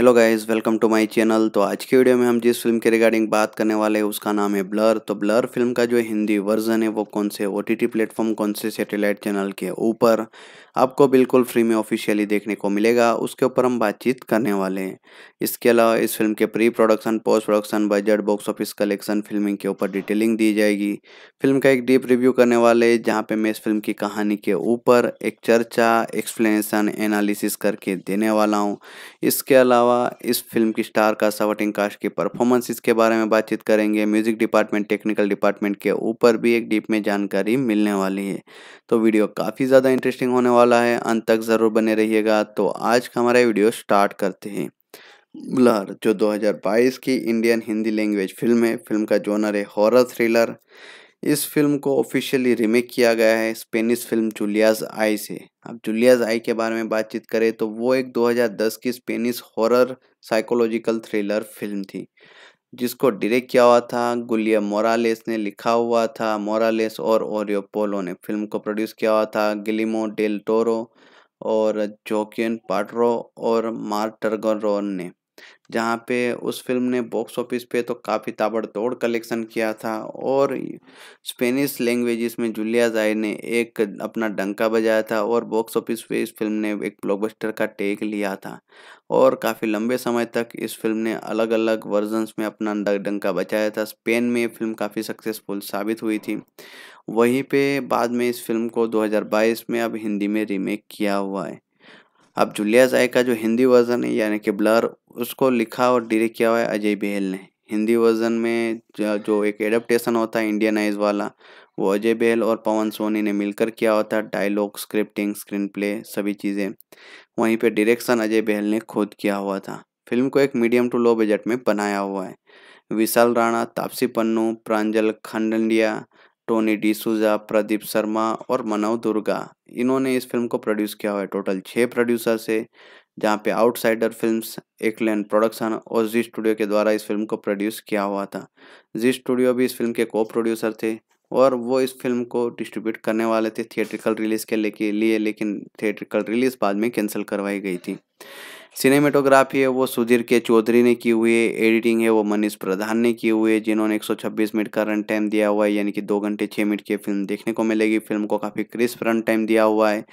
hello guys welcome to my channel तो आज की वीडियो में हम जिस फिल्म के रिगार्डिंग बात करने वाले हैं उसका नाम है ब्लर तो ब्लर फिल्म का जो हिंदी वर्जन है वो कौन से ओ टी टी प्लेटफॉर्म कौन से सैटेलाइट चैनल के ऊपर आपको बिल्कुल फ्री में ऑफिशियली देखने को मिलेगा उसके ऊपर हम बातचीत करने वाले हैं इसके अलावा इस फिल्म के pre production post production budget box office collection filming के ऊपर डिटेलिंग दी जाएगी फिल्म का एक डीप रिव्यू करने वाले जहाँ पे मैं इस फिल्म की कहानी के ऊपर एक चर्चा एक्सप्लेनेशन एनालिसिस करके देने वाला हूँ इसके अलावा अलावा इस फिल्म की स्टार का सवटिंग कास्ट की परफॉर्मेंस के बारे में बातचीत करेंगे म्यूजिक डिपार्टमेंट टेक्निकल डिपार्टमेंट के ऊपर भी एक डीप में जानकारी मिलने वाली है तो वीडियो काफ़ी ज़्यादा इंटरेस्टिंग होने वाला है अंत तक ज़रूर बने रहिएगा तो आज का हमारा वीडियो स्टार्ट करते हैं ब्लर जो 2022 की इंडियन हिंदी लैंग्वेज फिल्म है फिल्म का जोनर है हॉरर थ्रिलर इस फिल्म को ऑफिशियली रीमेक किया गया है स्पेनिश फिल्म जूलियाज आई से अब जूलियाज आई के बारे में बातचीत करें तो वो एक 2010 की Spanish horror psychological thriller film थी जिसको डायरेक्ट किया हुआ था गुलिया मोरालेस ने लिखा हुआ था मोरालेस और ओरियो पोलो ने फिल्म को प्रोड्यूस किया हुआ था गिलिमो डेल टोरो और जोकिन पाटरो और मार्टरगोरोन ने जहाँ पे उस फिल्म ने बॉक्स ऑफिस पे तो काफ़ी ताबड़तोड़ कलेक्शन किया था और स्पेनिश लैंग्वेज में जूलिया जाय ने एक अपना डंका बजाया था और बॉक्स ऑफिस पे इस फिल्म ने एक ब्लॉकबस्टर का टेक लिया था और काफ़ी लंबे समय तक इस फिल्म ने अलग अलग वर्जन्स में अपना डंका बचाया था स्पेन में फिल्म काफ़ी सक्सेसफुल साबित हुई थी वहीं पे बाद में इस फिल्म को 2022 में अब हिंदी में रीमेक किया हुआ है अब जुलिया जाय का जो हिंदी वर्जन है यानी कि ब्लर उसको लिखा और डायरेक्ट किया हुआ है अजय बेहल ने हिंदी वर्जन में जो एक एडप्टेशन होता है इंडियनाइज वाला वो अजय बेहल और पवन सोनी ने मिलकर किया होता है डायलॉग स्क्रिप्टिंग स्क्रीन प्ले सभी चीज़ें वहीं पे डायरेक्शन अजय बेहल ने खुद किया हुआ था फिल्म को एक मीडियम टू लो बजट में बनाया हुआ है विशाल राणा तापसी पन्नू प्रांजल खंडंडिया टोनी डिसूजा प्रदीप शर्मा और मनव दुर्गा इन्होंने इस फिल्म को प्रोड्यूस किया हुआ है टोटल छः प्रोड्यूसर्स है जहाँ पे आउटसाइडर फिल्म्स एकलैंड प्रोडक्शन और जी स्टूडियो के द्वारा इस फिल्म को प्रोड्यूस किया हुआ था जी स्टूडियो भी इस फिल्म के को प्रोड्यूसर थे और वो इस फिल्म को डिस्ट्रीब्यूट करने वाले थे थिएट्रिकल रिलीज़ के लेके लिए लेकिन थिएट्रिकल रिलीज़ बाद में कैंसिल करवाई गई थी सिनेमेटोग्राफी है वो सुधीर के चौधरी ने की हुई है एडिटिंग है वो मनीष प्रधान ने की हुई है जिन्होंने 126 मिनट का रन टाइम दिया हुआ है यानी कि दो घंटे छः मिनट की फिल्म देखने को मिलेगी फिल्म को काफ़ी क्रिस्प रन टाइम दिया हुआ है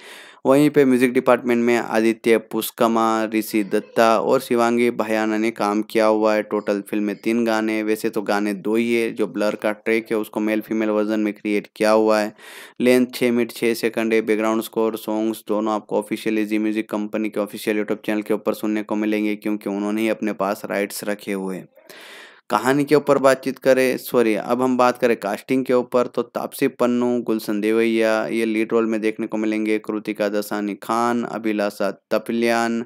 वहीं पे म्यूज़िक डिपार्टमेंट में आदित्य पुष्कमा ऋषि दत्ता और शिवांगी भयाना ने काम किया हुआ है टोटल फिल्म में तीन गाने वैसे तो गाने दो ही है जो ब्लर का ट्रैक है उसको मेल फीमेल वर्जन में क्रिएट किया हुआ है लेंथ छः मिनट छः सेकंड है बैकग्राउंड स्कोर सॉन्ग्स दोनों आपको ऑफिशियली जी म्यूज़िक कंपनी के ऑफिशियल यूट्यूब चैनल के ऊपर पर सुनने को मिलेंगे क्योंकि उन्होंने ही अपने पास राइट्स रखे हुए कहानी के ऊपर बातचीत करें सॉरी अब हम बात करें कास्टिंग के ऊपर तो तापसी पन्नू गुलशन देवैया ये लीड रोल में देखने को मिलेंगे कृतिका दसानी खान अभिलाषा तपलियान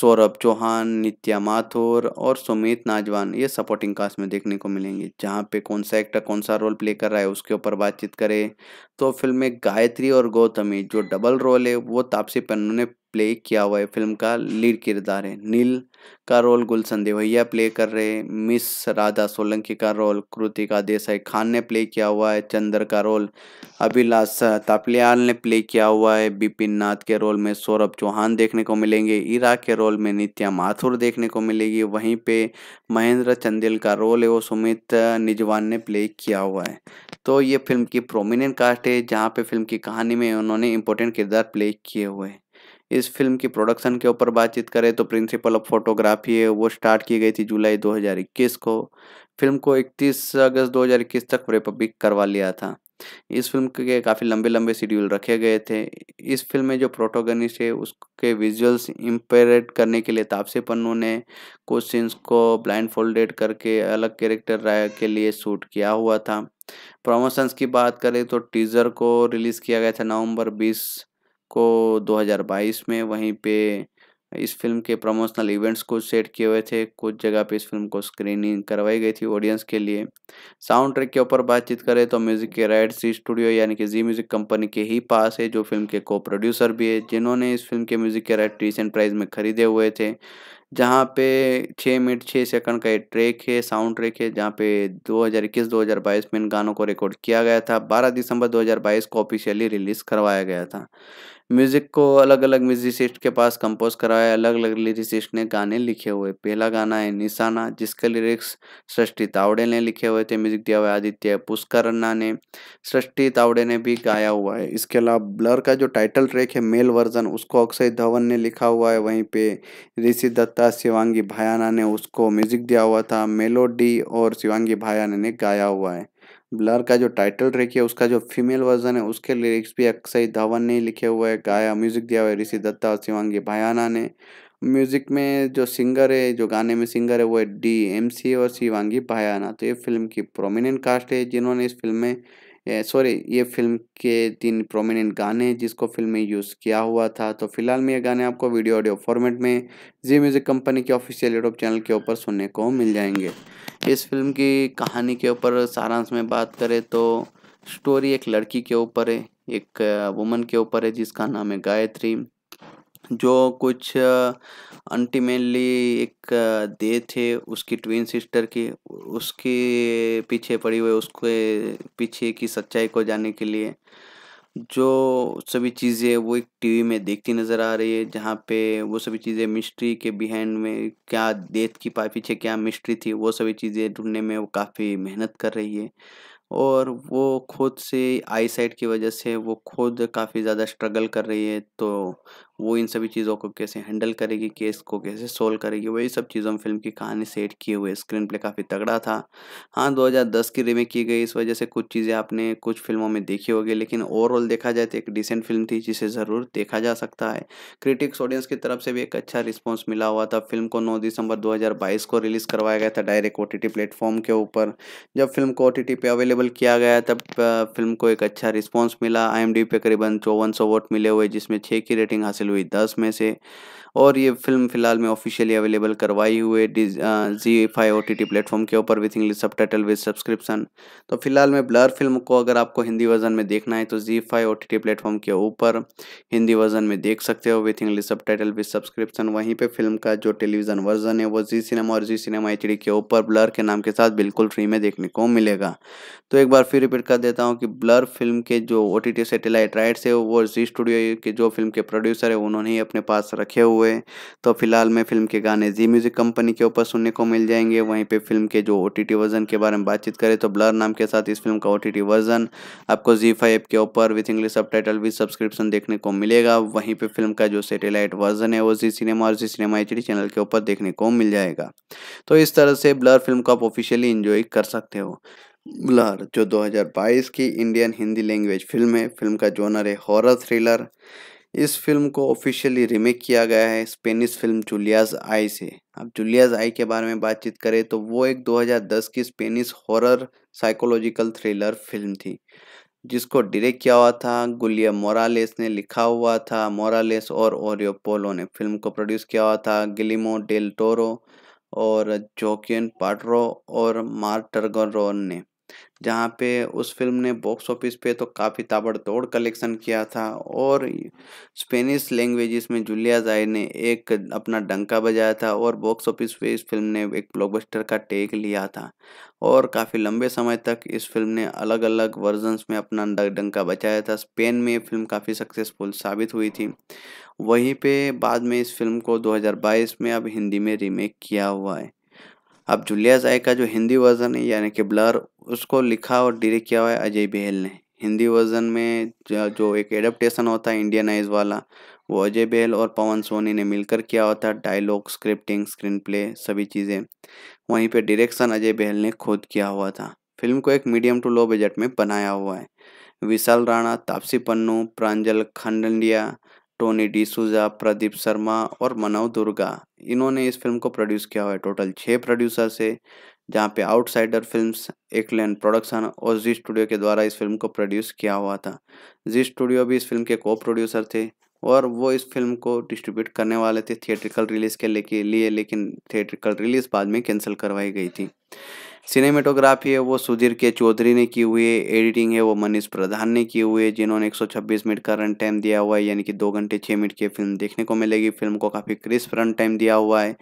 सौरभ चौहान नित्या माथुर और सुमित नाजवान ये सपोर्टिंग कास्ट में देखने को मिलेंगे जहाँ पे कौन सा एक्टर कौन सा रोल प्ले कर रहा है उसके ऊपर बातचीत करें तो फिल्म में गायत्री और गौतमी जो डबल रोल है वो तापसी पन्नू ने प्ले किया हुआ है फिल्म का लीड किरदार है नील का रोल गुलशन देवैया प्ले कर रहे हैं मिस राधा सोलंकी का रोल कृतिका देसाई खान ने प्ले किया हुआ है चंद्र का रोल अभिलाष तापलियाल ने प्ले किया हुआ है बिपिन नाथ के रोल में सौरभ चौहान देखने को मिलेंगे ईरा के रोल में नित्या माथुर देखने को मिलेगी वहीं पे महेंद्र चंदेल का रोल है वो सुमित निजवान ने प्ले किया हुआ है तो ये फिल्म की प्रोमिनेंट कास्ट है जहाँ पे फिल्म की कहानी में उन्होंने इंपॉर्टेंट किरदार प्ले किए हुए हैं इस फिल्म की प्रोडक्शन के ऊपर बातचीत करें तो प्रिंसिपल ऑफ फोटोग्राफी है वो स्टार्ट की गई थी जुलाई 2021 को फिल्म को 31 अगस्त 2021 तक रिपब्लिक करवा लिया था इस फिल्म के काफ़ी लंबे लंबे शेड्यूल रखे गए थे इस फिल्म में जो प्रोटोगनिस्ट है उसके विजुअल्स इम्पेरेट करने के लिए तापसी पन्नू ने कुछ सीन्स को ब्लाइंड फोल्डेड करके अलग कैरेक्टर के लिए शूट किया हुआ था प्रमोशंस की बात करें तो टीज़र को रिलीज़ किया गया था नवंबर बीस को 2022 में वहीं पे इस फिल्म के प्रमोशनल इवेंट्स को सेट किए हुए थे कुछ जगह पे इस फिल्म को स्क्रीनिंग करवाई गई थी ऑडियंस के लिए साउंड ट्रैक के ऊपर बातचीत करें तो म्यूजिक के राइट जी स्टूडियो यानी कि जी म्यूजिक कंपनी के ही पास है जो फिल्म के को प्रोड्यूसर भी है जिन्होंने इस फिल्म के म्यूजिक के राइट रिसेंट प्राइज में खरीदे हुए थे जहाँ पे छः मिनट छः सेकंड का एक ट्रैक है साउंड ट्रैक है जहाँ पे 2021-2022 में इन गानों को रिकॉर्ड किया गया था 12 दिसंबर 2022 को ऑफिशियली रिलीज़ करवाया गया था म्यूज़िक को अलग अलग म्यूजिसिस्ट के पास कंपोज कराया अलग अलग लिरिसिस्ट ने गाने लिखे हुए पहला गाना है निशाना जिसके लिरिक्स सृष्टि तावड़े ने लिखे हुए थे म्यूजिक दिया हुआ आदित्य पुष्कर पुष्करन्ना ने सृष्टि तावड़े ने भी गाया हुआ है इसके अलावा ब्लर का जो टाइटल ट्रैक है मेल वर्जन उसको अक्षय धवन ने लिखा हुआ है वहीं पे ऋषि दत्ता शिवांगी भायाना ने उसको म्यूजिक दिया हुआ था मेलोडी और शिवांगी भायाना ने गाया हुआ है ब्लर का जो टाइटल ट्रैक है उसका जो फीमेल वर्जन है उसके लिरिक्स भी अक्षय धवन ने लिखे हुए हैं गाया म्यूजिक दिया हुआ है ऋषि दत्ता और शिवांगी भायाना ने म्यूजिक में जो सिंगर है जो गाने में सिंगर है वो है डी एम सी और शिवांगी भायाना तो ये फिल्म की प्रोमिनेंट कास्ट है जिन्होंने इस फिल्म में सॉरी ये फिल्म के तीन प्रोमिनेंट गाने हैं जिसको फिल्म में यूज़ किया हुआ था तो फिलहाल में ये गाने आपको वीडियो ऑडियो फॉर्मेट में जी म्यूज़िक कंपनी के ऑफिशियल यूट्यूब चैनल के ऊपर सुनने को मिल जाएंगे इस फिल्म की कहानी के ऊपर सारांश में बात करें तो स्टोरी एक लड़की के ऊपर है एक वुमन के ऊपर है जिसका नाम है गायत्री जो कुछ अल्टीमेटली एक दे थे उसकी ट्विन सिस्टर की उसके पीछे पड़ी हुई उसके पीछे की सच्चाई को जानने के लिए जो सभी चीज़ें वो एक टीवी में देखती नज़र आ रही है जहाँ पे वो सभी चीज़ें मिस्ट्री के बिहाइंड में क्या देत की पा पीछे क्या मिस्ट्री थी वो सभी चीज़ें ढूंढने में वो काफ़ी मेहनत कर रही है और वो खुद से आई साइट की वजह से वो खुद काफ़ी ज़्यादा स्ट्रगल कर रही है तो वो इन सभी चीज़ों को कैसे हैंडल करेगी केस को कैसे सोल्व करेगी वही सब चीज़ों में फिल्म की कहानी सेट किए हुए स्क्रीन प्ले काफ़ी तगड़ा था हाँ 2010 की रीमेक की गई इस वजह से कुछ चीज़ें आपने कुछ फिल्मों में देखी होगी लेकिन ओवरऑल देखा जाए तो एक डिसेंट फिल्म थी जिसे ज़रूर देखा जा सकता है क्रिटिक्स ऑडियंस की तरफ से भी एक अच्छा रिस्पॉन्स मिला हुआ था फिल्म को नौ दिसंबर दो को रिलीज़ करवाया गया था डायरेक्ट ओ टी प्लेटफॉर्म के ऊपर जब फिल्म को ओ टी पे अवेलेबल किया गया तब फिल्म को एक अच्छा रिस्पॉन्स मिला आई पे करीबन चौवन सौ वोट मिले हुए जिसमें छः की रेटिंग हासिल हासिल हुई दस में से और ये फिल्म फिलहाल में ऑफिशियली अवेलेबल करवाई हुए Zee five O T platform के ऊपर with English subtitle with subscription तो फिलहाल में ब्लर फिल्म को अगर आपको हिंदी वर्जन में देखना है तो Zee five O T platform के ऊपर हिंदी वर्जन में देख सकते हो with English subtitle with subscription वहीं पर फिल्म का जो टेलीविजन वर्जन है वो जी सिनेमा और जी सिनेमा एच के ऊपर ब्लर के नाम के साथ बिल्कुल फ्री में देखने को मिलेगा तो एक बार फिर रिपीट कर देता हूँ कि ब्लर फिल्म के जो O T T satellite rights है वो जी स्टूडियो के जो फिल्म के प्रोड्यूसर है उन्होंने ही अपने पास रखे हुए हुए तो फिलहाल में फिल्म के गाने जी म्यूज़िक कंपनी के ऊपर सुनने को मिल जाएंगे वहीं पे फिल्म के जो ओ वर्जन के बारे में बातचीत करें तो ब्लर नाम के साथ इस फिल्म का ओ वर्जन आपको जी फाइव के ऊपर with English subtitle subscription देखने को मिलेगा वहीं पर फिल्म का जो सेटेलाइट वर्जन है वो जी सिनेमा और जी सिनेमा एच चैनल के ऊपर देखने को मिल जाएगा तो इस तरह से ब्लर फिल्म को आप ऑफिशियली इंजॉय कर सकते हो ब्लर जो 2022 की इंडियन हिंदी लैंग्वेज फिल्म है फिल्म का जोनर है हॉरर थ्रिलर इस फिल्म को ऑफिशियली रिमेक किया गया है स्पेनिश फिल्म जूलियाज आई से अब जूलियाज आई के बारे में बातचीत करें तो वो एक 2010 की Spanish horror psychological thriller film थी जिसको डायरेक्ट किया हुआ था गुलिया मोरालेस ने लिखा हुआ था मोरालेस और ओरियो पोलो ने फिल्म को प्रोड्यूस किया हुआ था गिलिमो डेल टोरो और जोकियन पाटरो और मार्टरगोरोन ने जहाँ पे उस फिल्म ने बॉक्स ऑफिस पे तो काफ़ी ताबड़तोड़ कलेक्शन किया था और स्पेनिश लैंग्वेज में जूलिया जाय ने एक अपना डंका बजाया था और बॉक्स ऑफिस पे इस फिल्म ने एक ब्लॉकबस्टर का टेक लिया था और काफ़ी लंबे समय तक इस फिल्म ने अलग अलग वर्जन्स में अपना डंका बचाया था स्पेन में ये फिल्म काफ़ी सक्सेसफुल साबित हुई थी वहीं पे बाद में इस फिल्म को 2022 में अब हिंदी में रीमेक किया हुआ है अब जूलिया जाय का जो हिंदी वर्जन है यानी कि ब्लर उसको लिखा और डायरेक्ट किया हुआ है अजय बहल ने हिंदी वर्जन में जो एक एडप्टेशन होता है इंडियनाइज वाला वो अजय बेहल और पवन सोनी ने मिलकर किया होता डायलॉग स्क्रिप्टिंग स्क्रीन प्ले सभी चीज़ें वहीं पे डायरेक्शन अजय बेहल ने खुद किया हुआ था फिल्म को एक मीडियम टू लो बजट में बनाया हुआ है विशाल राणा तापसी पन्नू प्रांजल खंडंडिया टोनी डिसूजा प्रदीप शर्मा और मनव दुर्गा इन्होंने इस फिल्म को प्रोड्यूस किया हुआ है टोटल छः प्रोड्यूसर से जहाँ पे आउटसाइडर फिल्म्स एकलैंड प्रोडक्शन और जी स्टूडियो के द्वारा इस फिल्म को प्रोड्यूस किया हुआ था जी स्टूडियो भी इस फिल्म के को प्रोड्यूसर थे और वो इस फिल्म को डिस्ट्रीब्यूट करने वाले थे थिएट्रिकल रिलीज़ के लेके लिए लेकिन थिएट्रिकल रिलीज़ बाद में कैंसिल करवाई गई थी सिनेमेटोग्राफी है वो सुधीर के चौधरी ने की हुई है एडिटिंग है वो मनीष प्रधान ने की हुई है जिन्होंने 126 मिनट का रन टाइम दिया हुआ है यानी कि दो घंटे छः मिनट की फिल्म देखने को मिलेगी फिल्म को काफ़ी क्रिस्प रन टाइम दिया हुआ है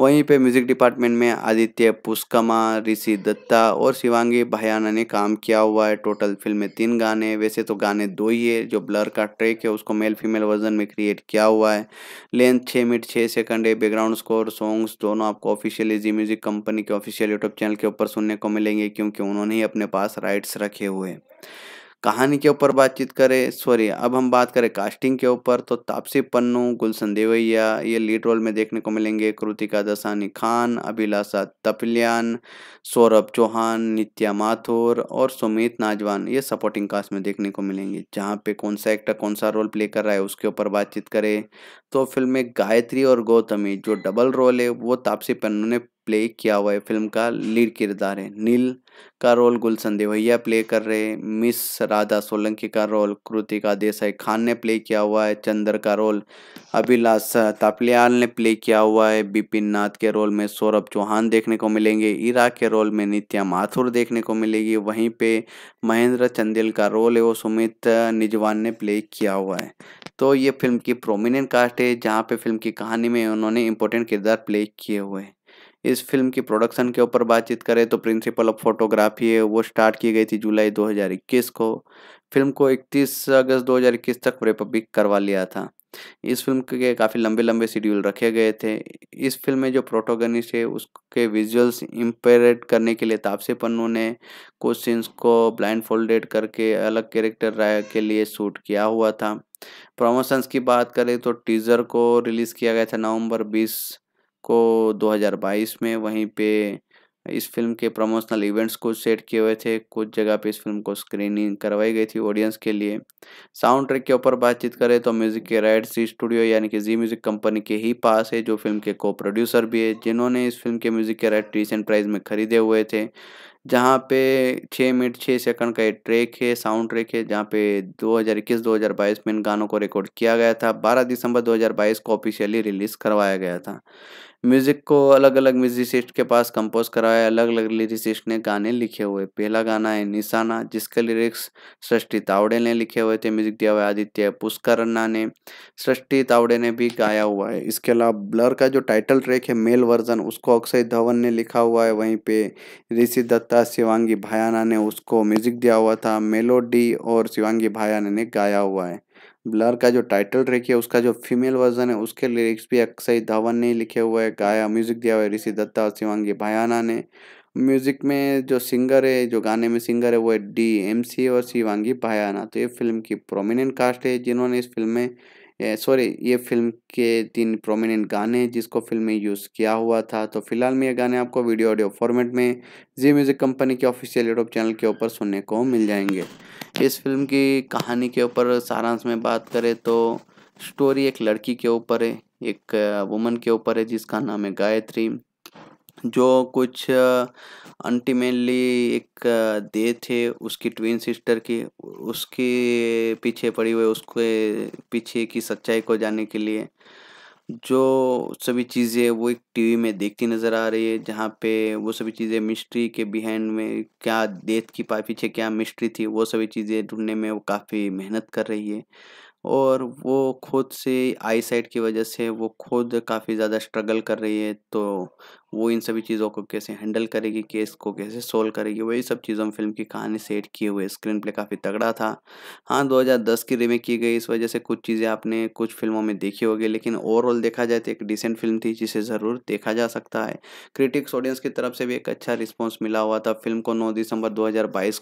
वहीं पे म्यूज़िक डिपार्टमेंट में आदित्य पुष्कमा ऋषि दत्ता और शिवांगी भयाना ने काम किया हुआ है टोटल फिल्म में तीन गाने वैसे तो गाने दो ही है जो ब्लर का ट्रैक है उसको मेल फीमेल वर्जन में क्रिएट किया हुआ है लेंथ छः मिनट छः सेकंड है बैकग्राउंड स्कोर सॉन्ग्स दोनों आपको ऑफिशियली जी म्यूज़िक कंपनी के ऑफिशियल यूट्यूब चैनल के ऊपर सुनने को मिलेंगे क्योंकि उन्होंने ही अपने पास राइट्स रखे हुए कहानी के ऊपर बातचीत करें सॉरी अब हम बात करें कास्टिंग के ऊपर तो तापसी पन्नू गुलशन देवैया ये लीड रोल में देखने को मिलेंगे कृतिका दसानी खान अभिलाषा तपलियान सौरभ चौहान नित्या माथुर और सुमित नाजवान ये सपोर्टिंग कास्ट में देखने को मिलेंगे जहाँ पे कौन सा एक्टर कौन सा रोल प्ले कर रहा है उसके ऊपर बातचीत करें तो फिल्म में गायत्री और गौतमी जो डबल रोल है वो तापसी पन्नू ने प्ले किया हुआ है फिल्म का लीड किरदार है नील का रोल गुलशन देवैया प्ले कर रहे हैं मिस राधा सोलंकी का रोल कृतिका देसाई खान ने प्ले किया हुआ है चंद्र का रोल अभिलाष तापलियाल ने प्ले किया हुआ है बिपिन नाथ के रोल में सौरभ चौहान देखने को मिलेंगे ईरा के रोल में नित्या माथुर देखने को मिलेगी वहीं पे महेंद्र चंदेल का रोल है वो सुमित निजवान ने प्ले किया हुआ है तो ये फिल्म की प्रोमिनेंट कास्ट है जहाँ पे फिल्म की कहानी में उन्होंने इंपॉर्टेंट किरदार प्ले किए हुए हैं इस फिल्म की प्रोडक्शन के ऊपर बातचीत करें तो प्रिंसिपल ऑफ फोटोग्राफी है वो स्टार्ट की गई थी जुलाई 2021 को फिल्म को 31 अगस्त 2021 तक रिपब्लिक करवा लिया था इस फिल्म के काफ़ी लंबे लंबे शेड्यूल रखे गए थे इस फिल्म में जो प्रोटोगनिस्ट है उसके विजुअल्स इम्पेरेट करने के लिए तापसी पन्नू ने कुछ सीन्स को ब्लाइंड फोल्डेड करके अलग कैरेक्टर राय के लिए शूट किया हुआ था प्रमोशंस की बात करें तो टीज़र को रिलीज़ किया गया था नवंबर बीस को 2022 में वहीं पे इस फिल्म के प्रमोशनल इवेंट्स को सेट किए हुए थे कुछ जगह पे इस फिल्म को स्क्रीनिंग करवाई गई थी ऑडियंस के लिए साउंड ट्रैक के ऊपर बातचीत करें तो म्यूजिक के राइट्स जी स्टूडियो यानी कि जी म्यूजिक कंपनी के ही पास है जो फिल्म के को प्रोड्यूसर भी है जिन्होंने इस फिल्म के म्यूजिक के राइट रिसेंट प्राइज में खरीदे हुए थे जहाँ पे छः मिनट छः सेकंड का एक ट्रैक है साउंड ट्रैक है जहाँ पे 2021-2022 में इन गानों को रिकॉर्ड किया गया था 12 दिसंबर 2022 को ऑफिशियली रिलीज़ करवाया गया था म्यूज़िक को अलग अलग म्यूजिसिस्ट के पास कंपोज कराया अलग अलग लिरिसिस्ट ने गाने लिखे हुए पहला गाना है निशाना जिसके लिरिक्स सृष्टि तावड़े ने लिखे हुए थे म्यूजिक दिया हुआ है आदित्य पुष्करन्ना ने सृष्टि तावड़े ने भी गाया हुआ है इसके अलावा ब्लर का जो टाइटल ट्रैक है मेल वर्जन उसको अक्षय धवन ने लिखा हुआ है वहीं पे ऋषि दत्ता शिवांगी भायाना ने उसको म्यूजिक दिया हुआ था मेलोडी और शिवांगी भायाना ने गाया हुआ है ब्लर का जो टाइटल ट्रैक है उसका जो फीमेल वर्जन है उसके लिरिक्स भी अक्षय धवन ने लिखे हुए है गाया म्यूजिक दिया हुआ है ऋषि दत्ता और शिवांगी भयाना ने म्यूजिक में जो सिंगर है जो गाने में सिंगर है वो है डी एम सी और शिवांगी भयाना तो ये फिल्म की प्रोमिनेंट कास्ट है जिन्होंने इस फिल्म में सॉरी ये फिल्म के तीन प्रोमिनेंट गाने जिसको फिल्म में यूज़ किया हुआ था तो फिलहाल में ये गाने आपको वीडियो ऑडियो फॉर्मेट में जी म्यूज़िक कंपनी के ऑफिशियल यूट्यूब चैनल के ऊपर सुनने को मिल जाएंगे इस फिल्म की कहानी के ऊपर सारांश में बात करें तो स्टोरी एक लड़की के ऊपर है एक वुमन के ऊपर है जिसका नाम है गायत्री जो कुछ अल्टीमेटली एक डेथ है उसकी ट्विन सिस्टर की उसके पीछे पड़ी हुई उसके पीछे की सच्चाई को जानने के लिए जो सभी चीज़ें वो एक टीवी में देखती नज़र आ रही है जहाँ पे वो सभी चीज़ें मिस्ट्री के बिहेंड में क्या डेथ की पा पीछे क्या मिस्ट्री थी वो सभी चीज़ें ढूंढने में वो काफ़ी मेहनत कर रही है और वो खुद से आई साइट की वजह से वो खुद काफ़ी ज़्यादा स्ट्रगल कर रही है तो वो इन सभी चीज़ों को कैसे हैंडल करेगी केस को कैसे सोल्व करेगी वही सब चीज़ों में फिल्म की कहानी सेट किए हुए स्क्रीन प्ले काफ़ी तगड़ा था हाँ 2010 की रीमेक की गई इस वजह से कुछ चीज़ें आपने कुछ फिल्मों में देखी होगी लेकिन ओवरऑल देखा जाए तो एक डिसेंट फिल्म थी जिसे ज़रूर देखा जा सकता है क्रिटिक्स ऑडियंस की तरफ से भी एक अच्छा रिस्पॉन्स मिला हुआ था फिल्म को नौ दिसंबर दो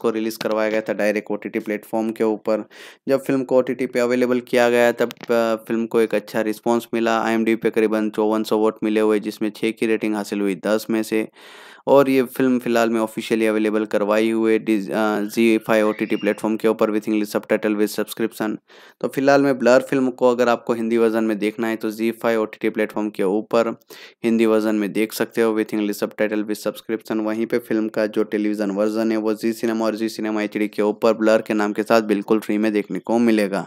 को रिलीज़ करवाया गया था डायरेक्ट ओ टी प्लेटफॉर्म के ऊपर जब फिल्म को ओ टी पे अवेलेबल अवेलेबल किया गया तब फिल्म को एक अच्छा रिस्पांस मिला आई पे करीबन चौवन सौ वोट मिले हुए जिसमें छः की रेटिंग हासिल हुई दस में से और ये फिल्म फ़िलहाल में ऑफिशियली अवेलेबल करवाई हुए Zee five O T T platform के ऊपर with English subtitle with subscription तो फिलहाल में ब्लर फिल्म को अगर आपको हिंदी वर्जन में देखना है तो Zee five O T T platform के ऊपर हिंदी वर्जन में देख सकते हो with English subtitle with subscription वहीं पर फिल्म का जो टेलीविजन वर्जन है वो जी सिनेमा और जी सिनेमा एच के ऊपर ब्लर के नाम के साथ बिल्कुल फ्री में देखने को मिलेगा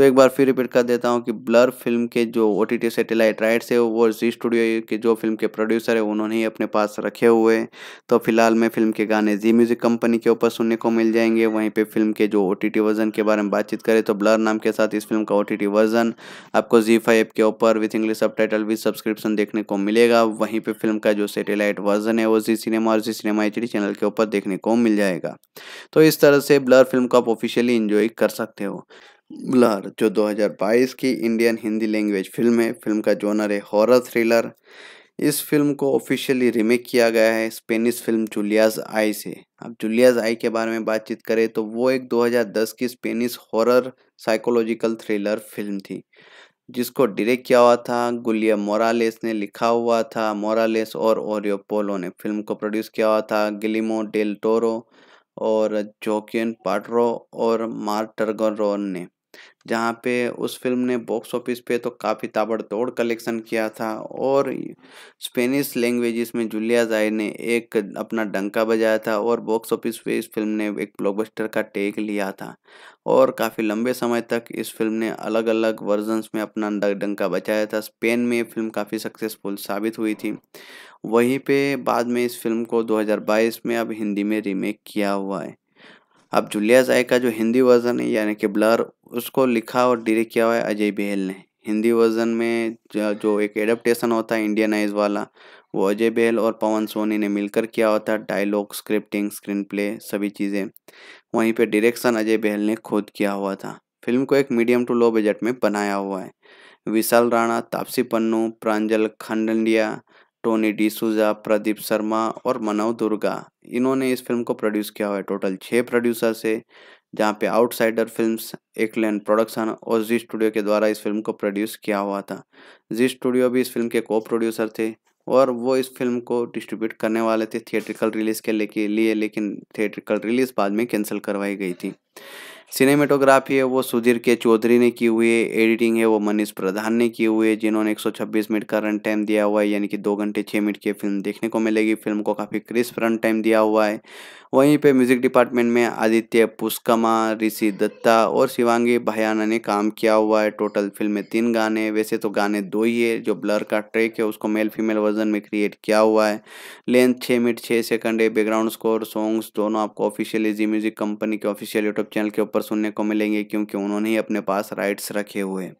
तो एक बार फिर रिपीट कर देता हूँ कि ब्लर फिल्म के जो O T T satellite rights है वो जी स्टूडियो के जो फिल्म के प्रोड्यूसर है उन्होंने ही अपने पास रखे हुए हैं तो फिलहाल में फिल्म के गाने जी म्यूज़िक कंपनी के ऊपर सुनने को मिल जाएंगे वहीं पर फिल्म के जो ओ टी टी वर्जन के बारे में बातचीत करें तो ब्लर नाम के साथ इस फिल्म का ओ टी टी वर्जन आपको जी फाइव के ऊपर with English subtitle with subscription देखने को मिलेगा वहीं पर फिल्म का जो सेटेलाइट वर्जन है वो जी सिनेमा और Zee cinema H D channel के ऊपर देखने को मिल जाएगा तो इस तरह से ब्लर फिल्म को आप ऑफिशियली इंजॉय कर सकते हो ब्लर जो 2022 की इंडियन हिंदी लैंग्वेज फिल्म है फिल्म का जोनर है हॉरर थ्रिलर इस फिल्म को ऑफिशियली रीमेक किया गया है स्पेनिश फिल्म जूलियाज आई से अब जूलियाज आई के बारे में बातचीत करें तो वो एक 2010 की Spanish horror psychological thriller film थी जिसको डायरेक्ट किया हुआ था गुलिया मोरालेस ने लिखा हुआ था मोरालेस और ओरियो पोलो ने फिल्म को प्रोड्यूस किया हुआ था गिलिमो डेल टोरो और जोकियन पाटरो और मार्टरगोरोन ने जहाँ पे उस फिल्म ने बॉक्स ऑफिस पे तो काफ़ी ताबड़तोड़ कलेक्शन किया था और स्पेनिश लैंग्वेज में जूलिया जाय ने एक अपना डंका बजाया था और बॉक्स ऑफिस पे इस फिल्म ने एक ब्लॉकबस्टर का टेक लिया था और काफ़ी लंबे समय तक इस फिल्म ने अलग अलग वर्जन्स में अपना डंका बचाया था स्पेन में ये फिल्म काफ़ी सक्सेसफुल साबित हुई थी वहीं पे बाद में इस फिल्म को 2022 में अब हिंदी में रीमेक किया हुआ है अब जूलिया जाय का जो हिंदी वर्जन है यानी कि ब्लर उसको लिखा और डायरेक्ट किया हुआ है अजय बहल ने हिंदी वर्जन में जो एक एडप्टेशन होता है इंडियनाइज वाला वो अजय बहल और पवन सोनी ने मिलकर किया होता है डायलॉग स्क्रिप्टिंग स्क्रीन प्ले सभी चीज़ें वहीं पे डायरेक्शन अजय बहल ने खुद किया हुआ था फिल्म को एक मीडियम टू लो बजट में बनाया हुआ है विशाल राणा तापसी पन्नू प्रांजल खंडंडिया टोनी डिसूजा प्रदीप शर्मा और मनव दुर्गा इन्होंने इस फिल्म को प्रोड्यूस किया हुआ है टोटल छः प्रोड्यूसर से जहाँ पे आउटसाइडर फिल्म्स एक्लैंड प्रोडक्शन और जी स्टूडियो के द्वारा इस फिल्म को प्रोड्यूस किया हुआ था जी स्टूडियो भी इस फिल्म के को प्रोड्यूसर थे और वो इस फिल्म को डिस्ट्रीब्यूट करने वाले थे थिएट्रिकल रिलीज़ के लेके लिए लेकिन थिएट्रिकल रिलीज़ बाद में कैंसिल करवाई गई थी सिनेमेटोग्राफी है वो सुधीर के चौधरी ने की हुई है एडिटिंग है वो मनीष प्रधान ने की हुई है जिन्होंने 126 मिनट का रन टाइम दिया हुआ है यानी कि दो घंटे छः मिनट की फिल्म देखने को मिलेगी फिल्म को काफ़ी क्रिस्प रन टाइम दिया हुआ है वहीं पे म्यूज़िक डिपार्टमेंट में आदित्य पुष्कमा ऋषि दत्ता और शिवांगी भयाना ने काम किया हुआ है टोटल फिल्म में तीन गाने वैसे तो गाने दो ही है जो ब्लर का ट्रैक है उसको मेल फीमेल वर्जन में क्रिएट किया हुआ है लेंथ छः मिनट छः सेकंड है बैकग्राउंड स्कोर सॉन्ग्स दोनों आपको ऑफिशियली जी म्यूज़िक कंपनी के ऑफिशियल यूट्यूब चैनल के ऊपर सुनने को मिलेंगे क्योंकि उन्होंने ही अपने पास राइट्स रखे हुए हैं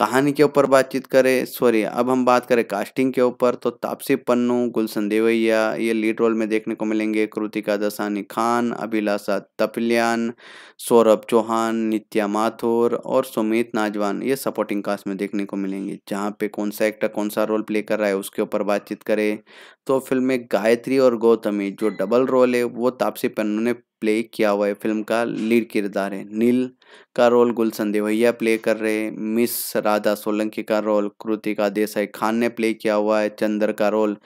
कहानी के ऊपर बातचीत करें सॉरी अब हम बात करें कास्टिंग के ऊपर तो तापसी पन्नू गुलशन देवैया ये लीड रोल में देखने को मिलेंगे कृतिका दसानी खान अभिलाषा तपलियान सौरभ चौहान नित्या माथुर और सुमित नाजवान ये सपोर्टिंग कास्ट में देखने को मिलेंगे जहाँ पे कौन सा एक्टर कौन सा रोल प्ले कर रहा है उसके ऊपर बातचीत करें तो फिल्म में गायत्री और गौतमी जो डबल रोल है वो तापसी पन्नू ने प्ले किया हुआ है फिल्म का लीड किरदार है नील का रोल गुलशन देवैया प्ले कर रहे मिस राधा सोलंकी का रोल कृतिका देसाई खान ने प्ले किया हुआ है चंद्र का रोल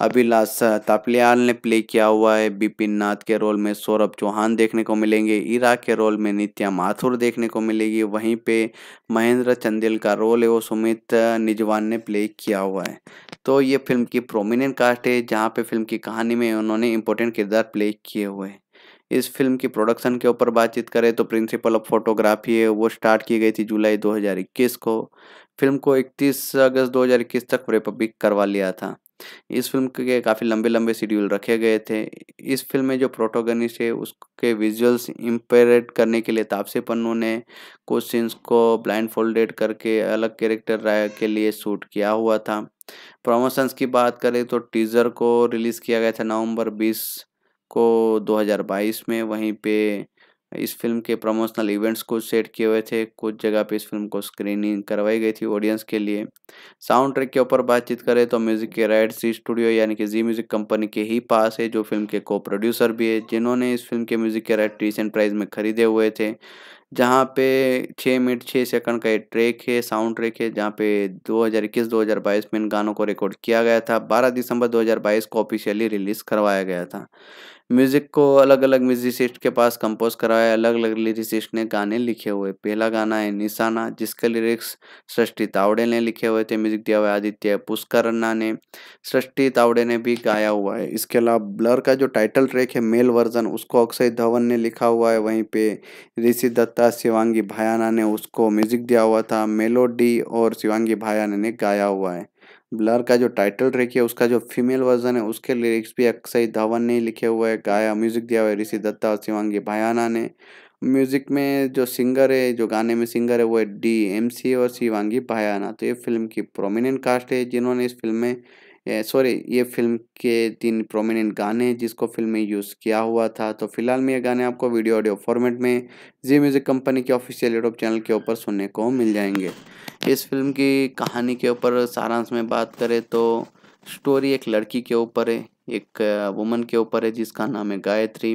अभिलाषा तापलियाल ने प्ले किया हुआ है बिपिन नाथ के रोल में सौरभ चौहान देखने को मिलेंगे ईरा के रोल में नित्या माथुर देखने को मिलेगी वहीं पे महेंद्र चंदेल का रोल है वो सुमित निजवान ने प्ले किया हुआ है तो ये फिल्म की प्रोमिनेंट कास्ट है जहाँ पे फिल्म की कहानी में उन्होंने इंपॉर्टेंट किरदार प्ले किए हुए हैं इस फिल्म की प्रोडक्शन के ऊपर बातचीत करें तो प्रिंसिपल ऑफ फोटोग्राफी है वो स्टार्ट की गई थी जुलाई 2021 को फिल्म को 31 अगस्त 2021 तक रिपब्लिक करवा लिया था इस फिल्म के काफ़ी लंबे लंबे शेड्यूल रखे गए थे इस फिल्म में जो प्रोटोगनिस्ट है उसके विजुअल्स इम्पेरेट करने के लिए तापसे पन्नू ने कुछ सीन्स को ब्लाइंड फोल्डेड करके अलग कैरेक्टर के लिए शूट किया हुआ था प्रमोशंस की बात करें तो टीज़र को रिलीज़ किया गया था नवंबर बीस को 2022 में वहीं पे इस फिल्म के प्रमोशनल इवेंट्स कुछ सेट किए हुए थे कुछ जगह पे इस फिल्म को स्क्रीनिंग करवाई गई थी ऑडियंस के लिए साउंड ट्रैक के ऊपर बातचीत करें तो म्यूजिक के राइट जी स्टूडियो यानी कि जी म्यूजिक कंपनी के ही पास है जो फिल्म के को प्रोड्यूसर भी है जिन्होंने इस फिल्म के म्यूजिक के राइट रिसेंट प्राइज में खरीदे हुए थे जहाँ पे छः मिनट छः सेकंड का एक ट्रैक है साउंड ट्रैक है जहाँ पे 2021-2022 में इन गानों को रिकॉर्ड किया गया था 12 दिसंबर 2022 को ऑफिशियली रिलीज़ करवाया गया था म्यूजिक को अलग अलग म्यूजिसिस्ट के पास कंपोज कराया अलग अलग लिरिसिस्ट ने गाने लिखे हुए पहला गाना है निशाना जिसके लिरिक्स सृष्टि तावड़े ने लिखे हुए थे म्यूजिक दिया हुआ आदित्य आदित्य पुष्करन्ना ने सृष्टि तावड़े ने भी गाया हुआ है इसके अलावा ब्लर का जो टाइटल ट्रैक है मेल वर्जन उसको अक्षय धवन ने लिखा हुआ है वहीं पे ऋषि दत्ता शिवांगी भायाना ने उसको म्यूजिक दिया हुआ था मेलोडी और शिवांगी भायाना ने गाया हुआ है ब्लर का जो टाइटल ट्रैक है उसका जो फीमेल वर्जन है उसके लिरिक्स भी अक्षय धवन ने लिखे हुए है गाया म्यूजिक दिया हुआ है ऋषि दत्ता और शिवांगी भायाना ने म्यूजिक में जो सिंगर है जो गाने में सिंगर है वो है डी एम सी और शिवांगी भायाना तो ये फिल्म की प्रोमिनेंट कास्ट है जिन्होंने इस फिल्म में सॉरी ये फिल्म के तीन प्रोमिनेंट गाने हैं जिसको फिल्म में यूज़ किया हुआ था तो फिलहाल में ये गाने आपको वीडियो ऑडियो फॉर्मेट में जी म्यूज़िक कंपनी के ऑफिशियल यूट्यूब चैनल के ऊपर सुनने को मिल जाएंगे इस फिल्म की कहानी के ऊपर सारांश में बात करें तो स्टोरी एक लड़की के ऊपर है एक वुमन के ऊपर है जिसका नाम है गायत्री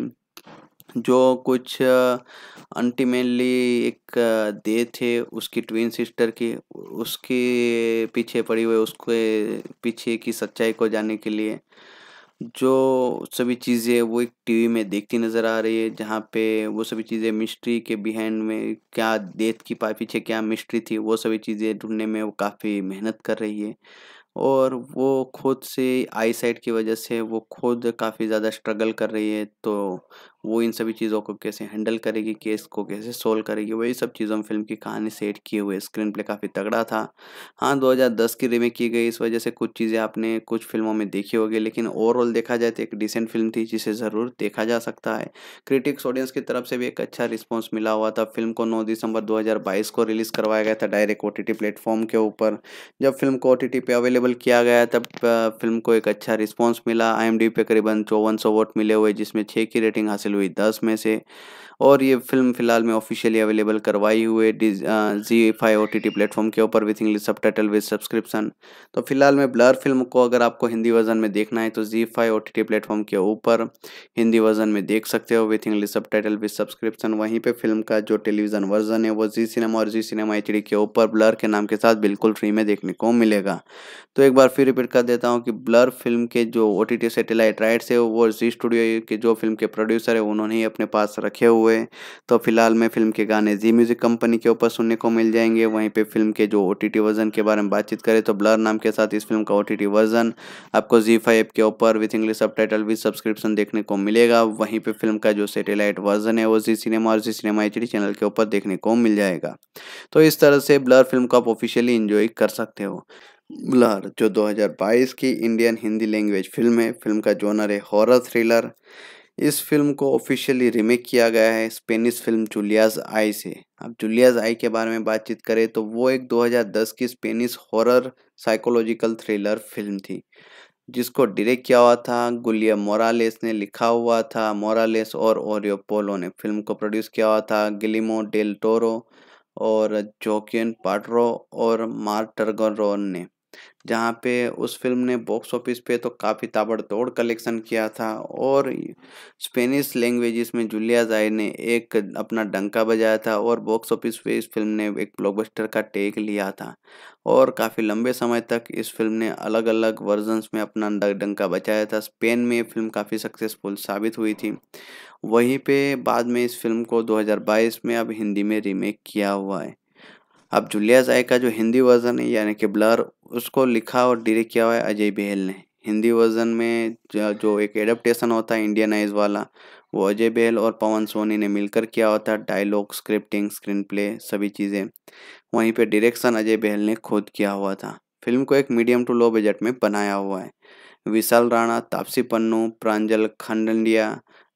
जो कुछ अल्टीमेटली एक डेथ है उसकी ट्विन सिस्टर की उसके पीछे पड़ी हुई उसके पीछे की सच्चाई को जानने के लिए जो सभी चीज़ें वो एक टीवी में देखती नज़र आ रही है जहाँ पे वो सभी चीज़ें मिस्ट्री के बिहेंड में क्या देत की पा पीछे क्या मिस्ट्री थी वो सभी चीज़ें ढूंढने में वो काफ़ी मेहनत कर रही है और वो खुद से आई साइट की वजह से वो खुद काफ़ी ज़्यादा स्ट्रगल कर रही है तो वो इन सभी चीज़ों को कैसे हैंडल करेगी केस को कैसे सोल्व करेगी वही सब चीज़ों में फिल्म की कहानी सेट किए हुए स्क्रीन प्ले काफ़ी तगड़ा था हाँ 2010 की रीमेक की गई इस वजह से कुछ चीज़ें आपने कुछ फिल्मों में देखी होगी लेकिन ओवरऑल देखा जाए तो एक डिसेंट फिल्म थी जिसे ज़रूर देखा जा सकता है क्रिटिक्स ऑडियंस की तरफ से भी एक अच्छा रिस्पॉन्स मिला हुआ था फिल्म को नौ दिसंबर दो को रिलीज़ करवाया गया था डायरेक्ट ओ टी प्लेटफॉर्म के ऊपर जब फिल्म को ओ टी पे अवेलेबल किया गया तब फिल्म को एक अच्छा रिस्पॉन्स मिला आई पे करीबन चौवन वोट मिले हुए जिसमें छः की रेटिंग हासिल हुई दस में से और ये फिल्म फिलहाल में ऑफिशियली अवेलेबल करवाई हुए Zee five O T T platform के ऊपर with English subtitle with subscription तो फिलहाल में ब्लर फिल्म को अगर आपको हिंदी वर्जन में देखना है तो Zee five O T T platform के ऊपर हिंदी वर्जन में देख सकते हो with English subtitle with subscription वहीं पर फिल्म का जो टेलीविजन वर्जन है वो जी सिनेमा और जी सिनेमा एच के ऊपर ब्लर के नाम के साथ बिल्कुल फ्री में देखने को मिलेगा तो एक बार फिर रिपीट कर देता हूँ कि ब्लर फिल्म के जो O T T satellite rights है वो जी स्टूडियो के जो फिल्म के प्रोड्यूसर है उन्होंने ही अपने पास रखे हुए हुए तो फिलहाल में फिल्म के गाने जी म्यूज़िक कंपनी के ऊपर सुनने को मिल जाएंगे वहीं पे फिल्म के जो ओ वर्जन के बारे में बातचीत करें तो ब्लर नाम के साथ इस फिल्म का ओ वर्जन आपको जी फाइव के ऊपर with English subtitle with subscription देखने को मिलेगा वहीं पर फिल्म का जो सेटेलाइट वर्जन है वो जी सिनेमा और जी सिनेमा एच चैनल के ऊपर देखने को मिल जाएगा तो इस तरह से ब्लर फिल्म को आप ऑफिशियली इंजॉय कर सकते हो ब्लर जो 2022 की इंडियन हिंदी लैंग्वेज फिल्म है फिल्म का जोनर है हॉरर थ्रिलर इस फिल्म को ऑफिशियली रीमेक किया गया है स्पेनिश फिल्म जूलियाज आई से अब जूलियाज आई के बारे में बातचीत करें तो वो एक 2010 की Spanish horror psychological thriller film थी जिसको डायरेक्ट किया हुआ था गुलिया मोरालेस ने लिखा हुआ था मोरालेस और ओरियो पोलो ने फिल्म को प्रोड्यूस किया हुआ था गिलिमो डेल टोरो और जोकिन पाटरो और मार्टरगोरोन ने जहाँ पे उस फिल्म ने बॉक्स ऑफिस पे तो काफ़ी ताबड़तोड़ कलेक्शन किया था और स्पेनिश लैंग्वेज में जूलिया जाय ने एक अपना डंका बजाया था और बॉक्स ऑफिस पे इस फिल्म ने एक ब्लॉकबस्टर का टेक लिया था और काफ़ी लंबे समय तक इस फिल्म ने अलग अलग वर्जन्स में अपना डंका बचाया था स्पेन में ये फिल्म काफ़ी सक्सेसफुल साबित हुई थी वहीं पे बाद में इस फिल्म को 2022 में अब हिंदी में रीमेक किया हुआ है अब जुलिया जाय का जो हिंदी वर्जन है यानी कि ब्लर उसको लिखा और डायरेक्ट किया हुआ है अजय बहल ने हिंदी वर्जन में जो एक एडप्टेशन होता है इंडियनाइज वाला वो अजय बहल और पवन सोनी ने मिलकर किया होता है डायलॉग स्क्रिप्टिंग स्क्रीन प्ले सभी चीज़ें वहीं पर डिरेक्शन अजय बहल ने खुद किया हुआ था फिल्म को एक मीडियम टू लो बजट में बनाया हुआ है विशाल राणा तापसी पन्नू प्रांजल खंडंडिया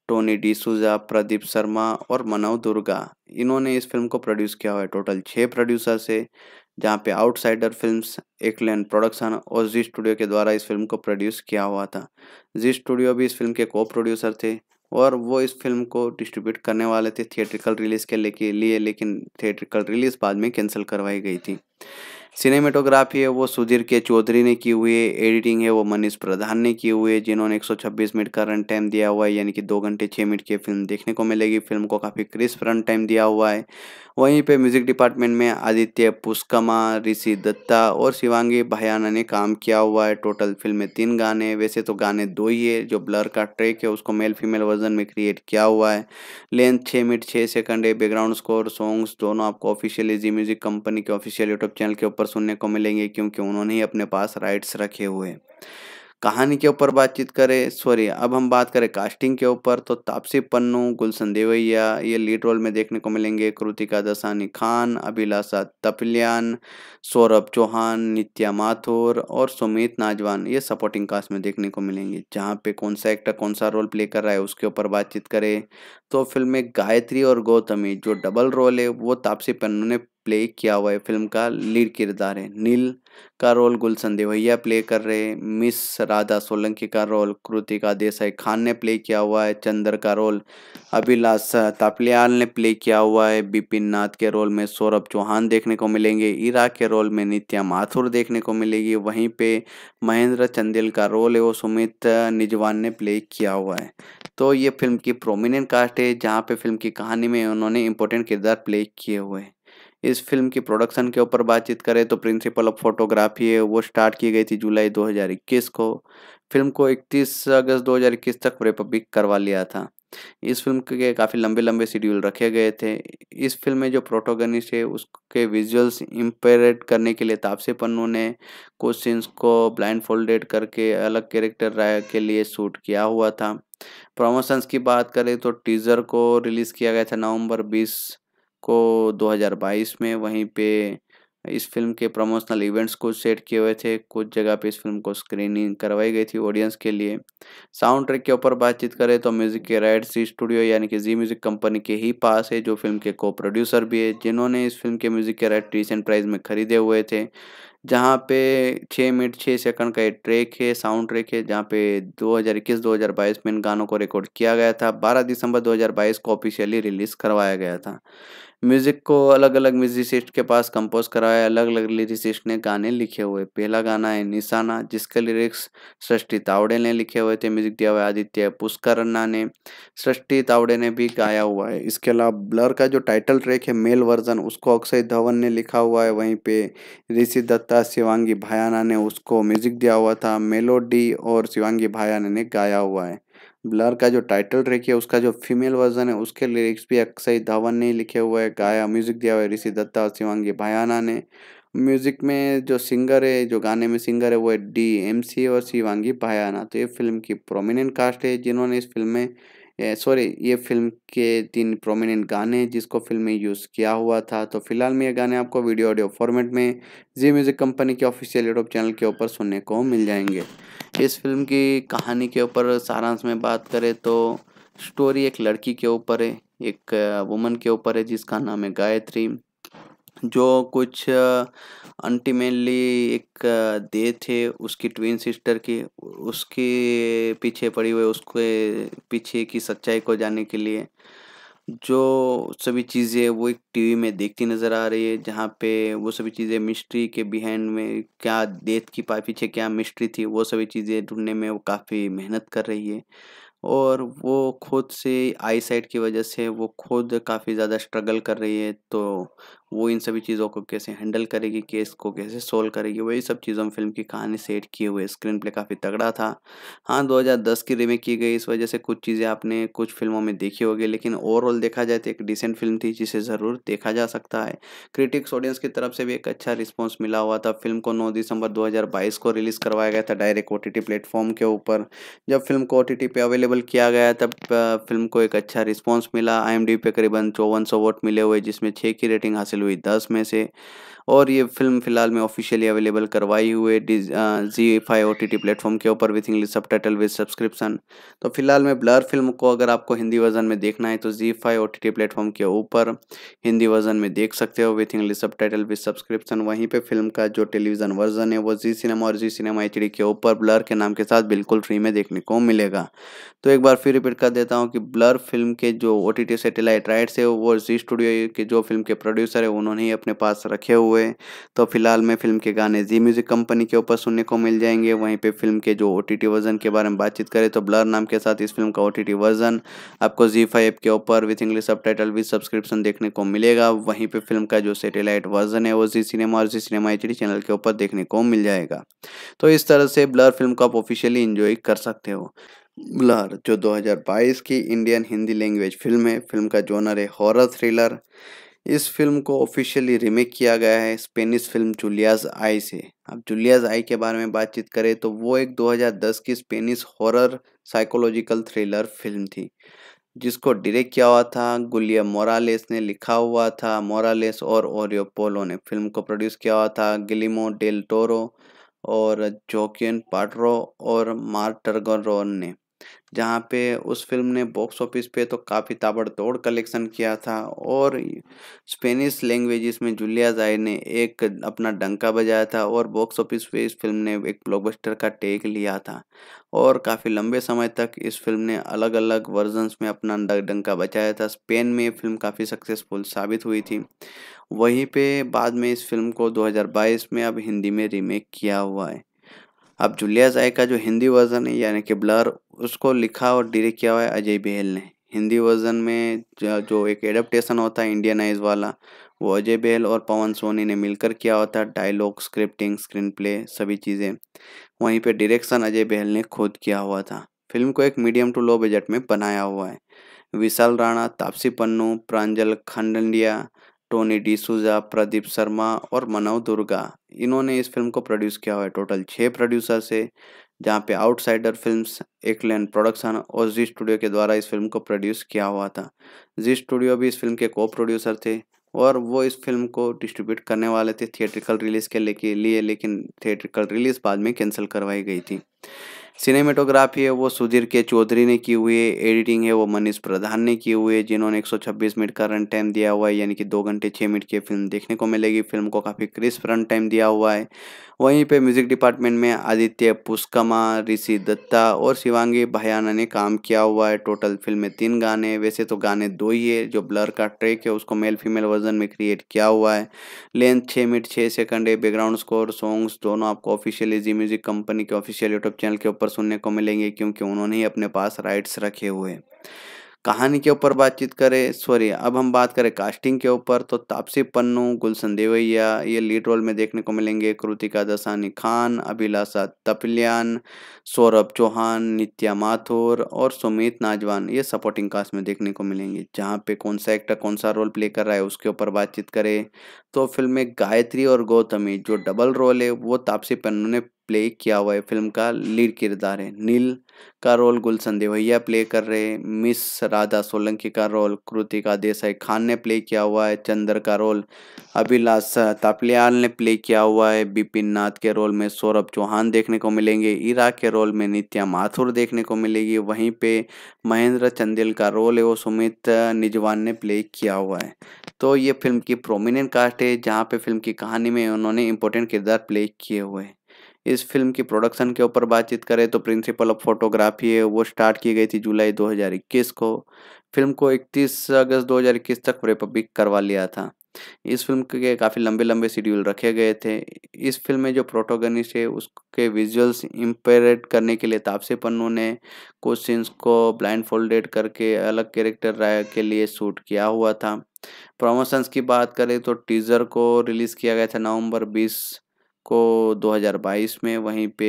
टोनी डिसूजा प्रदीप शर्मा और मनव दुर्गा इन्होंने इस फिल्म को प्रोड्यूस किया हुआ है टोटल छः प्रोड्यूसर से जहाँ पे आउटसाइडर फिल्म्स एकलैंड प्रोडक्शन और जी स्टूडियो के द्वारा इस फिल्म को प्रोड्यूस किया हुआ था जी स्टूडियो भी इस फिल्म के को प्रोड्यूसर थे और वो इस फिल्म को डिस्ट्रीब्यूट करने वाले थे थिएट्रिकल रिलीज़ के लेके लिए लेकिन थिएट्रिकल रिलीज़ बाद में कैंसिल करवाई गई थी सिनेमेटोग्राफी है वो सुधीर के चौधरी ने की हुई है एडिटिंग है वो मनीष प्रधान ने की हुई है जिन्होंने 126 मिनट का रन टाइम दिया हुआ है यानी कि दो घंटे छः मिनट की फिल्म देखने को मिलेगी फिल्म को काफ़ी क्रिस्प रन टाइम दिया हुआ है वहीं पे म्यूज़िक डिपार्टमेंट में आदित्य पुष्कमा ऋषि दत्ता और शिवांगी भयाना ने काम किया हुआ है टोटल फिल्म में तीन गाने वैसे तो गाने दो ही है जो ब्लर का ट्रैक है उसको मेल फीमेल वर्जन में क्रिएट किया हुआ है लेंथ छः मिनट छः सेकंड है बैकग्राउंड स्कोर सॉन्ग्स दोनों आपको ऑफिशियली जी म्यूज़िक कंपनी के ऑफिशियल यूट्यूब चैनल के ऊपर पर सुनने को मिलेंगे क्योंकि उन्होंने ही अपने पास राइट्स रखे हुए कहानी के ऊपर बातचीत करें सॉरी अब हम बात करें कास्टिंग के ऊपर तो तापसी पन्नू गुलशन देवैया ये लीड रोल में देखने को मिलेंगे कृतिका दसानी खान अभिलाषा तपलियान सौरभ चौहान नित्या माथुर और सुमित नाजवान ये सपोर्टिंग कास्ट में देखने को मिलेंगे जहाँ पे कौन सा एक्टर कौन सा रोल प्ले कर रहा है उसके ऊपर बातचीत करें तो फिल्म में गायत्री और गौतमी जो डबल रोल है वो तापसी पन्नू ने प्ले किया हुआ है फिल्म का लीड किरदार है नील का रोल गुलशन देवैया प्ले कर रहे हैं मिस राधा सोलंकी का रोल कृतिका देसाई खान ने प्ले किया हुआ है चंद्र का रोल अभिलाष तापलियाल ने प्ले किया हुआ है बिपिन नाथ के रोल में सौरभ चौहान देखने को मिलेंगे ईरा के रोल में नित्या माथुर देखने को मिलेगी वहीं पे महेंद्र चंदेल का रोल है वो सुमित निजवान ने प्ले किया हुआ है तो ये फिल्म की प्रोमिनेंट कास्ट है जहाँ पे फिल्म की कहानी में उन्होंने इंपॉर्टेंट किरदार प्ले किए हुए हैं इस फिल्म की प्रोडक्शन के ऊपर बातचीत करें तो प्रिंसिपल ऑफ फोटोग्राफी है वो स्टार्ट की गई थी जुलाई 2021 को फिल्म को 31 अगस्त 2021 तक रिपब्लिक करवा लिया था इस फिल्म के काफ़ी लंबे लंबे शेड्यूल रखे गए थे इस फिल्म में जो प्रोटोगनिस्ट है उसके विजुअल्स इम्पेरेट करने के लिए तापसी पन्नू ने कुछ सीन्स को ब्लाइंड फोल्डेड करके अलग कैरेक्टर राय के लिए शूट किया हुआ था प्रमोशंस की बात करें तो टीज़र को रिलीज़ किया गया था नवंबर बीस को 2022 में वहीं पे इस फिल्म के प्रमोशनल इवेंट्स कुछ सेट किए हुए थे कुछ जगह पे इस फिल्म को स्क्रीनिंग करवाई गई थी ऑडियंस के लिए साउंड ट्रैक के ऊपर बातचीत करें तो म्यूजिक के राइट्स स्टूडियो यानी कि जी म्यूजिक कंपनी के ही पास है जो फिल्म के को प्रोड्यूसर भी है जिन्होंने इस फिल्म के म्यूजिक के राइट रिसेंट प्राइज में खरीदे हुए थे जहाँ पे छः मिनट छः सेकंड का एक ट्रैक है साउंड ट्रैक है जहाँ पे 2021-2022 में इन गानों को रिकॉर्ड किया गया था 12 दिसंबर 2022 को ऑफिशियली रिलीज़ करवाया गया था म्यूजिक को अलग अलग म्यूजिसिस्ट के पास कंपोज कराया अलग अलग लिरिसिस्ट ने गाने लिखे हुए पहला गाना है निशाना जिसके लिरिक्स सृष्टि तावड़े ने लिखे हुए थे म्यूजिक दिया हुआ आदित्य पुष्करन्ना ने सृष्टि तावड़े ने भी गाया हुआ है इसके अलावा ब्लर का जो टाइटल ट्रैक है मेल वर्जन उसको अक्षय धवन ने लिखा हुआ है वहीं पे ऋषि दत्ता शिवांगी भायाना ने उसको म्यूजिक दिया हुआ था मेलोडी और शिवांगी भायाना ने गाया हुआ है ब्लर का जो टाइटल ट्रैक है उसका जो फीमेल वर्जन है उसके लिरिक्स भी अक्षय धवन ने लिखे हुए है गाया म्यूजिक दिया हुआ है ऋषि दत्ता और शिवांगी भायाना ने म्यूजिक में जो सिंगर है जो गाने में सिंगर है वो है डी एम सी और शिवांगी भायाना तो ये फिल्म की प्रोमिनेंट कास्ट है जिन्होंने इस फिल्म में सॉरी ये फिल्म के तीन प्रोमिनेंट गाने जिसको फिल्म में यूज़ किया हुआ था तो फिलहाल में ये गाने आपको वीडियो ऑडियो फॉर्मेट में जी म्यूज़िक कंपनी के ऑफिशियल यूट्यूब चैनल के ऊपर सुनने को मिल जाएंगे इस फिल्म की कहानी के ऊपर सारांश में बात करें तो स्टोरी एक लड़की के ऊपर है एक वुमन के ऊपर है जिसका नाम है गायत्री जो कुछ अल्टीमेटली एक डेथ है उसकी ट्विन सिस्टर की उसके पीछे पड़ी हुई उसके पीछे की सच्चाई को जानने के लिए जो सभी चीज़ें वो एक टीवी में देखती नज़र आ रही है जहाँ पे वो सभी चीज़ें मिस्ट्री के बिहेंड में क्या डेथ की पा पीछे क्या मिस्ट्री थी वो सभी चीज़ें ढूंढने में वो काफ़ी मेहनत कर रही है और वो खुद से आई साइट की वजह से वो खुद काफ़ी ज़्यादा स्ट्रगल कर रही है तो वो इन सभी चीज़ों को कैसे हैंडल करेगी केस को कैसे सोल्व करेगी वही सब चीज़ों में फिल्म की कहानी सेट किए हुए स्क्रीन प्ले काफ़ी तगड़ा था हाँ 2010 की रीमेक की गई इस वजह से कुछ चीज़ें आपने कुछ फिल्मों में देखी होगी लेकिन ओवरऑल देखा जाए तो एक डिसेंट फिल्म थी जिसे ज़रूर देखा जा सकता है क्रिटिक्स ऑडियंस की तरफ से भी एक अच्छा रिस्पॉन्स मिला हुआ था फिल्म को नौ दिसंबर दो को रिलीज़ करवाया गया था डायरेक्ट ओ टी प्लेटफॉर्म के ऊपर जब फिल्म को ओ टी पे अवेलेबल अवेलेबल किया गया तब फिल्म को एक अच्छा रिस्पांस मिला आई पे करीबन चौवन सौ वोट मिले हुए जिसमें छः की रेटिंग हासिल हुई दस में से और ये फिल्म फिलहाल में ऑफिशियली अवेलेबल करवाई हुए Zee five O T platform के ऊपर with English subtitle with subscription तो फिलहाल में ब्लर फिल्म को अगर आपको हिंदी वर्जन में देखना है तो Zee five O T platform के ऊपर हिंदी वर्जन में देख सकते हो with English subtitle with subscription वहीं पर फिल्म का जो टेलीविजन वर्जन है वो जी सिनेमा और जी सिनेमा एच के ऊपर ब्लर के नाम के साथ बिल्कुल फ्री में देखने को मिलेगा तो एक बार फिर रिपीट कर देता हूँ कि ब्लर फिल्म के जो O T T satellite rights है वो जी स्टूडियो के जो फिल्म के प्रोड्यूसर है उन्होंने ही अपने पास रखे हुए तो फिलहाल में फिल्म के गाने जी म्यूजिक कंपनी के ऊपर सुनने को मिल जाएंगे वहीं पे फिल्म के जो ओ टी टी वर्जन के बारे में बातचीत करें तो ब्लर नाम के साथ इस फिल्म का ओ टी टी वर्जन आपको जी फाइव के ऊपर with English subtitle with subscription देखने को मिलेगा वहीं पर फिल्म का जो सेटेलाइट वर्जन है वो जी सिनेमा और Zee cinema H D channel के ऊपर देखने को मिल जाएगा तो इस तरह से ब्लर फिल्म को आप ऑफिशियली इंजॉय कर सकते हो ब्लर जो 2022 की इंडियन हिंदी लैंग्वेज फिल्म है फिल्म का जोनर है हॉरर थ्रिलर इस फिल्म को ऑफिशियली रीमेक किया गया है स्पेनिश फिल्म जूलियाज आई से अब जूलियाज आई के बारे में बातचीत करें तो वो एक 2010 की Spanish horror psychological thriller film थी जिसको डायरेक्ट किया हुआ था गुलिया मोरालेस ने लिखा हुआ था मोरालेस और ओरियो पोलो ने फिल्म को प्रोड्यूस किया हुआ था गिलिमो डेल टोरो और जोकिन पाटरो और मार्टरगोरोन ने जहाँ पे उस फिल्म ने बॉक्स ऑफिस पे तो काफ़ी ताबड़तोड़ कलेक्शन किया था और स्पेनिश लैंग्वेज में जूलिया जाय ने एक अपना डंका बजाया था और बॉक्स ऑफिस पे इस फिल्म ने एक ब्लॉकबस्टर का टेक लिया था और काफ़ी लंबे समय तक इस फिल्म ने अलग अलग वर्जन्स में अपना डंका बचाया था स्पेन में फिल्म काफ़ी सक्सेसफुल साबित हुई थी वहीं पे बाद में इस फिल्म को 2022 में अब हिंदी में रीमेक किया हुआ है अब जुलिया जाय का जो हिंदी वर्जन है यानी कि ब्लर उसको लिखा और डायरेक्ट किया हुआ है अजय बेहल ने हिंदी वर्जन में जो एक एडप्टेशन होता है इंडियनाइज वाला वो अजय बेहल और पवन सोनी ने मिलकर किया होता है डायलॉग स्क्रिप्टिंग स्क्रीन प्ले सभी चीज़ें वहीं पे डायरेक्शन अजय बेहल ने खुद किया हुआ था फिल्म को एक मीडियम टू लो बजट में बनाया हुआ है विशाल राणा तापसी पन्नू प्रांजल खंडंडिया टोनी डिसूजा प्रदीप शर्मा और मनव दुर्गा इन्होंने इस फिल्म को प्रोड्यूस किया हुआ है टोटल छः प्रोड्यूसर्स है जहाँ पे आउटसाइडर फिल्म्स एकलैंड प्रोडक्शन और जी स्टूडियो के द्वारा इस फिल्म को प्रोड्यूस किया हुआ था जी स्टूडियो भी इस फिल्म के को प्रोड्यूसर थे और वो इस फिल्म को डिस्ट्रीब्यूट करने वाले थे थिएट्रिकल रिलीज़ के लेके लिए लेकिन थिएट्रिकल रिलीज़ बाद में कैंसिल करवाई गई थी सिनेमेटोग्राफी है वो सुधीर के चौधरी ने की हुई है एडिटिंग है वो मनीष प्रधान ने की हुई है जिन्होंने 126 मिनट का रन टाइम दिया हुआ है यानी कि दो घंटे छः मिनट की फिल्म देखने को मिलेगी फिल्म को काफ़ी क्रिस्प रन टाइम दिया हुआ है वहीं पे म्यूज़िक डिपार्टमेंट में आदित्य पुष्कमा ऋषि दत्ता और शिवांगी भयाना ने काम किया हुआ है टोटल फिल्म में तीन गाने वैसे तो गाने दो ही है जो ब्लर का ट्रैक है उसको मेल फीमेल वर्जन में क्रिएट किया हुआ है लेंथ छः मिनट छः सेकंड है बैकग्राउंड स्कोर सॉन्ग्स दोनों आपको ऑफिशियली जी म्यूज़िक कंपनी के ऑफिशियल यूट्यूब चैनल के ऊपर सुनने को मिलेंगे क्योंकि उन्होंने ही अपने पास राइट्स रखे हुए हैं कहानी के ऊपर बातचीत करें सॉरी अब हम बात करें कास्टिंग के ऊपर तो तापसी पन्नू गुलशन देवैया ये लीड रोल में देखने को मिलेंगे कृतिका दसानी खान अभिलाषा तपलियान सौरभ चौहान नित्या माथुर और सुमित नाजवान ये सपोर्टिंग कास्ट में देखने को मिलेंगे जहाँ पे कौन सा एक्टर कौन सा रोल प्ले कर रहा है उसके ऊपर बातचीत करें तो फिल्म में गायत्री और गौतमी जो डबल रोल है वो तापसी पन्नू ने प्ले किया हुआ है फिल्म का लीड किरदार है नील का रोल गुलशन देवैया प्ले कर रहे हैं मिस राधा सोलंकी का रोल कृतिका देसाई खान ने प्ले किया हुआ है चंद्र का रोल अभिलाष तापलियाल ने प्ले किया हुआ है बिपिन नाथ के रोल में सौरभ चौहान देखने को मिलेंगे ईरा के रोल में नित्या माथुर देखने को मिलेगी वहीं पे महेंद्र चंदेल का रोल है वो सुमित निजवान ने प्ले किया हुआ है तो ये फिल्म की प्रोमिनेंट कास्ट है जहाँ पे फिल्म की कहानी में उन्होंने इंपॉर्टेंट किरदार प्ले किए हुए हैं इस फिल्म की प्रोडक्शन के ऊपर बातचीत करें तो प्रिंसिपल ऑफ फोटोग्राफी है वो स्टार्ट की गई थी जुलाई 2021 को फिल्म को 31 अगस्त 2021 तक रिपब्लिक करवा लिया था इस फिल्म के काफ़ी लंबे लंबे शेड्यूल रखे गए थे इस फिल्म में जो प्रोटोगनिस्ट है उसके विजुअल्स इम्पेरेट करने के लिए तापसी पन्नू ने कुछ सीन्स को ब्लाइंड फोल्डेड करके अलग कैरेक्टर के लिए शूट किया हुआ था प्रमोशंस की बात करें तो टीज़र को रिलीज़ किया गया था नवंबर बीस को 2022 में वहीं पे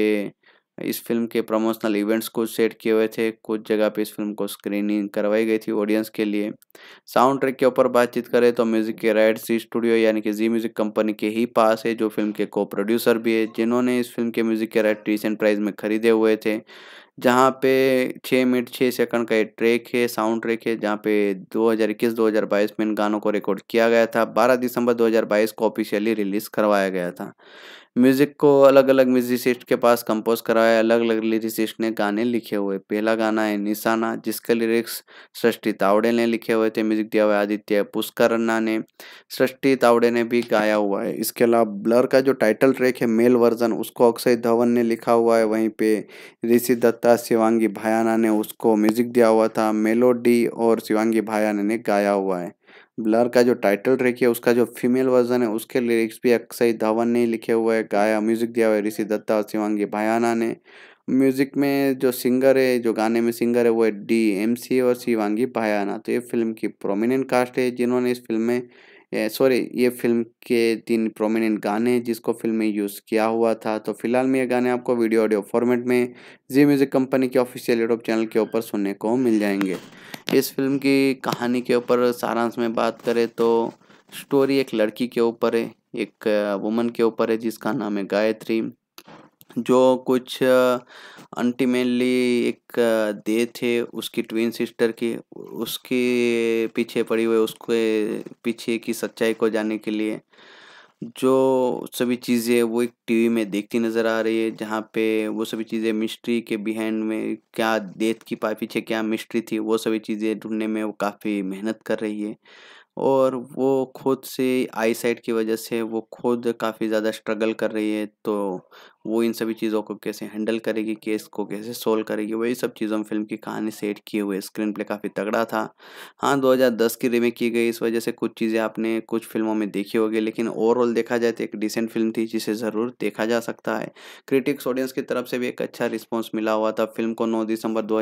इस फिल्म के प्रमोशनल इवेंट्स को सेट किए हुए थे कुछ जगह पे इस फिल्म को स्क्रीनिंग करवाई गई थी ऑडियंस के लिए साउंड ट्रैक के ऊपर बातचीत करें तो म्यूजिक के राइट्स जी स्टूडियो यानी कि जी म्यूजिक कंपनी के ही पास है जो फिल्म के को प्रोड्यूसर भी है जिन्होंने इस फिल्म के म्यूजिक के राइट रिसेंट प्राइज में खरीदे हुए थे जहाँ पे छः मिनट छः सेकंड का एक ट्रैक है साउंड ट्रैक है जहाँ पे 2021-2022 में इन गानों को रिकॉर्ड किया गया था 12 दिसंबर 2022 को ऑफिशियली रिलीज़ करवाया गया था म्यूज़िक को अलग अलग म्यूजिसिस्ट के पास कंपोज करवाया अलग अलग लिरिसिस्ट ने गाने लिखे हुए पहला गाना है निशाना जिसके लिरिक्स सृष्टि तावड़े ने लिखे हुए थे म्यूजिक दिया हुआ आदित्य पुष्कर रन्ना ने सृष्टि तावड़े ने भी गाया हुआ है इसके अलावा ब्लर का जो टाइटल ट्रैक है मेल वर्जन उसको अक्षय धवन ने लिखा हुआ है वहीं पे ऋषि दत्त था शिवांगी भायाना ने उसको म्यूजिक दिया हुआ था मेलोडी और शिवांगी भायाना ने गाया हुआ है ब्लर का जो टाइटल ट्रैक है उसका जो फीमेल वर्जन है उसके लिरिक्स भी अक्षय धवन ने लिखे हुए हैं गाया म्यूजिक दिया हुआ है ऋषि दत्ता और शिवांगी भायाना ने म्यूजिक में जो सिंगर है जो गाने में सिंगर है वो है डी एम सी और शिवांगी भायाना तो ये फिल्म की प्रोमिनेंट कास्ट है जिन्होंने इस फिल्म में सॉरी ये फिल्म के तीन प्रोमिनेंट गाने जिसको फिल्म में यूज़ किया हुआ था तो फिलहाल में ये गाने आपको वीडियो ऑडियो फॉर्मेट में जी म्यूज़िक कंपनी के ऑफिशियल यूट्यूब चैनल के ऊपर सुनने को मिल जाएंगे इस फिल्म की कहानी के ऊपर सारांश में बात करें तो स्टोरी एक लड़की के ऊपर है एक वुमन के ऊपर है जिसका नाम है गायत्री जो कुछ अल्टीमेटली एक दे थे उसकी ट्विन सिस्टर की उसके पीछे पड़ी हुई उसके पीछे की सच्चाई को जानने के लिए जो सभी चीज़ें वो एक टीवी में देखती नज़र आ रही है जहाँ पे वो सभी चीज़ें मिस्ट्री के बिहाइंड में क्या देत की पीछे क्या मिस्ट्री थी वो सभी चीज़ें ढूंढने में वो काफ़ी मेहनत कर रही है और वो खुद से आई साइट की वजह से वो खुद काफ़ी ज़्यादा स्ट्रगल कर रही है तो वो इन सभी चीज़ों को कैसे हैंडल करेगी केस को कैसे सोल्व करेगी वही सब चीज़ों में फिल्म की कहानी सेट किए हुए स्क्रीन प्ले काफ़ी तगड़ा था हाँ 2010 की रीमेक की गई इस वजह से कुछ चीज़ें आपने कुछ फिल्मों में देखी होगी लेकिन ओवरऑल देखा जाए तो एक डिसेंट फिल्म थी जिसे ज़रूर देखा जा सकता है क्रिटिक्स ऑडियंस की तरफ से भी एक अच्छा रिस्पॉन्स मिला हुआ था फिल्म को नौ दिसंबर दो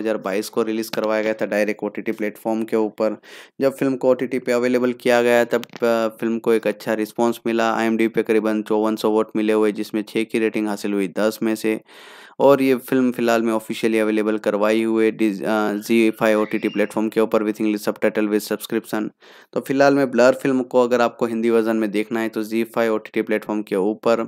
को रिलीज़ करवाया गया था डायरेक्ट ओ टी प्लेटफॉर्म के ऊपर जब फिल्म को ओ टी पे अवेलेबल किया गया तब फिल्म को एक अच्छा रिस्पॉन्स मिला आई पे करीबन चौवन वोट मिले हुए जिसमें छः की रेटिंग हासिल हुई दस में से और ये फिल्म फिलहाल में ऑफिशियली अवेलेबल करवाई हुए Zee five O T platform के ऊपर with English subtitle with subscription तो फिलहाल में ब्लर फिल्म को अगर आपको हिंदी वर्जन में देखना है तो Zee five O T platform के ऊपर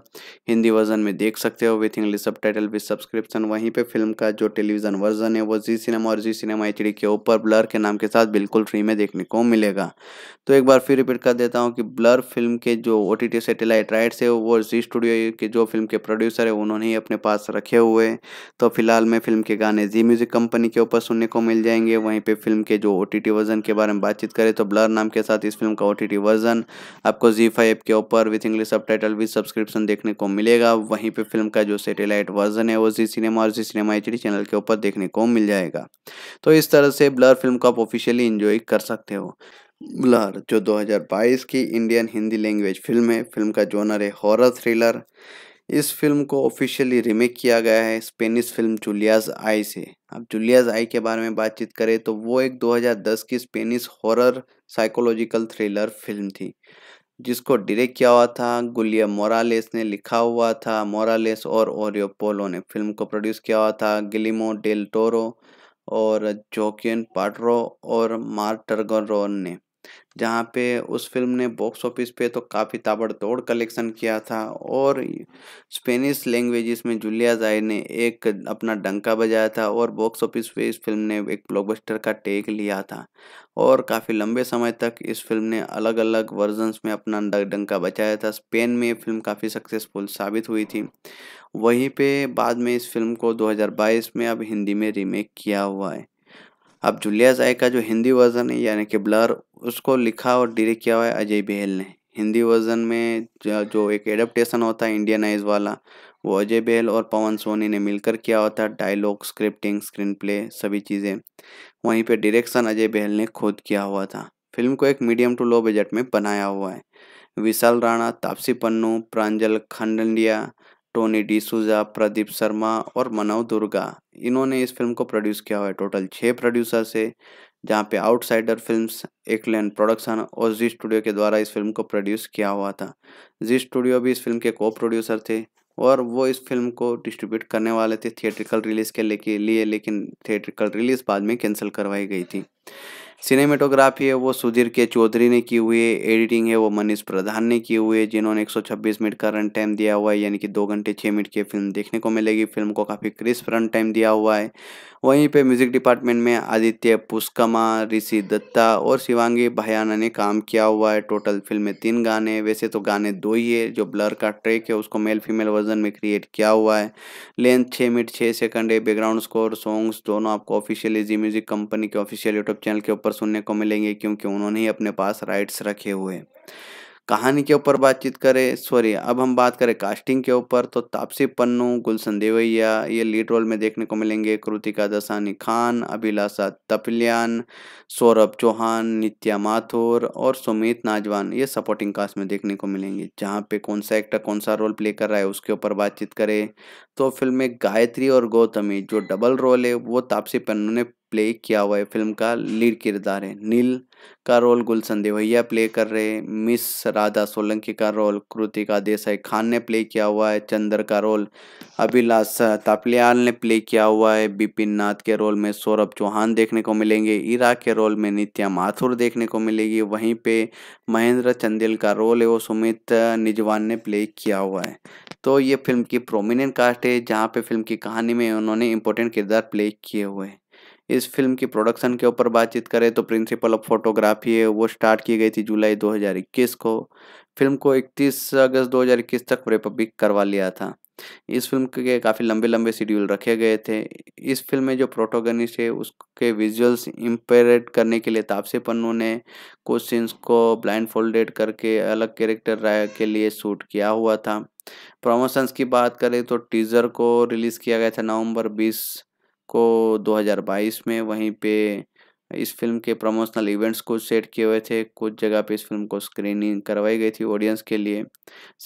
हिंदी वर्जन में देख सकते हो with English subtitle with subscription वहीं पर फिल्म का जो टेलीविजन वर्जन है वो जी सिनेमा और जी सिनेमा एच के ऊपर ब्लर के नाम के साथ बिल्कुल फ्री में देखने को मिलेगा तो एक बार फिर रिपीट कर देता हूँ कि ब्लर फिल्म के जो O T T satellite rights है वो जी स्टूडियो के जो फिल्म के प्रोड्यूसर है उन्होंने ही अपने पास रखे हुए हुए तो फिलहाल में फिल्म के गाने जी म्यूज़िक कंपनी के ऊपर सुनने को मिल जाएंगे वहीं पे फिल्म के जो ओ वर्जन के बारे में बातचीत करें तो ब्लर नाम के साथ इस फिल्म का ओ वर्जन आपको जी फाइव के ऊपर with English subtitle subscription देखने को मिलेगा वहीं पर फिल्म का जो सेटेलाइट वर्जन है वो जी सिनेमा और जी सिनेमा एच चैनल के ऊपर देखने को मिल जाएगा तो इस तरह से ब्लर फिल्म को आप ऑफिशियली इंजॉय कर सकते हो ब्लर जो 2022 की इंडियन हिंदी लैंग्वेज फिल्म है फिल्म का जोनर है हॉरर थ्रिलर इस फिल्म को ऑफिशियली रीमेक किया गया है स्पेनिश फिल्म जूलियाज आई से अब जूलियाज आई के बारे में बातचीत करें तो वो एक 2010 की Spanish horror psychological thriller film थी जिसको डायरेक्ट किया हुआ था गुलिया मोरालेस ने लिखा हुआ था मोरालेस और ओरियो पोलो ने फिल्म को प्रोड्यूस किया हुआ था गिलिमो डेल टोरो और जोकिन पाटरो और मार्टरगोरोन ने जहाँ पे उस फिल्म ने बॉक्स ऑफिस पे तो काफ़ी ताबड़तोड़ कलेक्शन किया था और स्पेनिश लैंग्वेज में जूलिया जाय ने एक अपना डंका बजाया था और बॉक्स ऑफिस पे इस फिल्म ने एक ब्लॉकबस्टर का टेक लिया था और काफ़ी लंबे समय तक इस फिल्म ने अलग अलग वर्जन्स में अपना डंका बचाया था स्पेन में ये फिल्म काफ़ी सक्सेसफुल साबित हुई थी वहीं पे बाद में इस फिल्म को 2022 में अब हिंदी में रीमेक किया हुआ है अब जुलिया जाय का जो हिंदी वर्जन है यानी कि ब्लर उसको लिखा और डायरेक्ट किया हुआ है अजय बहल ने हिंदी वर्जन में जो एक एडप्टेशन होता है इंडियन आइज वाला वो अजय बेहल और पवन सोनी ने मिलकर किया होता डायलॉग स्क्रिप्टिंग स्क्रीन प्ले सभी चीज़ें वहीं पर डायरेक्शन अजय बेहल ने खुद किया हुआ था फिल्म को एक मीडियम टू लो बजट में बनाया हुआ है विशाल राणा तापसी पन्नू प्रांजल खंडंडिया टोनी डिसूजा प्रदीप शर्मा और मनव दुर्गा इन्होंने इस फिल्म को प्रोड्यूस किया हुआ है टोटल छः प्रोड्यूसर्स है जहाँ पे आउटसाइडर फिल्म्स एकलैंड प्रोडक्शन और जी स्टूडियो के द्वारा इस फिल्म को प्रोड्यूस किया हुआ था जी स्टूडियो भी इस फिल्म के को प्रोड्यूसर थे और वो इस फिल्म को डिस्ट्रीब्यूट करने वाले थे थिएट्रिकल रिलीज़ के लेके लिए लेकिन थिएट्रिकल रिलीज़ बाद में कैंसिल करवाई गई थी सिनेमेटोग्राफी है वो सुधीर के चौधरी ने की हुई है एडिटिंग है वो मनीष प्रधान ने की हुई है जिन्होंने 126 मिनट का रन टाइम दिया हुआ है यानी कि दो घंटे छः मिनट की फिल्म देखने को मिलेगी फिल्म को काफ़ी क्रिस्प रन टाइम दिया हुआ है वहीं पे म्यूज़िक डिपार्टमेंट में आदित्य पुष्कमा ऋषि दत्ता और शिवांगी भयाना ने काम किया हुआ है टोटल फिल्म में तीन गाने वैसे तो गाने दो ही है जो ब्लर का ट्रैक है उसको मेल फीमेल वर्जन में क्रिएट किया हुआ है लेंथ छः मिनट छः सेकंड है बैकग्राउंड स्कोर सॉन्ग्स दोनों आपको ऑफिशियली जी म्यूज़िक कंपनी के ऑफिशियल यूट्यूब चैनल के ऊपर सुनने को मिलेंगे क्योंकि उन्होंने ही अपने पास राइट्स रखे हुए कहानी के ऊपर बातचीत करें सॉरी अब हम बात करें कास्टिंग के ऊपर तो तापसी पन्नू गुलशन देवैया ये लीड रोल में देखने को मिलेंगे कृतिका दसानी खान अभिलाषा तपलियान सौरभ चौहान नित्या माथुर और सुमित नाजवान ये सपोर्टिंग कास्ट में देखने को मिलेंगे जहाँ पे कौन सा एक्टर कौन सा रोल प्ले कर रहा है उसके ऊपर बातचीत करें तो फिल्म में गायत्री और गौतमी जो डबल रोल है वो तापसी पन्नू ने प्ले किया हुआ है फिल्म का लीड किरदार है नील का रोल गुलशन देवैया प्ले कर रहे हैं मिस राधा सोलंकी का रोल कृतिका देसाई खान ने प्ले किया हुआ है चंद्र का रोल अभिलाष तापलियाल ने प्ले किया हुआ है बिपिन नाथ के रोल में सौरभ चौहान देखने को मिलेंगे ईरा के रोल में नित्या माथुर देखने को मिलेगी वहीं पे महेंद्र चंदेल का रोल है वो सुमित निजवान ने प्ले किया हुआ है तो ये फिल्म की प्रोमिनेंट कास्ट है जहाँ पे फिल्म की कहानी में उन्होंने इंपॉर्टेंट किरदार प्ले किए हुए हैं इस फिल्म की प्रोडक्शन के ऊपर बातचीत करें तो प्रिंसिपल ऑफ फोटोग्राफी है वो स्टार्ट की गई थी जुलाई 2021 को फिल्म को 31 अगस्त 2021 तक रिपब्लिक करवा लिया था इस फिल्म के काफ़ी लंबे लंबे शेड्यूल रखे गए थे इस फिल्म में जो प्रोटोगनिस्ट है उसके विजुअल्स इम्पेरेट करने के लिए तापसी पन्नू ने कुछ सीन्स को ब्लाइंड फोल्डेड करके अलग कैरेक्टर के लिए शूट किया हुआ था प्रमोशंस की बात करें तो टीज़र को रिलीज़ किया गया था नवंबर बीस को 2022 में वहीं पे इस फिल्म के प्रमोशनल इवेंट्स को सेट किए हुए थे कुछ जगह पे इस फिल्म को स्क्रीनिंग करवाई गई थी ऑडियंस के लिए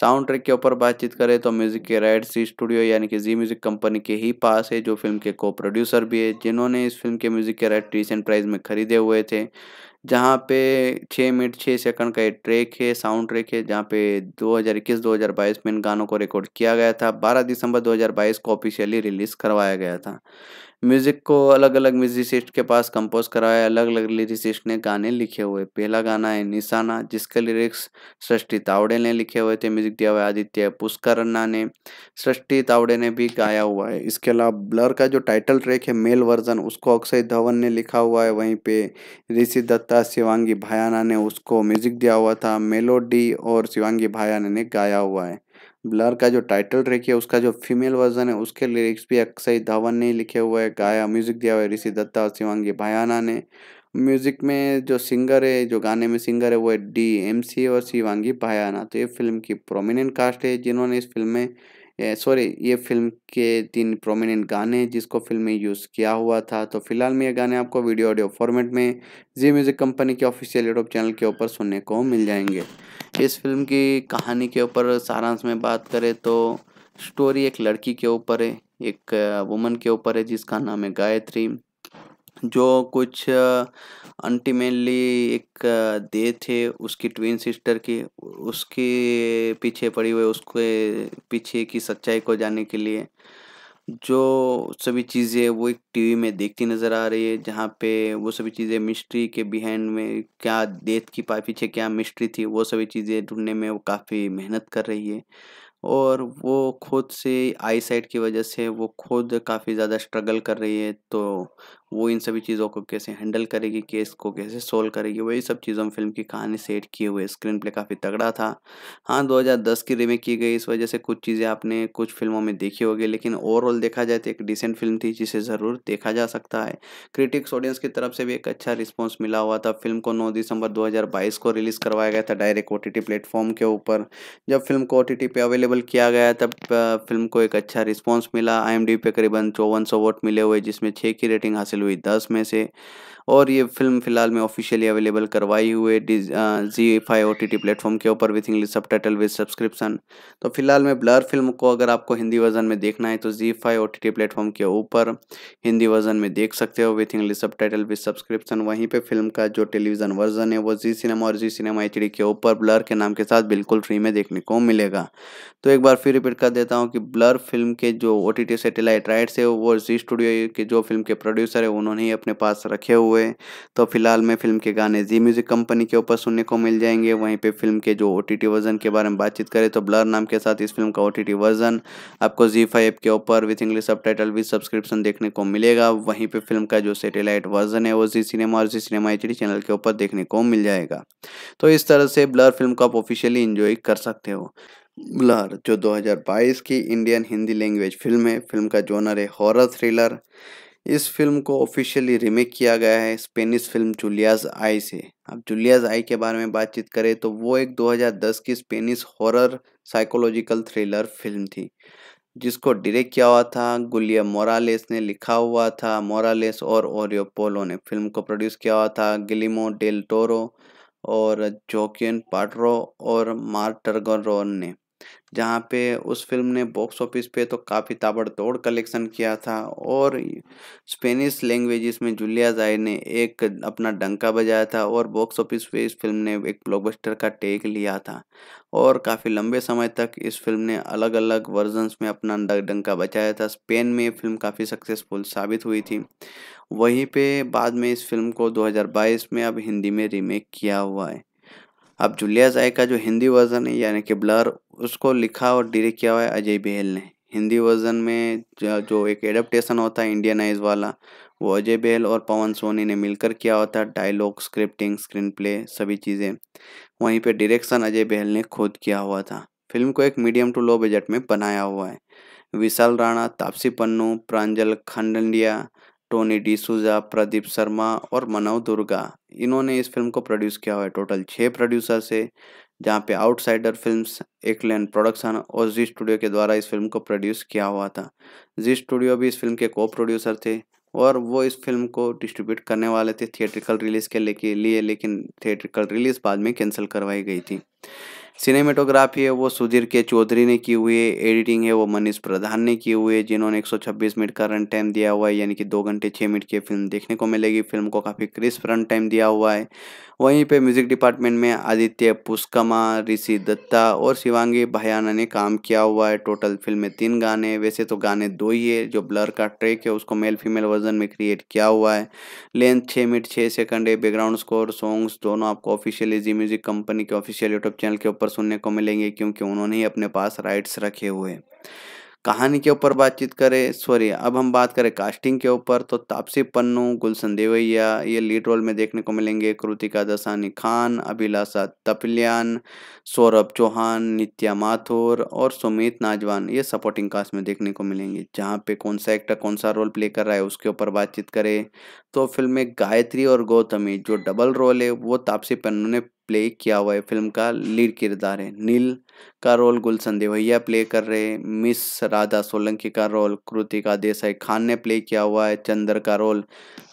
साउंड ट्रैक के ऊपर बातचीत करें तो म्यूजिक के राइट्स जी स्टूडियो यानी कि जी म्यूजिक कंपनी के ही पास है जो फिल्म के को प्रोड्यूसर भी है जिन्होंने इस फिल्म के म्यूजिक के राइट रिसेंट प्राइज में खरीदे हुए थे जहाँ पे छः मिनट छः सेकंड का एक ट्रैक है साउंड ट्रैक है जहाँ पे 2021-2022 में इन गानों को रिकॉर्ड किया गया था 12 दिसंबर 2022 को ऑफिशियली रिलीज़ करवाया गया था म्यूजिक को अलग अलग म्यूजिसिस्ट के पास कंपोज कराया अलग अलग लिरिसिस्ट ने गाने लिखे हुए पहला गाना है निशाना जिसके लिरिक्स सृष्टि तावड़े ने लिखे हुए थे म्यूजिक दिया हुआ है आदित्य पुष्करन्ना ने सृष्टि तावड़े ने भी गाया हुआ है इसके अलावा ब्लर का जो टाइटल ट्रैक है मेल वर्जन उसको अक्षय धवन ने लिखा हुआ है वहीं पे ऋषि दत्ता शिवांगी भायाना ने उसको म्यूजिक दिया हुआ था मेलोडी और शिवांगी भायाना ने गाया हुआ है ब्लर का जो टाइटल ट्रैक है उसका जो फीमेल वर्जन है उसके लिरिक्स भी अक्षय धवन ने लिखे हुए है गाया म्यूजिक दिया हुआ है ऋषि दत्ता और शिवांगी भयाना ने म्यूजिक में जो सिंगर है जो गाने में सिंगर है वो है डी एम सी और शिवांगी भयाना तो ये फिल्म की प्रोमिनेंट कास्ट है जिन्होंने इस फिल्म में सॉरी ये फिल्म के तीन प्रोमिनेंट गाने जिसको फिल्म में यूज़ किया हुआ था तो फिलहाल में ये गाने आपको वीडियो ऑडियो फॉर्मेट में जी म्यूज़िक कंपनी के ऑफिशियल यूट्यूब चैनल के ऊपर सुनने को मिल जाएंगे इस फिल्म की कहानी के ऊपर सारांश में बात करें तो स्टोरी एक लड़की के ऊपर है एक वुमन के ऊपर है जिसका नाम है गायत्री जो कुछ अल्टीमेटली एक दे थे उसकी ट्विन सिस्टर की उसके पीछे पड़ी हुई उसके पीछे की सच्चाई को जानने के लिए जो सभी चीज़ें वो एक टीवी में देखती नज़र आ रही है जहाँ पे वो सभी चीज़ें मिस्ट्री के बिहेंड में क्या देथ की पीछे क्या मिस्ट्री थी वो सभी चीज़ें ढूंढने में वो काफ़ी मेहनत कर रही है और वो खुद से आई साइट की वजह से वो खुद काफ़ी ज़्यादा स्ट्रगल कर रही है तो वो इन सभी चीज़ों को कैसे हैंडल करेगी केस को कैसे सोल्व करेगी वही सब चीज़ों में फिल्म की कहानी सेट किए हुए स्क्रीन प्ले काफ़ी तगड़ा था हाँ 2010 की रीमेक की गई इस वजह से कुछ चीज़ें आपने कुछ फिल्मों में देखी होगी लेकिन ओवरऑल देखा जाए तो एक डिसेंट फिल्म थी जिसे ज़रूर देखा जा सकता है क्रिटिक्स ऑडियंस की तरफ से भी एक अच्छा रिस्पॉन्स मिला हुआ था फिल्म को नौ दिसंबर दो को रिलीज़ करवाया गया था डायरेक्ट ओ टी प्लेटफॉर्म के ऊपर जब फिल्म को ओ टी पे अवेलेबल किया गया तब फिल्म को एक अच्छा रिस्पॉन्स मिला आई पे करीबन चौवन वोट मिले हुए जिसमें छः की रेटिंग हासिल हासिल हुई दस में से और ये फिल्म फिलहाल में ऑफिशियली अवेलेबल करवाई हुए Zee five O T T platform के ऊपर with English subtitle with subscription तो फिलहाल में ब्लर फिल्म को अगर आपको हिंदी वर्जन में देखना है तो Zee five O T T platform के ऊपर हिंदी वर्जन में देख सकते हो with English subtitle with subscription वहीं पर फिल्म का जो टेलीविजन वर्जन है वो जी सिनेमा और जी सिनेमा एच डी के ऊपर ब्लर के नाम के साथ बिल्कुल फ्री में देखने को मिलेगा तो एक बार फिर रिपीट कर देता हूँ कि ब्लर फिल्म के जो O T T satellite rights है वो जी स्टूडियो के जो फिल्म के प्रोड्यूसर है उन्होंने ही अपने पास रखे हुए तो फिलहाल में फिल्म के गाने जी म्यूज़िक कंपनी के ऊपर सुनने को मिल जाएंगे वहीं पे फिल्म के जो ओ वर्जन के बारे में बातचीत करें तो ब्लर नाम के साथ इस फिल्म का ओ वर्जन आपको जी फाइव के ऊपर with English subtitle with subscription देखने को मिलेगा वहीं पर फिल्म का जो सेटेलाइट वर्जन है वो जी सिनेमा और जी सिनेमा एच चैनल के ऊपर देखने को मिल जाएगा तो इस तरह से ब्लर फिल्म को आप ऑफिशियली इंजॉय कर सकते हो ब्लर जो 2022 की इंडियन हिंदी लैंग्वेज फिल्म है फिल्म का जोनर है हॉरर थ्रिलर इस फिल्म को ऑफिशियली रिमेक किया गया है स्पेनिश फिल्म जूलियाज आई से अब जूलियाज आई के बारे में बातचीत करें तो वो एक 2010 की Spanish horror psychological thriller film थी जिसको डायरेक्ट किया हुआ था गुलिया मोरालेस ने लिखा हुआ था मोरालेस और ओरियो पोलो ने फिल्म को प्रोड्यूस किया हुआ था गिलिमो डेल टोरो और जोकियन पाटरो और मार्टरगोरोन ने जहाँ पे उस फिल्म ने बॉक्स ऑफिस पे तो काफ़ी ताबड़तोड़ कलेक्शन किया था और स्पेनिश लैंग्वेज में जूलिया जाय ने एक अपना डंका बजाया था और बॉक्स ऑफिस पे इस फिल्म ने एक ब्लॉकबस्टर का टेक लिया था और काफ़ी लंबे समय तक इस फिल्म ने अलग अलग वर्जन्स में अपना डंका बचाया था स्पेन में ये फिल्म काफ़ी सक्सेसफुल साबित हुई थी वहीं पे बाद में इस फिल्म को 2022 में अब हिंदी में रीमेक किया हुआ है अब जुलिया जाय का जो हिंदी वर्जन है यानी कि ब्लर उसको लिखा और डायरेक्ट किया हुआ है अजय बेहल ने हिंदी वर्जन में जो एक एडप्टेशन होता है इंडियनाइज वाला वो अजय बेहल और पवन सोनी ने मिलकर किया होता है डायलॉग स्क्रिप्टिंग स्क्रीन प्ले सभी चीज़ें वहीं पे डायरेक्शन अजय बेहल ने खुद किया हुआ था फिल्म को एक मीडियम टू लो बजट में बनाया हुआ है विशाल राणा तापसी पन्नू प्रांजल खंडंडिया टोनी डिसूजा प्रदीप शर्मा और मनव दुर्गा इन्होंने इस फिल्म को प्रोड्यूस किया हुआ है टोटल छः प्रोड्यूसर से जहाँ पे आउटसाइडर फिल्म्स एकलैंड प्रोडक्शन और जी स्टूडियो के द्वारा इस फिल्म को प्रोड्यूस किया हुआ था जी स्टूडियो भी इस फिल्म के को प्रोड्यूसर थे और वो इस फिल्म को डिस्ट्रीब्यूट करने वाले थे थिएट्रिकल रिलीज़ के लेके लिए लेकिन थिएट्रिकल रिलीज़ बाद में कैंसिल करवाई गई थी सिनेमेटोग्राफी है वो सुधीर के चौधरी ने की हुई है एडिटिंग है वो मनीष प्रधान ने की हुई है जिन्होंने 126 मिनट का रन टाइम दिया हुआ है यानी कि दो घंटे छः मिनट की फिल्म देखने को मिलेगी फिल्म को काफ़ी क्रिस्प रन टाइम दिया हुआ है वहीं पे म्यूज़िक डिपार्टमेंट में आदित्य पुष्कमा ऋषि दत्ता और शिवांगी भयाना ने काम किया हुआ है टोटल फिल्म में तीन गाने वैसे तो गाने दो ही है जो ब्लर का ट्रैक है उसको मेल फीमेल वर्जन में क्रिएट किया हुआ है लेंथ छः मिनट छः सेकंड है बैकग्राउंड स्कोर सॉन्ग्स दोनों आपको ऑफिशियली जी म्यूज़िक कंपनी के ऑफिशियल यूट्यूब चैनल के ऊपर सुनने को मिलेंगे क्योंकि उन्होंने ही अपने पास राइट्स रखे हुए हैं कहानी के ऊपर बातचीत करें सॉरी अब हम बात करें कास्टिंग के ऊपर तो तापसी पन्नू गुलशन देवैया ये लीड रोल में देखने को मिलेंगे कृतिका दसानी खान अभिलाषा तपलियान सौरभ चौहान नित्या माथुर और सुमित नाजवान ये सपोर्टिंग कास्ट में देखने को मिलेंगे जहाँ पे कौन सा एक्टर कौन सा रोल प्ले कर रहा है उसके ऊपर बातचीत करें तो फिल्म में गायत्री और गौतमी जो डबल रोल है वो तापसी पन्नू ने प्ले किया हुआ है फिल्म का लीड किरदार है नील का रोल गुलशन देवैया प्ले कर रहे मिस राधा सोलंकी का रोल कृतिका देसाई खान ने प्ले किया हुआ है चंद्र का रोल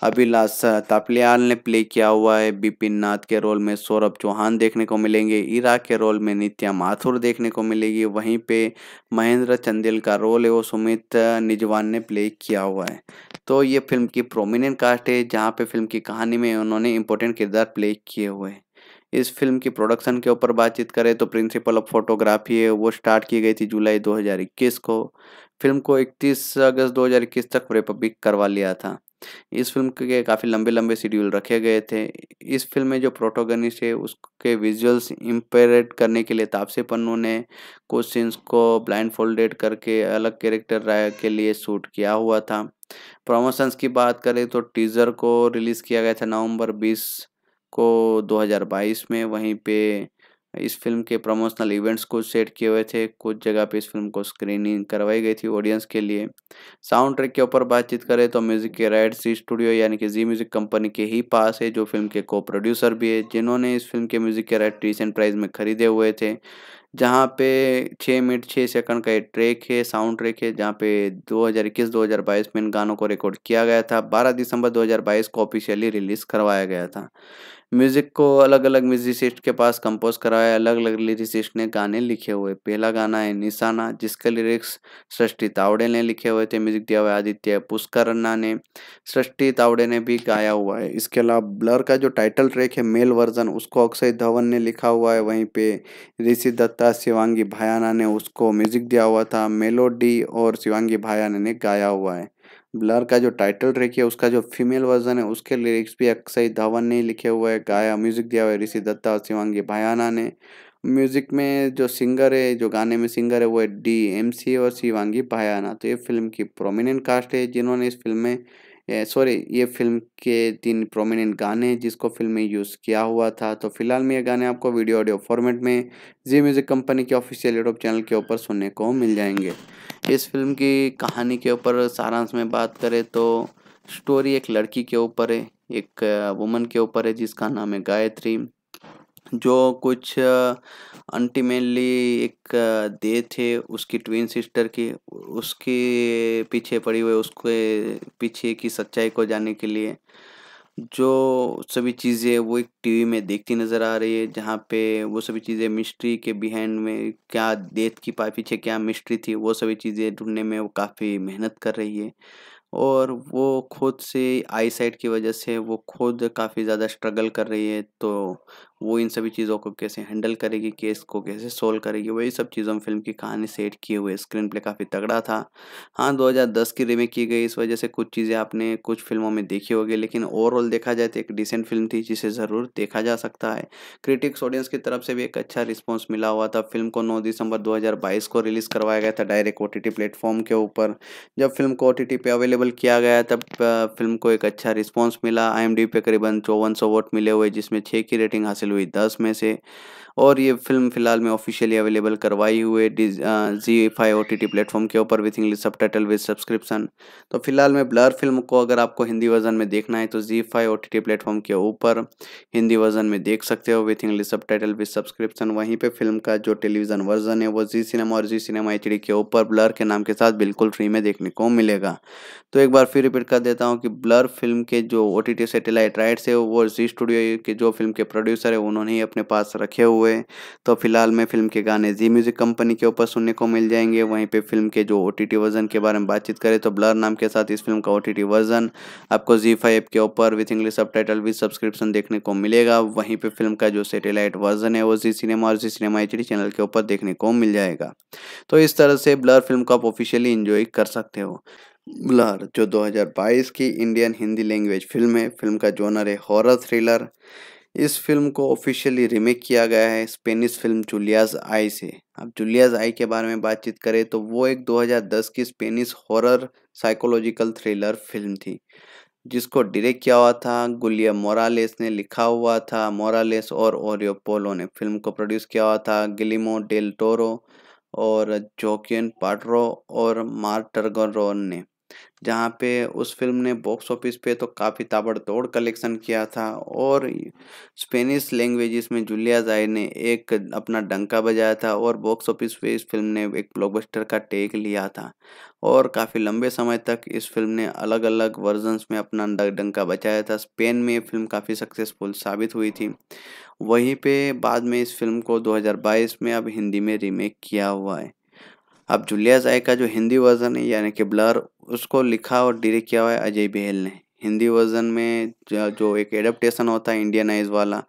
अभिलाष तापलियाल ने प्ले किया हुआ है बिपिन नाथ के रोल में सौरभ चौहान देखने को मिलेंगे ईरा के रोल में नित्या माथुर देखने को मिलेगी वहीं पे महेंद्र चंदेल का रोल है वो सुमित निजवान ने प्ले किया हुआ है तो ये फिल्म की प्रोमिनेंट कास्ट है जहाँ पे फिल्म की कहानी में उन्होंने इंपॉर्टेंट किरदार प्ले किए हुए हैं इस फिल्म की प्रोडक्शन के ऊपर बातचीत करें तो प्रिंसिपल ऑफ फोटोग्राफी है वो स्टार्ट की गई थी जुलाई 2021 को फिल्म को 31 अगस्त 2021 तक रिपब्लिक करवा लिया था इस फिल्म के काफ़ी लंबे लंबे शेड्यूल रखे गए थे इस फिल्म में जो प्रोटोगनिस्ट है उसके विजुअल्स इम्पेरेट करने के लिए तापसे पन्नू ने कुछ सीन्स को ब्लाइंड फोल्डेड करके अलग कैरेक्टर के लिए शूट किया हुआ था प्रमोशंस की बात करें तो टीज़र को रिलीज़ किया गया था नवंबर बीस को 2022 में वहीं पे इस फिल्म के प्रमोशनल इवेंट्स को सेट किए हुए थे कुछ जगह पे इस फिल्म को स्क्रीनिंग करवाई गई थी ऑडियंस के लिए साउंड ट्रैक के ऊपर बातचीत करें तो म्यूजिक के राइट जी स्टूडियो यानी कि जी म्यूजिक कंपनी के ही पास है जो फिल्म के को प्रोड्यूसर भी है जिन्होंने इस फिल्म के म्यूजिक के राइट रिसेंट प्राइज में खरीदे हुए थे जहाँ पे छः मिनट छः सेकंड का एक ट्रैक है साउंड ट्रैक है जहाँ पे 2021-2022 में इन गानों को रिकॉर्ड किया गया था 12 दिसंबर 2022 को ऑफिशियली रिलीज़ करवाया गया था म्यूज़िक को अलग अलग म्यूजिसिस्ट के पास कंपोज करवाया अलग अलग लिरिसिस्ट ने गाने लिखे हुए पहला गाना है निशाना जिसके लिरिक्स सृष्टि तावड़े ने लिखे हुए थे म्यूजिक दिया हुआ आदित्य पुष्कर पुष्करन्ना ने सृष्टि तावड़े ने भी गाया हुआ है इसके अलावा ब्लर का जो टाइटल ट्रैक है मेल वर्जन उसको अक्षय धवन ने लिखा हुआ है वहीं पे ऋषि दत्ता था शिवांगी भायाना ने उसको म्यूजिक दिया हुआ था मेलोडी और शिवांगी भायाना ने गाया हुआ है ब्लर का जो टाइटल ट्रैक है उसका जो फीमेल वर्जन है उसके लिरिक्स भी अक्षय धवन ने लिखे हुए है गाया म्यूजिक दिया हुआ है ऋषि दत्ता और शिवांगी भायाना ने म्यूजिक में जो सिंगर है जो गाने में सिंगर है वो है डी एम सी और शिवांगी भायाना तो ये फिल्म की प्रोमिनेंट कास्ट है जिन्होंने इस फिल्म में सॉरी ये फिल्म के तीन प्रोमिनेंट गाने हैं जिसको फिल्म में यूज़ किया हुआ था तो फिलहाल में ये गाने आपको वीडियो ऑडियो फॉर्मेट में जी म्यूज़िक कंपनी के ऑफिशियल यूट्यूब चैनल के ऊपर सुनने को मिल जाएंगे इस फिल्म की कहानी के ऊपर सारांश में बात करें तो स्टोरी एक लड़की के ऊपर है एक वुमन के ऊपर है जिसका नाम है गायत्री जो कुछ अल्टीमेटली एक दे थे उसकी ट्विन सिस्टर की उसके पीछे पड़ी हुई उसके पीछे की सच्चाई को जानने के लिए जो सभी चीज़ें वो एक टीवी में देखती नज़र आ रही है जहाँ पे वो सभी चीज़ें मिस्ट्री के बिहेंड में क्या देत की पीछे क्या मिस्ट्री थी वो सभी चीज़ें ढूंढने में वो काफ़ी मेहनत कर रही है और वो खुद से आई साइट की वजह से वो खुद काफ़ी ज़्यादा स्ट्रगल कर रही है तो वो इन सभी चीज़ों को कैसे हैंडल करेगी केस को कैसे सोल्व करेगी वही सब चीज़ों में फिल्म की कहानी सेट किए हुए स्क्रीन प्ले काफ़ी तगड़ा था हाँ 2010 की रीमेक की गई इस वजह से कुछ चीज़ें आपने कुछ फिल्मों में देखी होगी लेकिन ओवरऑल देखा जाए तो एक डिसेंट फिल्म थी जिसे ज़रूर देखा जा सकता है क्रिटिक्स ऑडियंस की तरफ से भी एक अच्छा रिस्पॉन्स मिला हुआ था फिल्म को नौ दिसंबर दो को रिलीज़ करवाया गया था डायरेक्ट ओ टी प्लेटफॉर्म के ऊपर जब फिल्म को ओ पे अवेलेबल किया गया तब फिल्म को एक अच्छा रिस्पॉन्स मिला आई पे करीबन चौवन वोट मिले हुए जिसमें छः की रेटिंग हासिल हासिल हुई दस में से और ये फिल्म फिलहाल में ऑफिशियली अवेलेबल करवाई हुए Zee five O T T platform के ऊपर with English subtitle with subscription तो फिलहाल में ब्लर फिल्म को अगर आपको हिंदी वर्जन में देखना है तो Zee five O T T platform के ऊपर हिंदी वर्जन में देख सकते हो with English subtitle with subscription वहीं पर फिल्म का जो टेलीविजन वर्जन है वो जी सिनेमा और जी सिनेमा एच के ऊपर ब्लर के नाम के साथ बिल्कुल फ्री में देखने को मिलेगा तो एक बार फिर रिपीट कर देता हूँ कि ब्लर फिल्म के जो O T T satellite rights है वो जी स्टूडियो के जो फिल्म के प्रोड्यूसर है उन्होंने ही अपने पास रखे हुए हुए तो फिलहाल में फिल्म के गाने जी म्यूज़िक कंपनी के ऊपर सुनने को मिल जाएंगे वहीं पे फिल्म के जो ओ वर्जन के बारे में बातचीत करें तो ब्लर नाम के साथ इस फिल्म का ओ वर्जन आपको जी फाइव के ऊपर with English subtitle with subscription देखने को मिलेगा वहीं पर फिल्म का जो सेटेलाइट वर्जन है वो जी सिनेमा और जी सिनेमा एच चैनल के ऊपर देखने को मिल जाएगा तो इस तरह से ब्लर फिल्म को आप ऑफिशियली इंजॉय कर सकते हो ब्लर जो 2022 की इंडियन हिंदी लैंग्वेज फिल्म है फिल्म का जोनर है हॉरर थ्रिलर इस फिल्म को ऑफिशियली रीमेक किया गया है स्पेनिश फिल्म जूलियाज आई से अब जूलियाज आई के बारे में बातचीत करें तो वो एक 2010 की Spanish horror psychological thriller film थी जिसको डायरेक्ट किया हुआ था गुलिया मोरालेस ने लिखा हुआ था मोरालेस और ओरियो पोलो ने फिल्म को प्रोड्यूस किया हुआ था गिलिमो डेल टोरो और जोकिन पाटरो और मार्टरगोरोन ने जहाँ पे उस फिल्म ने बॉक्स ऑफिस पे तो काफ़ी ताबड़तोड़ कलेक्शन किया था और स्पेनिश लैंग्वेज में जूलिया जाय ने एक अपना डंका बजाया था और बॉक्स ऑफिस पे इस फिल्म ने एक ब्लॉकबस्टर का टेक लिया था और काफ़ी लंबे समय तक इस फिल्म ने अलग अलग वर्जन्स में अपना डंका बचाया था स्पेन में ये फिल्म काफ़ी सक्सेसफुल साबित हुई थी वहीं पे बाद में इस फिल्म को 2022 में अब हिंदी में रीमेक किया हुआ है अब जुलिया जाय का जो हिंदी वर्जन है यानी कि ब्लर उसको लिखा और डायरेक्ट किया हुआ है अजय बहल ने हिंदी वर्जन में जो एक एडप्टेशन होता है इंडियनाइज वाला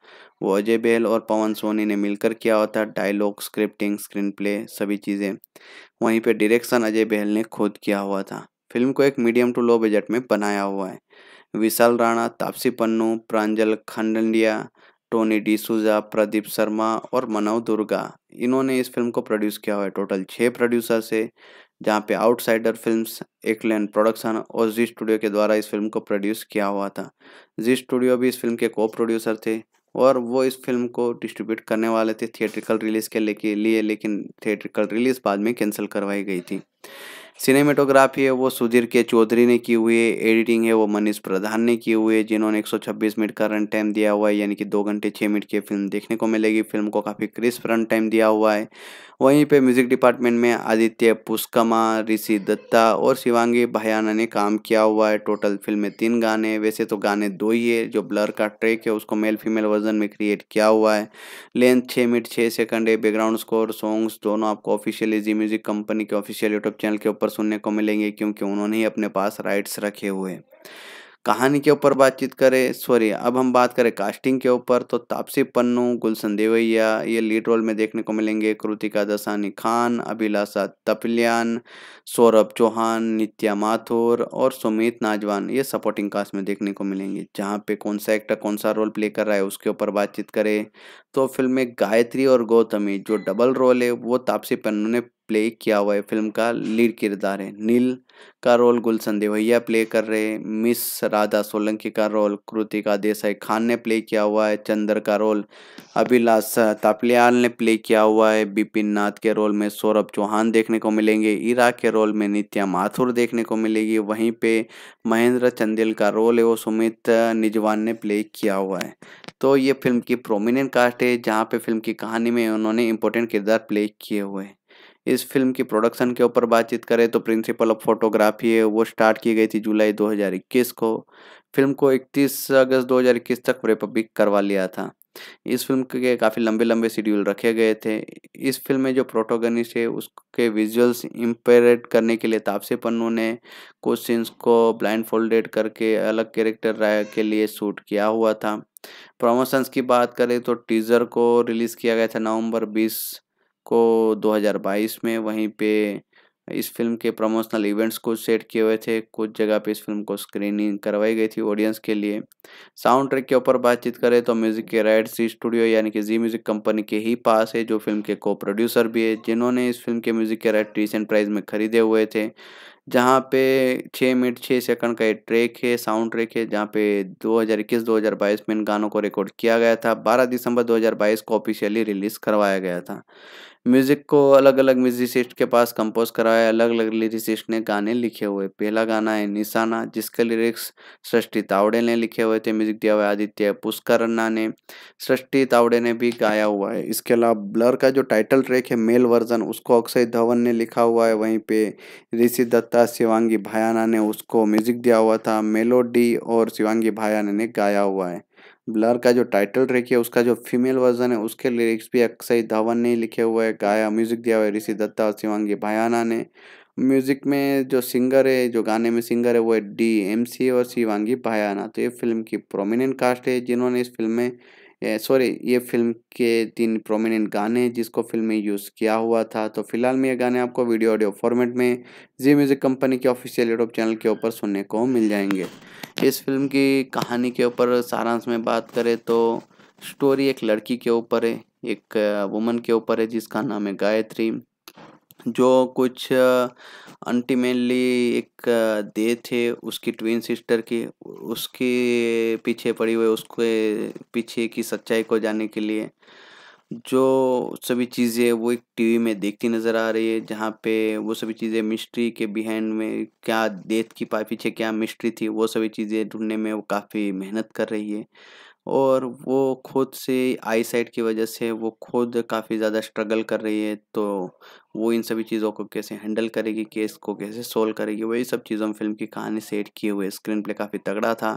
वो अजय बहल और पवन सोनी ने मिलकर किया होता है डायलॉग स्क्रिप्टिंग स्क्रीन प्ले सभी चीज़ें वहीं पर डिरेक्शन अजय बहल ने खुद किया हुआ था फिल्म को एक मीडियम टू लो बजट में बनाया हुआ है विशाल राणा तापसी पन्नू प्रांजल खंडिया टोनी डिसूजा प्रदीप शर्मा और मनव दुर्गा इन्होंने इस फिल्म को प्रोड्यूस किया हुआ है टोटल छः प्रोड्यूसर से जहाँ पे आउटसाइडर फिल्म्स एकलैंड प्रोडक्शन और जी स्टूडियो के द्वारा इस फिल्म को प्रोड्यूस किया हुआ था जी स्टूडियो भी इस फिल्म के को प्रोड्यूसर थे और वो इस फिल्म को डिस्ट्रीब्यूट करने वाले थे थिएट्रिकल रिलीज़ के लेके लिए लेकिन थिएट्रिकल रिलीज़ बाद में कैंसिल करवाई गई थी सिनेमेटोग्राफी है वो सुधीर के चौधरी ने की हुई है एडिटिंग है वो मनीष प्रधान ने की हुई है जिन्होंने 126 मिनट का रन टाइम दिया हुआ है यानी कि दो घंटे छः मिनट की फिल्म देखने को मिलेगी फिल्म को काफ़ी क्रिस्प रन टाइम दिया हुआ है वहीं पे म्यूज़िक डिपार्टमेंट में आदित्य पुष्कमा ऋषि दत्ता और शिवांगी भयाना ने काम किया हुआ है टोटल फिल्म में तीन गाने वैसे तो गाने दो ही है जो ब्लर का ट्रैक है उसको मेल फीमेल वर्जन में क्रिएट किया हुआ है लेंथ छः मिनट छः सेकंड है बैकग्राउंड स्कोर सॉन्ग्स दोनों आपको ऑफिशियली जी म्यूज़िक कंपनी के ऑफिशियल यूट्यूब चैनल के ऊपर पर सुनने को मिलेंगे क्योंकि उन्होंने ही अपने पास राइट्स रखे हुए कहानी के ऊपर बातचीत करें सॉरी अब हम बात करें कास्टिंग के ऊपर तो तापसी पन्नू गुलशन देवैया ये लीड रोल में देखने को मिलेंगे कृतिका दसानी खान अभिलाषा तपलियान सौरभ चौहान नित्या माथुर और सुमित नाजवान ये सपोर्टिंग कास्ट में देखने को मिलेंगे जहाँ पे कौन सा एक्टर कौन सा रोल प्ले कर रहा है उसके ऊपर बातचीत करें तो फिल्म में गायत्री और गौतमी जो डबल रोल है वो तापसी पन्नू ने प्ले किया हुआ है फिल्म का लीड किरदार है नील का रोल गुलशन देवैया प्ले कर रहे हैं मिस राधा सोलंकी का रोल कृतिका देसाई खान ने प्ले किया हुआ है चंद्र का रोल अभिलाष तापलियाल ने प्ले किया हुआ है बिपिन नाथ के रोल में सौरभ चौहान देखने को मिलेंगे ईरा के रोल में नित्या माथुर देखने को मिलेगी वहीं पे महेंद्र चंदेल का रोल है वो सुमित निजवान ने प्ले किया हुआ है तो ये फिल्म की प्रोमिनेंट कास्ट है जहाँ पे फिल्म की कहानी में उन्होंने इंपॉर्टेंट किरदार प्ले किए हुए हैं इस फिल्म की प्रोडक्शन के ऊपर बातचीत करें तो प्रिंसिपल ऑफ फोटोग्राफी है वो स्टार्ट की गई थी जुलाई 2021 को फिल्म को 31 अगस्त 2021 तक रिपब्लिक करवा लिया था इस फिल्म के काफ़ी लंबे लंबे शेड्यूल रखे गए थे इस फिल्म में जो प्रोटोगनिस्ट है उसके विजुअल्स इम्पेरेट करने के लिए तापसी पन्नू ने कुछ सीन्स को ब्लाइंड फोल्डेड करके अलग कैरेक्टर राय के लिए शूट किया हुआ था प्रमोशंस की बात करें तो टीज़र को रिलीज़ किया गया था नवंबर बीस को 2022 में वहीं पे इस फिल्म के प्रमोशनल इवेंट्स को सेट किए हुए थे कुछ जगह पे इस फिल्म को स्क्रीनिंग करवाई गई थी ऑडियंस के लिए साउंड ट्रैक के ऊपर बातचीत करें तो म्यूजिक के राइट्स स्टूडियो यानी कि जी म्यूजिक कंपनी के ही पास है जो फिल्म के को प्रोड्यूसर भी है जिन्होंने इस फिल्म के म्यूजिक के राइट रिसेंट प्राइज में खरीदे हुए थे जहाँ पे छः मिनट छः सेकंड का एक ट्रैक है साउंड ट्रैक है जहाँ पे 2021-2022 में इन गानों को रिकॉर्ड किया गया था 12 दिसंबर 2022 को ऑफिशियली रिलीज़ करवाया गया था म्यूजिक को अलग अलग म्यूजिसिस्ट के पास कंपोज कराया अलग अलग लिरिसिस्ट ने गाने लिखे हुए पहला गाना है निशाना जिसके लिरिक्स सृष्टि तावड़े ने लिखे हुए थे म्यूजिक दिया हुआ आदित्य पुष्करन्ना ने सृष्टि तावड़े ने भी गाया हुआ है इसके अलावा ब्लर का जो टाइटल ट्रैक है मेल वर्जन उसको अक्षय धवन ने लिखा हुआ है वहीं पे ऋषि दत्ता शिवांगी भायाना ने उसको म्यूजिक दिया हुआ था मेलोडी और शिवांगी भायाना ने गाया हुआ है ब्लर का जो टाइटल ट्रैक है उसका जो फीमेल वर्जन है उसके लिरिक्स भी अक्षय धवन ने लिखे हुए हैं गाया म्यूजिक दिया हुआ है ऋषि दत्ता और शिवांगी भायाना ने म्यूजिक में जो सिंगर है जो गाने में सिंगर है वो है डी एम सी और शिवांगी भायाना तो ये फिल्म की प्रोमिनेंट कास्ट है जिन्होंने इस फिल्म में सॉरी ये फिल्म के तीन प्रोमिनेंट गाने हैं जिसको फिल्म में यूज़ किया हुआ था तो फिलहाल में ये गाने आपको वीडियो ऑडियो फॉर्मेट में जी म्यूज़िक कंपनी के ऑफिशियल यूट्यूब चैनल के ऊपर सुनने को मिल जाएंगे इस फिल्म की कहानी के ऊपर सारांश में बात करें तो स्टोरी एक लड़की के ऊपर है एक वुमन के ऊपर है जिसका नाम है गायत्री जो कुछ अल्टीमेटली एक दे थे उसकी ट्विन सिस्टर की उसके पीछे पड़ी हुई उसके पीछे की सच्चाई को जानने के लिए जो सभी चीज़ें वो एक टीवी में देखती नज़र आ रही है जहाँ पे वो सभी चीज़ें मिस्ट्री के बिहाइंड में क्या देत की पा पीछे क्या मिस्ट्री थी वो सभी चीज़ें ढूंढने में वो काफ़ी मेहनत कर रही है और वो खुद से आई साइट की वजह से वो खुद काफ़ी ज़्यादा स्ट्रगल कर रही है तो वो इन सभी चीज़ों को कैसे हैंडल करेगी केस को कैसे सोल्व करेगी वही सब चीज़ों में फिल्म की कहानी सेट किए हुए स्क्रीन प्ले काफ़ी तगड़ा था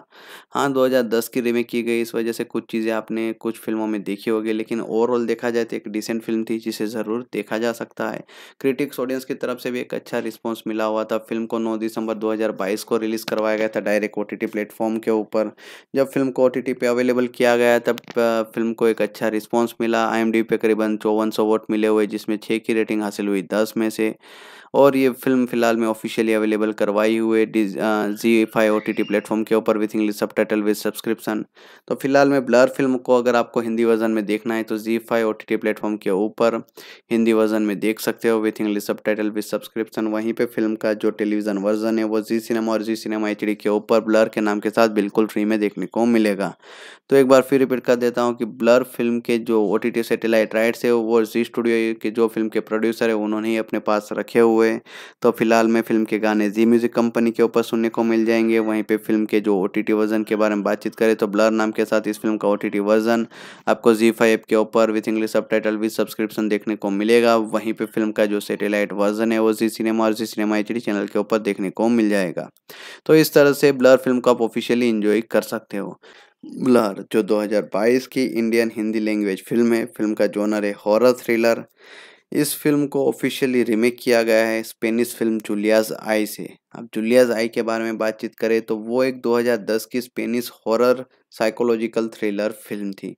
हाँ 2010 की रीमेक की गई इस वजह से कुछ चीज़ें आपने कुछ फिल्मों में देखी होगी लेकिन ओवरऑल देखा जाए तो एक डिसेंट फिल्म थी जिसे ज़रूर देखा जा सकता है क्रिटिक्स ऑडियंस की तरफ से भी एक अच्छा रिस्पॉन्स मिला हुआ था फिल्म को नौ दिसंबर दो को रिलीज़ करवाया गया था डायरेक्ट ओ टी प्लेटफॉर्म के ऊपर जब फिल्म को ओ टी पे अवेलेबल किया गया तब फिल्म को एक अच्छा रिस्पॉन्स मिला आई पे करीबन चौवन वोट मिले हुए जिसमें छः की रेटिंग हासिल हुई दस में से और ये फिल्म फिलहाल में ऑफिशियली अवेलेबल करवाई हुए Zee five O T T platform के ऊपर with English subtitle with subscription तो फिलहाल में ब्लर फिल्म को अगर आपको हिंदी वर्जन में देखना है तो Zee five O T T platform के ऊपर हिंदी वर्जन में देख सकते हो with English subtitle with subscription वहीं पर फिल्म का जो टेलीविजन वर्जन है वो जी सिनेमा और जी सिनेमा एच डी के ऊपर ब्लर के नाम के साथ बिल्कुल फ्री में देखने को मिलेगा तो एक बार फिर रिपीट कर देता हूँ कि ब्लर फिल्म के जो O T T satellite rights है वो जी स्टूडियो के जो फिल्म के प्रोड्यूसर है उन्होंने ही अपने पास रखे हुए हुए तो फिलहाल में फिल्म के गाने जी म्यूज़िक कंपनी के ऊपर सुनने को मिल जाएंगे वहीं पे फिल्म के जो ओ टी वर्जन के बारे में बातचीत करें तो ब्लर नाम के साथ इस फिल्म का ओ टी वर्जन आपको जी फाइव के ऊपर with English subtitle with subscription देखने को मिलेगा वहीं पर फिल्म का जो सेटेलाइट वर्जन है वो जी सिनेमा और जी सिनेमा एच चैनल के ऊपर देखने को मिल जाएगा तो इस तरह से ब्लर फिल्म को आप ऑफिशियली इंजॉय कर सकते हो ब्लर जो 2022 की इंडियन हिंदी लैंग्वेज फिल्म है फिल्म का जोनर है हॉरर थ्रिलर इस फिल्म को ऑफिशियली रीमेक किया गया है स्पेनिश फिल्म जूलियाज आई से अब जूलियाज आई के बारे में बातचीत करें तो वो एक 2010 की Spanish horror psychological thriller film थी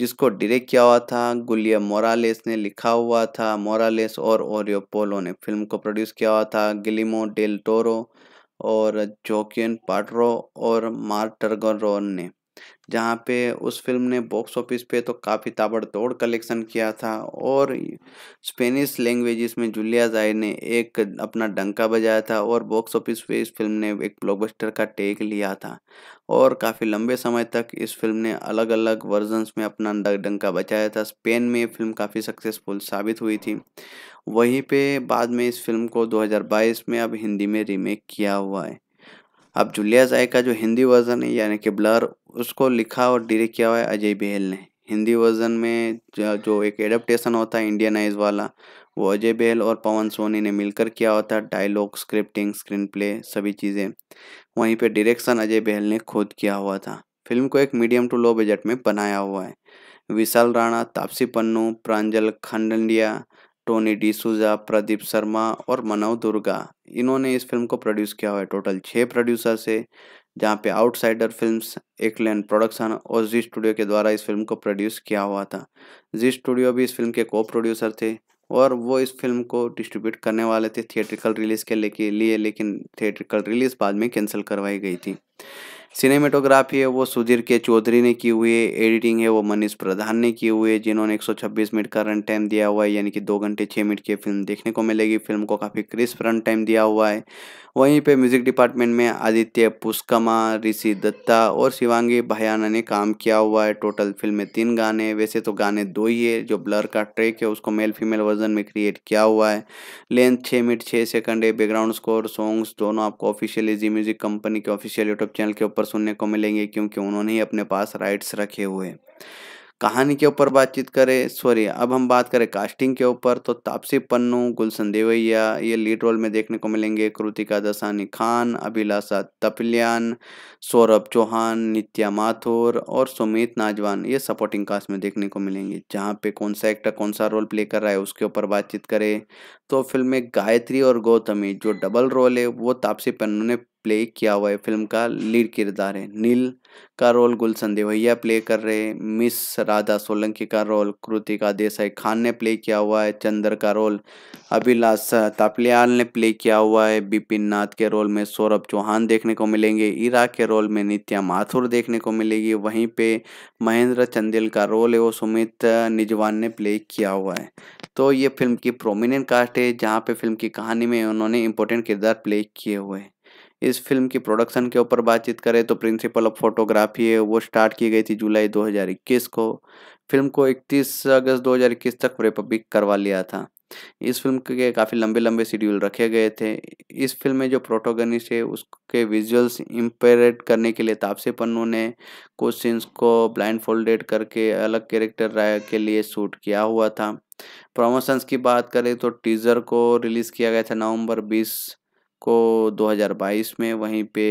जिसको डायरेक्ट किया हुआ था गुलिया मोरालेस ने लिखा हुआ था मोरालेस और ओरियो पोलो ने फिल्म को प्रोड्यूस किया हुआ था गिलिमो डेल टोरो और जोकियन पाटरो और मार्टरगोरोन ने जहाँ पे उस फिल्म ने बॉक्स ऑफिस पे तो काफ़ी ताबड़तोड़ कलेक्शन किया था और स्पेनिश लैंग्वेज में जूलिया जाय ने एक अपना डंका बजाया था और बॉक्स ऑफिस पे इस फिल्म ने एक ब्लॉकबस्टर का टेक लिया था और काफ़ी लंबे समय तक इस फिल्म ने अलग अलग वर्जन्स में अपना डंका बचाया था स्पेन में फिल्म काफ़ी सक्सेसफुल साबित हुई थी वहीं पे बाद में इस फिल्म को 2022 में अब हिंदी में रीमेक किया हुआ है अब जुलिया जाय का जो हिंदी वर्जन है यानी कि ब्लर उसको लिखा और डायरेक्ट किया हुआ है अजय बेहल ने हिंदी वर्जन में जो एक एडप्टेशन होता है इंडियनाइज वाला वो अजय बेहल और पवन सोनी ने मिलकर किया होता डायलॉग स्क्रिप्टिंग स्क्रीन प्ले सभी चीज़ें वहीं पे डायरेक्शन अजय बेहल ने खुद किया हुआ था फिल्म को एक मीडियम टू लो बजट में बनाया हुआ है विशाल राणा तापसी पन्नू प्रांजल खंडंडिया टोनी डिसूजा प्रदीप शर्मा और मनव दुर्गा इन्होंने इस फिल्म को प्रोड्यूस किया हुआ है टोटल छः प्रोड्यूसर्स है जहाँ पे आउटसाइडर फिल्म्स एकलैंड प्रोडक्शन और जी स्टूडियो के द्वारा इस फिल्म को प्रोड्यूस किया हुआ था जी स्टूडियो भी इस फिल्म के को प्रोड्यूसर थे और वो इस फिल्म को डिस्ट्रीब्यूट करने वाले थे थिएट्रिकल रिलीज़ के लेके लिए लेकिन थिएट्रिकल रिलीज़ बाद में कैंसिल करवाई गई थी सिनेमेटोग्राफी है वो सुधीर के चौधरी ने की हुई है एडिटिंग है वो मनीष प्रधान ने की हुई है जिन्होंने 126 मिनट का रन टाइम दिया हुआ है यानी कि दो घंटे छः मिनट की फिल्म देखने को मिलेगी फिल्म को काफ़ी क्रिस्प रन टाइम दिया हुआ है वहीं पे म्यूज़िक डिपार्टमेंट में आदित्य पुष्कमा ऋषि दत्ता और शिवांगी भयाना ने काम किया हुआ है टोटल फिल्म में तीन गाने वैसे तो गाने दो ही है जो ब्लर का ट्रैक है उसको मेल फीमेल वर्जन में क्रिएट किया हुआ है लेंथ छः मिनट छः सेकंड है बैकग्राउंड स्कोर सॉन्ग्स दोनों आपको ऑफिशियली जी म्यूज़िक कंपनी के ऑफिशियल यूट्यूब चैनल के ऊपर सुनने को मिलेंगे क्योंकि उन्होंने ही अपने पास राइट्स रखे हुए हैं कहानी के ऊपर बातचीत करें सॉरी अब हम बात करें कास्टिंग के ऊपर तो तापसी पन्नू गुलशन देवैया ये लीड रोल में देखने को मिलेंगे कृतिका दसानी खान अभिलाषा तपलियान सौरभ चौहान नित्या माथुर और सुमित नाजवान ये सपोर्टिंग कास्ट में देखने को मिलेंगे जहाँ पे कौन सा एक्टर कौन सा रोल प्ले कर रहा है उसके ऊपर बातचीत करें तो फिल्म में गायत्री और गौतमी जो डबल रोल है वो तापसी पन्नू ने प्ले किया हुआ है फिल्म का लीड किरदार है नील का रोल गुलशन देवैया प्ले कर रहे हैं मिस राधा सोलंकी का रोल कृतिका देसाई खान ने प्ले किया हुआ है चंद्र का रोल अभिलाष तापलियाल ने प्ले किया हुआ है बिपिन नाथ के रोल में सौरभ चौहान देखने को मिलेंगे ईरा के रोल में नित्या माथुर देखने को मिलेगी वहीं पे महेंद्र चंदेल का रोल है वो सुमित निजवान ने प्ले किया हुआ है तो ये फिल्म की प्रोमिनेंट कास्ट है जहाँ पे फिल्म की कहानी में उन्होंने इंपॉर्टेंट किरदार प्ले किए हुए हैं इस फिल्म की प्रोडक्शन के ऊपर बातचीत करें तो प्रिंसिपल ऑफ फोटोग्राफी है वो स्टार्ट की गई थी जुलाई 2021 को फिल्म को 31 अगस्त 2021 तक रिपब्लिक करवा लिया था इस फिल्म के काफ़ी लंबे लंबे शेड्यूल रखे गए थे इस फिल्म में जो प्रोटोगनिस्ट है उसके विजुअल्स इम्पेरेट करने के लिए तापसी पन्नू ने कुछ सीन्स को ब्लाइंड फोल्डेड करके अलग कैरेक्टर के लिए शूट किया हुआ था प्रमोशंस की बात करें तो टीज़र को रिलीज़ किया गया था नवंबर बीस को 2022 में वहीं पे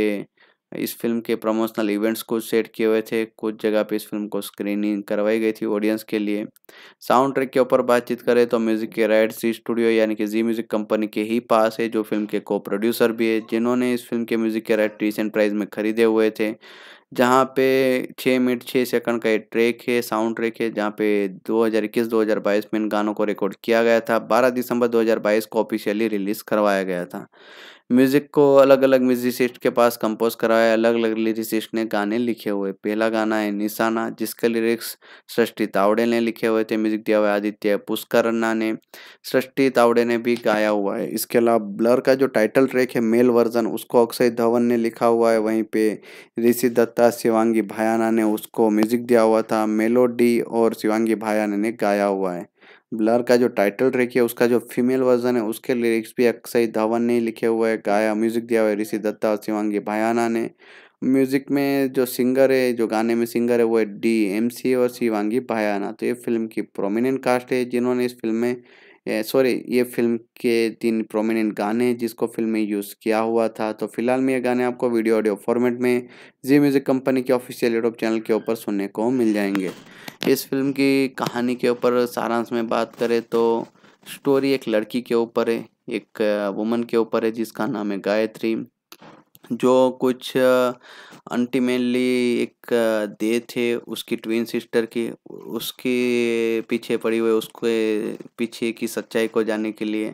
इस फिल्म के प्रमोशनल इवेंट्स को सेट किए हुए थे कुछ जगह पे इस फिल्म को स्क्रीनिंग करवाई गई थी ऑडियंस के लिए साउंड ट्रैक के ऊपर बातचीत करें तो म्यूजिक के राइट्स जी स्टूडियो यानी कि जी म्यूजिक कंपनी के ही पास है जो फिल्म के को प्रोड्यूसर भी है जिन्होंने इस फिल्म के म्यूजिक के राइट रिसेंट प्राइज में खरीदे हुए थे जहाँ पे छः मिनट छः सेकंड का एक ट्रैक है साउंड ट्रैक है जहाँ पे 2021-2022 में इन गानों को रिकॉर्ड किया गया था 12 दिसंबर 2022 को ऑफिशियली रिलीज़ करवाया गया था म्यूज़िक को अलग अलग म्यूजिसिस्ट के पास कंपोज कराया अलग अलग लिरिसिस्ट ने गाने लिखे हुए पहला गाना है निशाना जिसके लिरिक्स सृष्टि तावड़े ने लिखे हुए थे म्यूजिक दिया हुआ आदित्य पुष्कर पुष्करन्ना ने सृष्टि तावड़े ने भी गाया हुआ है इसके अलावा ब्लर का जो टाइटल ट्रैक है मेल वर्जन उसको अक्षय धवन ने लिखा हुआ है वहीं पे ऋषि दत्ता शिवांगी भायाना ने उसको म्यूजिक दिया हुआ था मेलोडी और शिवांगी भायाना ने गाया हुआ है ब्लर का जो टाइटल ट्रैक है उसका जो फीमेल वर्जन है उसके लिरिक्स भी अक्षय धवन ने लिखे हुए हैं गाया म्यूजिक दिया हुआ है ऋषि दत्ता और शिवांगी भायाना ने म्यूजिक में जो सिंगर है जो गाने में सिंगर है वो है डी एम सी और शिवांगी भायाना तो ये फिल्म की प्रोमिनेंट कास्ट है जिन्होंने इस फिल्म में सॉरी ये फिल्म के तीन प्रोमिनेंट गाने हैं जिसको फिल्म में यूज़ किया हुआ था तो फिलहाल में ये गाने आपको वीडियो ऑडियो फॉर्मेट में जी म्यूज़िक कंपनी के ऑफिशियल यूट्यूब चैनल के ऊपर सुनने को मिल जाएंगे इस फिल्म की कहानी के ऊपर सारांश में बात करें तो स्टोरी एक लड़की के ऊपर है एक वुमन के ऊपर है जिसका नाम है गायत्री जो कुछ अल्टीमेटली एक डेथ है उसकी ट्विन सिस्टर की उसके पीछे पड़ी हुई उसके पीछे की सच्चाई को जानने के लिए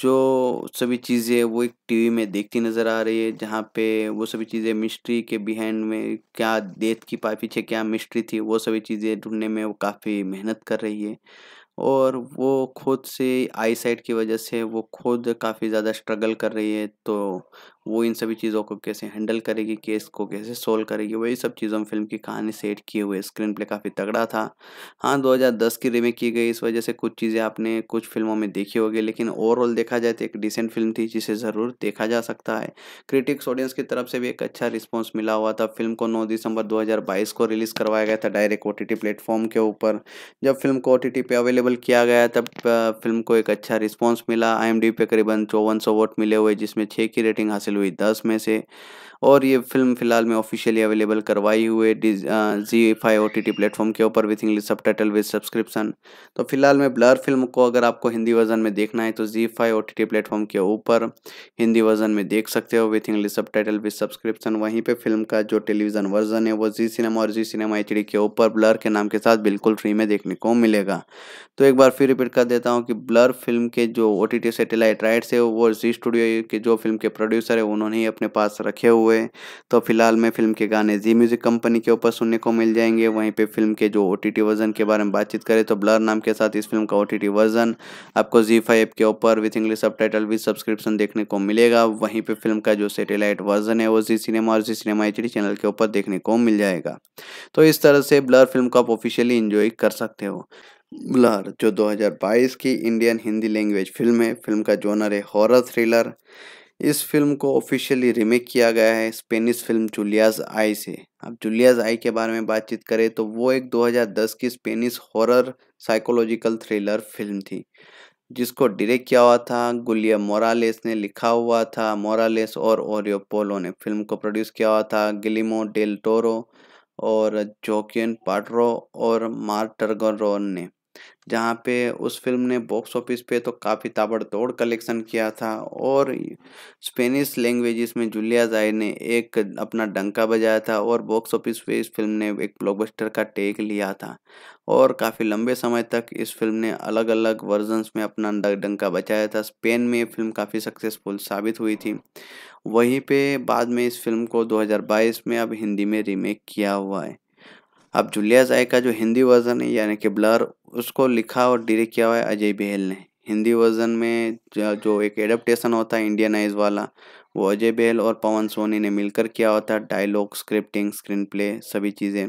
जो सभी चीज़ें वो एक टीवी में देखती नज़र आ रही है जहाँ पे वो सभी चीज़ें मिस्ट्री के बिहेंड में क्या डेथ की पा पीछे क्या मिस्ट्री थी वो सभी चीज़ें ढूंढने में वो काफ़ी मेहनत कर रही है और वो खुद से आई साइट की वजह से वो खुद काफ़ी ज़्यादा स्ट्रगल कर रही है तो वो इन सभी चीज़ों को कैसे हैंडल करेगी केस को कैसे सोल्व करेगी वही सब चीज़ों में फिल्म की कहानी सेट किए हुए स्क्रीन प्ले काफ़ी तगड़ा था हाँ 2010 की रीमेक की गई इस वजह से कुछ चीज़ें आपने कुछ फिल्मों में देखी होगी लेकिन ओवरऑल देखा जाए तो एक डिसेंट फिल्म थी जिसे ज़रूर देखा जा सकता है क्रिटिक्स ऑडियंस की तरफ से भी एक अच्छा रिस्पॉन्स मिला हुआ था फिल्म को नौ दिसंबर दो को रिलीज़ करवाया गया था डायरेक्ट ओ टी प्लेटफॉर्म के ऊपर जब फिल्म को ओ टी अवेलेबल अवेलेबल किया गया तब फिल्म को एक अच्छा रिस्पांस मिला आईएमडीबी पे करीबन चौवन सौ वोट मिले हुए जिसमें छः की रेटिंग हासिल हुई दस में से और ये फिल्म फिलहाल में ऑफिशियली अवेलेबल करवाई हुए Zee five O T platform के ऊपर with English subtitle with subscription तो फिलहाल में ब्लर फिल्म को अगर आपको हिंदी वर्जन में देखना है तो Zee five O T platform के ऊपर हिंदी वर्जन में देख सकते हो with English subtitle with subscription वहीं पर फिल्म का जो टेलीविजन वर्जन है वो जी सिनेमा और जी सिनेमा एच के ऊपर ब्लर के नाम के साथ बिल्कुल फ्री में देखने को मिलेगा तो एक बार फिर रिपीट कर देता हूँ कि ब्लर फिल्म के जो O T T satellite rights है वो जी स्टूडियो के जो फिल्म के प्रोड्यूसर है उन्होंने ही अपने पास रखे हुए हुए तो फिलहाल में फिल्म के गाने जी म्यूज़िक कंपनी के ऊपर सुनने को मिल जाएंगे वहीं पे फिल्म के जो ओ वर्जन के बारे में बातचीत करें तो ब्लर नाम के साथ इस फिल्म का ओ वर्जन आपको जी फाइव के ऊपर with English subtitle with subscription देखने को मिलेगा वहीं पर फिल्म का जो सेटेलाइट वर्जन है वो जी सिनेमा और जी सिनेमा एच चैनल के ऊपर देखने को मिल जाएगा तो इस तरह से ब्लर फिल्म को आप ऑफिशियली इंजॉय कर सकते हो ब्लर जो 2022 की इंडियन हिंदी लैंग्वेज फिल्म है फिल्म का जोनर है हॉरर थ्रिलर इस फिल्म को ऑफिशियली रिमेक किया गया है स्पेनिश फिल्म जूलियाज आई से अब जूलियाज आई के बारे में बातचीत करें तो वो एक 2010 की Spanish horror psychological thriller film थी जिसको डायरेक्ट किया हुआ था गुलिया मोरालेस ने लिखा हुआ था मोरालेस और ओरियो पोलो ने फिल्म को प्रोड्यूस किया हुआ था गिलिमो डेल टोरो और जोकियन पाटरो और मार्टरगोरोन ने जहाँ पे उस फिल्म ने बॉक्स ऑफिस पे तो काफ़ी ताबड़तोड़ कलेक्शन किया था और स्पेनिश लैंग्वेज में जूलिया जाय ने एक अपना डंका बजाया था और बॉक्स ऑफिस पे इस फिल्म ने एक ब्लॉकबस्टर का टेक लिया था और काफ़ी लंबे समय तक इस फिल्म ने अलग अलग वर्जन्स में अपना डंका बचाया था स्पेन में ये फिल्म काफ़ी सक्सेसफुल साबित हुई थी वहीं पे बाद में इस फिल्म को 2022 में अब हिंदी में रीमेक किया हुआ है अब जुलिया जाय का जो हिंदी वर्जन है यानी कि ब्लर उसको लिखा और डायरेक्ट किया हुआ है अजय बहल ने हिंदी वर्जन में जो एक एडप्टेशन होता है इंडियन आइज वाला वो अजय बेहल और पवन सोनी ने मिलकर किया होता है डायलॉग स्क्रिप्टिंग स्क्रीन प्ले सभी चीज़ें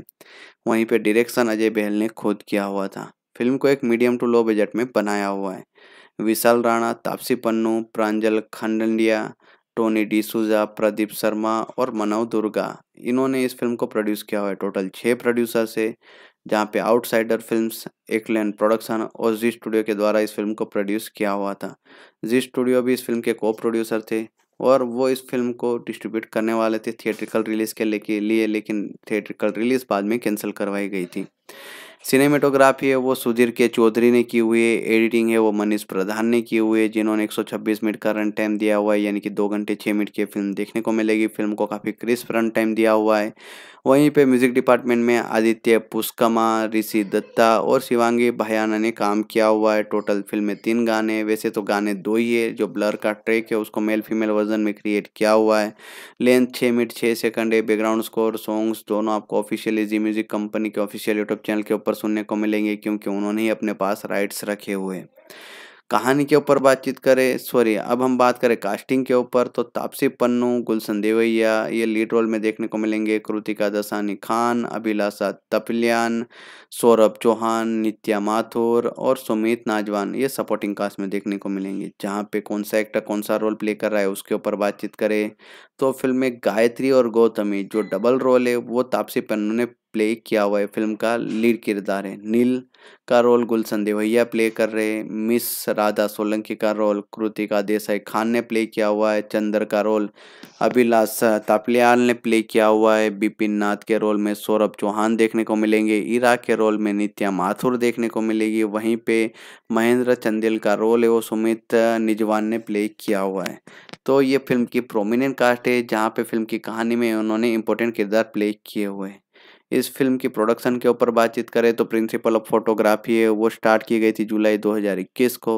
वहीं पर डायरेक्शन अजय बेहल ने खुद किया हुआ था फिल्म को एक मीडियम टू लो बजट में बनाया हुआ है विशाल राणा तापसी पन्नू प्रांजल खंडंडिया टोनी डिसूजा प्रदीप शर्मा और मनव दुर्गा इन्होंने इस फिल्म को प्रोड्यूस किया हुआ है टोटल छः प्रोड्यूसर से जहाँ पे आउटसाइडर फिल्म्स एकलैंड प्रोडक्शन और जी स्टूडियो के द्वारा इस फिल्म को प्रोड्यूस किया हुआ था जी स्टूडियो भी इस फिल्म के को प्रोड्यूसर थे और वो इस फिल्म को डिस्ट्रीब्यूट करने वाले थे थिएट्रिकल रिलीज़ के लेके लिए लेकिन थिएट्रिकल रिलीज़ बाद में कैंसिल करवाई गई थी सिनेमेटोग्राफी है वो सुधीर के चौधरी ने की हुई है एडिटिंग है वो मनीष प्रधान ने की हुई है जिन्होंने 126 मिनट का रन टाइम दिया हुआ है यानी कि दो घंटे छः मिनट की फिल्म देखने को मिलेगी फिल्म को काफ़ी क्रिस्प रन टाइम दिया हुआ है वहीं पे म्यूज़िक डिपार्टमेंट में आदित्य पुष्कमा ऋषि दत्ता और शिवांगी भयाना ने काम किया हुआ है टोटल फिल्म में तीन गाने वैसे तो गाने दो ही है जो ब्लर का ट्रैक है उसको मेल फीमेल वर्जन में क्रिएट किया हुआ है लेंथ छः मिनट छः सेकंड है बैकग्राउंड स्कोर सॉन्ग्स दोनों आपको ऑफिशियली जी म्यूज़िक कंपनी के ऑफिशियल यूट्यूब चैनल के ऊपर सुनने को मिलेंगे क्योंकि उन्होंने ही अपने पास राइट्स रखे हुए कहानी के ऊपर बातचीत करें सॉरी अब हम बात करें कास्टिंग के ऊपर तो तापसी पन्नू गुलशन देवैया ये लीड रोल में देखने को मिलेंगे कृतिका दसानी खान अभिलाषा तपलियान सौरभ चौहान नित्या माथुर और सुमित नाजवान ये सपोर्टिंग कास्ट में देखने को मिलेंगे जहाँ पे कौन सा एक्टर कौन सा रोल प्ले कर रहा है उसके ऊपर बातचीत करें तो फिल्म में गायत्री और गौतमी जो डबल रोल है वो तापसी पन्नू ने प्ले किया हुआ है फिल्म का लीड किरदार है नील का रोल गुलशन देवैया प्ले कर रहे हैं मिस राधा सोलंकी का रोल कृतिका देसाई खान ने प्ले किया हुआ है चंद्र का रोल अभिलाष तापलियाल ने प्ले किया हुआ है बिपिन नाथ के रोल में सौरभ चौहान देखने को मिलेंगे ईरा के रोल में नित्या माथुर देखने को मिलेगी वहीं पे महेंद्र चंदेल का रोल है वो सुमित निजवान ने प्ले किया हुआ है तो ये फिल्म की प्रोमिनेंट कास्ट है जहाँ पे फिल्म की कहानी में उन्होंने इंपॉर्टेंट किरदार प्ले किए हुए हैं इस फिल्म की प्रोडक्शन के ऊपर बातचीत करें तो प्रिंसिपल ऑफ फोटोग्राफी है वो स्टार्ट की गई थी जुलाई 2021 को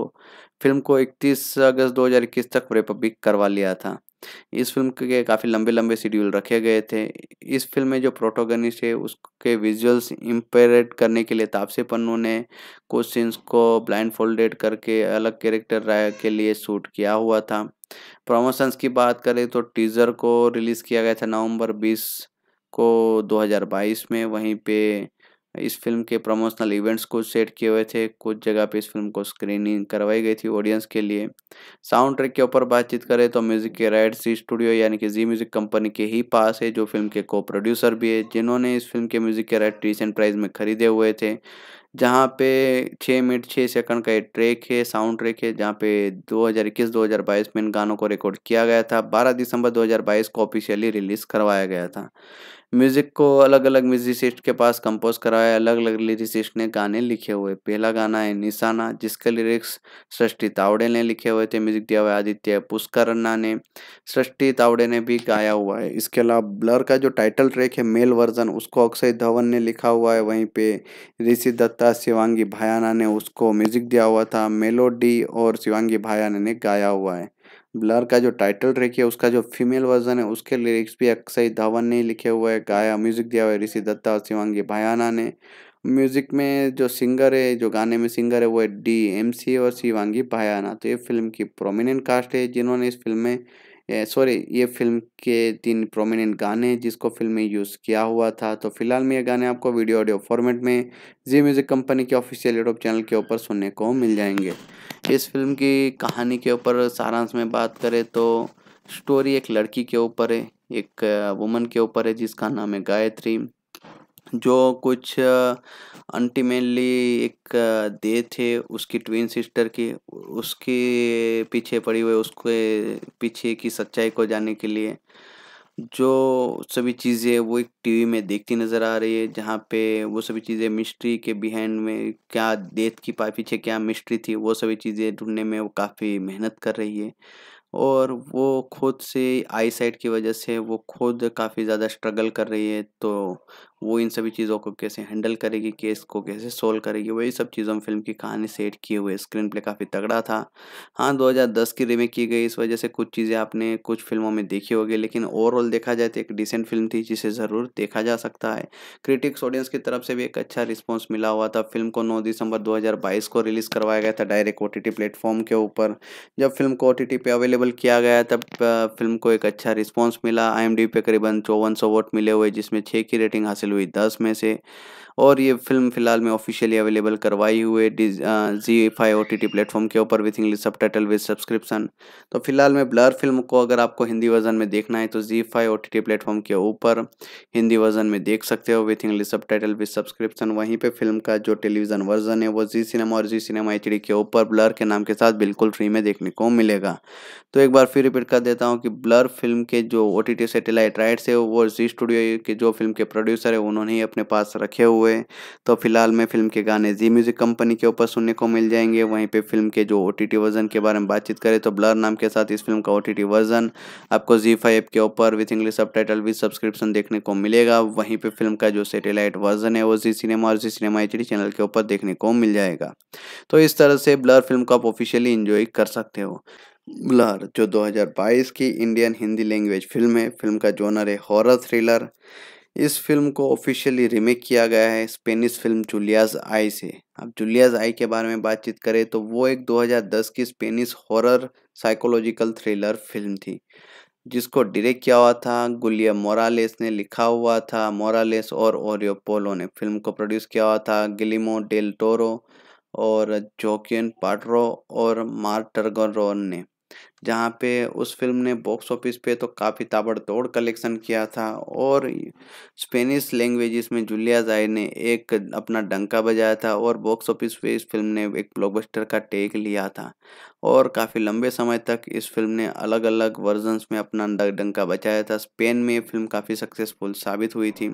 फिल्म को 31 अगस्त 2021 तक रिपब्लिक करवा लिया था इस फिल्म के काफ़ी लंबे लंबे शेड्यूल रखे गए थे इस फिल्म में जो प्रोटोगनिस्ट है उसके विजुअल्स इम्पेरेट करने के लिए तापसी पन्नू ने कुछ सीन्स को ब्लाइंड फोल्डेड करके अलग कैरेक्टर राय के लिए शूट किया हुआ था प्रमोशंस की बात करें तो टीज़र को रिलीज़ किया गया था नवंबर बीस को 2022 में वहीं पे इस फिल्म के प्रमोशनल इवेंट्स को सेट किए हुए थे कुछ जगह पे इस फिल्म को स्क्रीनिंग करवाई गई थी ऑडियंस के लिए साउंड ट्रैक के ऊपर बातचीत करें तो म्यूजिक के राइट्स जी स्टूडियो यानी कि जी म्यूजिक कंपनी के ही पास है जो फिल्म के को प्रोड्यूसर भी है जिन्होंने इस फिल्म के म्यूजिक के राइट रिसेंट प्राइज में खरीदे हुए थे जहाँ पे छः मिनट छः सेकंड का एक ट्रैक है साउंड ट्रैक है जहाँ पे 2021-2022 में इन गानों को रिकॉर्ड किया गया था 12 दिसंबर 2022 को ऑफिशियली रिलीज़ करवाया गया था म्यूज़िक को अलग अलग म्यूजिसिस्ट के पास कंपोज कराया अलग अलग लिरिसिस्ट ने गाने लिखे हुए पहला गाना है निशाना जिसके लिरिक्स सृष्टि तावड़े ने लिखे हुए थे म्यूजिक दिया हुआ है आदित्य पुष्करन्ना ने सृष्टि तावड़े ने भी गाया हुआ है इसके अलावा ब्लर का जो टाइटल ट्रैक है मेल वर्जन उसको अक्षय धवन ने लिखा हुआ है वहीं पे ऋषि दत्ता शिवांगी भायाना ने उसको म्यूजिक दिया हुआ था मेलोडी और शिवांगी भायाना ने गाया हुआ है ब्लर का जो टाइटल ट्रैक है उसका जो फीमेल वर्जन है उसके लिरिक्स भी अक्षय धवन ने लिखे हुए है गाया म्यूजिक दिया हुआ है ऋषि दत्ता और शिवांगी भयाना ने म्यूजिक में जो सिंगर है जो गाने में सिंगर है वो है डी एम सी और शिवांगी भयाना तो ये फिल्म की प्रोमिनेंट कास्ट है जिन्होंने इस फिल्म में सॉरी ये फिल्म के तीन प्रोमिनेंट गाने जिसको फिल्म में यूज़ किया हुआ था तो फिलहाल में ये गाने आपको वीडियो ऑडियो फॉर्मेट में जी म्यूज़िक कंपनी के ऑफिशियल यूट्यूब चैनल के ऊपर सुनने को मिल जाएंगे इस फिल्म की कहानी के ऊपर सारांश में बात करें तो स्टोरी एक लड़की के ऊपर है एक वुमन के ऊपर है जिसका नाम है गायत्री जो कुछ अल्टीमेटली एक दे थे उसकी ट्विन सिस्टर की उसके पीछे पड़ी हुई उसके पीछे की सच्चाई को जानने के लिए जो सभी चीज़ें वो एक टीवी में देखती नज़र आ रही है जहाँ पे वो सभी चीज़ें मिस्ट्री के बिहेंड में क्या डेथ की पा पीछे क्या मिस्ट्री थी वो सभी चीज़ें ढूंढने में वो काफ़ी मेहनत कर रही है और वो खुद से आई साइट की वजह से वो खुद काफ़ी ज़्यादा स्ट्रगल कर रही है तो वो इन सभी चीज़ों को कैसे हैंडल करेगी केस को कैसे सोल्व करेगी वही सब चीज़ों में फिल्म की कहानी सेट किए हुए स्क्रीन प्ले काफ़ी तगड़ा था हाँ 2010 की रीमेक की गई इस वजह से कुछ चीज़ें आपने कुछ फिल्मों में देखी होगी लेकिन ओवरऑल देखा जाए तो एक डिसेंट फिल्म थी जिसे ज़रूर देखा जा सकता है क्रिटिक्स ऑडियंस की तरफ से भी एक अच्छा रिस्पॉन्स मिला हुआ था फिल्म को नौ दिसंबर दो को रिलीज़ करवाया गया था डायरेक्ट ओ टी प्लेटफॉर्म के ऊपर जब फिल्म को ओ टी अवेलेबल किया गया तब फिल्म को एक अच्छा रिस्पॉन्स मिला आई पे करीबन चौवन वोट मिले हुए जिसमें छः की रेटिंग हासिल हासिल हुई दस में से और ये फिल्म फिलहाल में ऑफिशियली अवेलेबल करवाई हुए Zee five O T T platform के ऊपर with English subtitle with subscription तो फिलहाल में ब्लर फिल्म को अगर आपको हिंदी वर्जन में देखना है तो Zee five O T T platform के ऊपर हिंदी वर्जन में देख सकते हो with English subtitle with subscription वहीं पर फिल्म का जो टेलीविजन वर्जन है वो जी सिनेमा और जी सिनेमा एच डी के ऊपर ब्लर के नाम के साथ बिल्कुल फ्री में देखने को मिलेगा तो एक बार फिर रिपीट कर देता हूँ कि ब्लर फिल्म के जो O T T satellite rights है वो जी स्टूडियो के जो फिल्म के प्रोड्यूसर है उन्होंने ही अपने पास रखे हुए हुए तो फिलहाल में फिल्म के गाने जी म्यूज़िक कंपनी के ऊपर सुनने को मिल जाएंगे वहीं पे फिल्म के जो ओ वर्जन के बारे में बातचीत करें तो ब्लर नाम के साथ इस फिल्म का ओ वर्जन आपको जी फाइव के ऊपर with English subtitle with subscription देखने को मिलेगा वहीं पर फिल्म का जो सेटेलाइट वर्जन है वो जी सिनेमा और जी सिनेमा एच चैनल के ऊपर देखने को मिल जाएगा तो इस तरह से ब्लर फिल्म को आप ऑफिशियली इंजॉय कर सकते हो ब्लर जो 2022 की इंडियन हिंदी लैंग्वेज फिल्म है फिल्म का जोनर है हॉरर थ्रिलर इस फिल्म को ऑफिशियली रीमेक किया गया है स्पेनिश फिल्म जूलियाज आई से अब जूलियाज आई के बारे में बातचीत करें तो वो एक 2010 की Spanish horror psychological thriller film थी जिसको डायरेक्ट किया हुआ था गुलिया मोरालेस ने लिखा हुआ था मोरालेस और ओरियो पोलो ने फिल्म को प्रोड्यूस किया हुआ था गिलिमो डेल टोरो और जोकियन पाटरो और मार्टरगोरोन ने जहाँ पे उस फिल्म ने बॉक्स ऑफिस पे तो काफ़ी ताबड़तोड़ कलेक्शन किया था और स्पेनिश लैंग्वेज में जूलिया जाय ने एक अपना डंका बजाया था और बॉक्स ऑफिस पे इस फिल्म ने एक ब्लॉकबस्टर का टेक लिया था और काफ़ी लंबे समय तक इस फिल्म ने अलग अलग वर्जन्स में अपना डंका बचाया था स्पेन में ये फिल्म काफ़ी सक्सेसफुल साबित हुई थी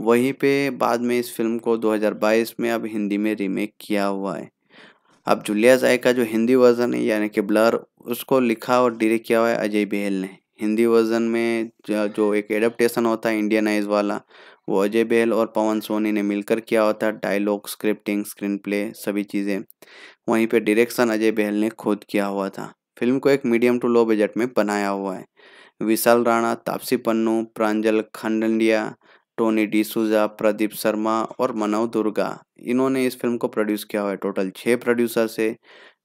वहीं पे बाद में इस फिल्म को 2022 में अब हिंदी में रीमेक किया हुआ है अब जुलिया जाय का जो हिंदी वर्जन है यानी कि ब्लर उसको लिखा और डायरेक्ट किया हुआ है अजय बेहल ने हिंदी वर्जन में जो एक एडप्टेशन होता है इंडियनाइज वाला वो अजय बेहल और पवन सोनी ने मिलकर किया होता है डायलॉग स्क्रिप्टिंग स्क्रीन प्ले सभी चीज़ें वहीं पे डायरेक्शन अजय बेहल ने खुद किया हुआ था फिल्म को एक मीडियम टू लो बजट में बनाया हुआ है विशाल राणा तापसी पन्नू प्रांजल खंडंडिया टोनी डिसूजा प्रदीप शर्मा और मनव दुर्गा इन्होंने इस फिल्म को प्रोड्यूस किया हुआ है टोटल छः प्रोड्यूसर से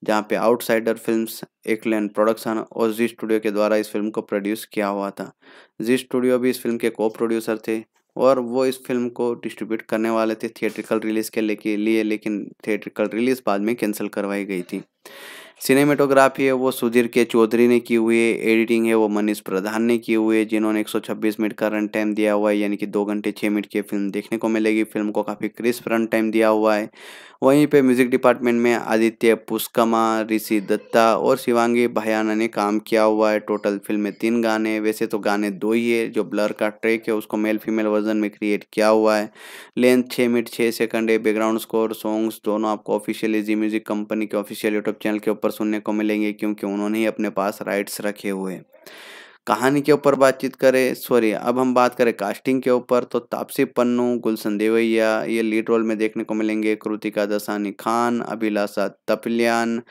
जहाँ पे आउटसाइडर फिल्म्स एकलैंड प्रोडक्शन और जी स्टूडियो के द्वारा इस फिल्म को प्रोड्यूस किया हुआ था जी स्टूडियो भी इस फिल्म के को प्रोड्यूसर थे और वो इस फिल्म को डिस्ट्रीब्यूट करने वाले थे थिएट्रिकल रिलीज़ के लेके लिए लेकिन थिएट्रिकल रिलीज़ बाद में कैंसिल करवाई गई थी सिनेमेटोग्राफी है वो सुधीर के चौधरी ने की हुई है एडिटिंग है वो मनीष प्रधान ने की हुई है जिन्होंने 126 मिनट का रन टाइम दिया हुआ है यानी कि दो घंटे छः मिनट की फिल्म देखने को मिलेगी फिल्म को काफ़ी क्रिस्प रन टाइम दिया हुआ है वहीं पे म्यूज़िक डिपार्टमेंट में आदित्य पुष्कमा ऋषि दत्ता और शिवांगी भयाना ने काम किया हुआ है टोटल फिल्म में तीन गाने वैसे तो गाने दो ही है जो ब्लर का ट्रैक है उसको मेल फीमेल वर्जन में क्रिएट किया हुआ है लेंथ छः मिनट छः सेकंड है बैकग्राउंड स्कोर सॉन्ग्स दोनों आपको ऑफिशियली जी म्यूज़िक कंपनी के ऑफिशियल यूट्यूब चैनल के ऊपर पर सुनने को मिलेंगे क्योंकि उन्होंने ही अपने पास राइट्स रखे हुए कहानी के ऊपर बातचीत करें सॉरी अब हम बात करें कास्टिंग के ऊपर तो तापसी पन्नू गुलशन देवैया ये लीड रोल में देखने को मिलेंगे कृतिका दसानी खान अभिलाषा तपलियान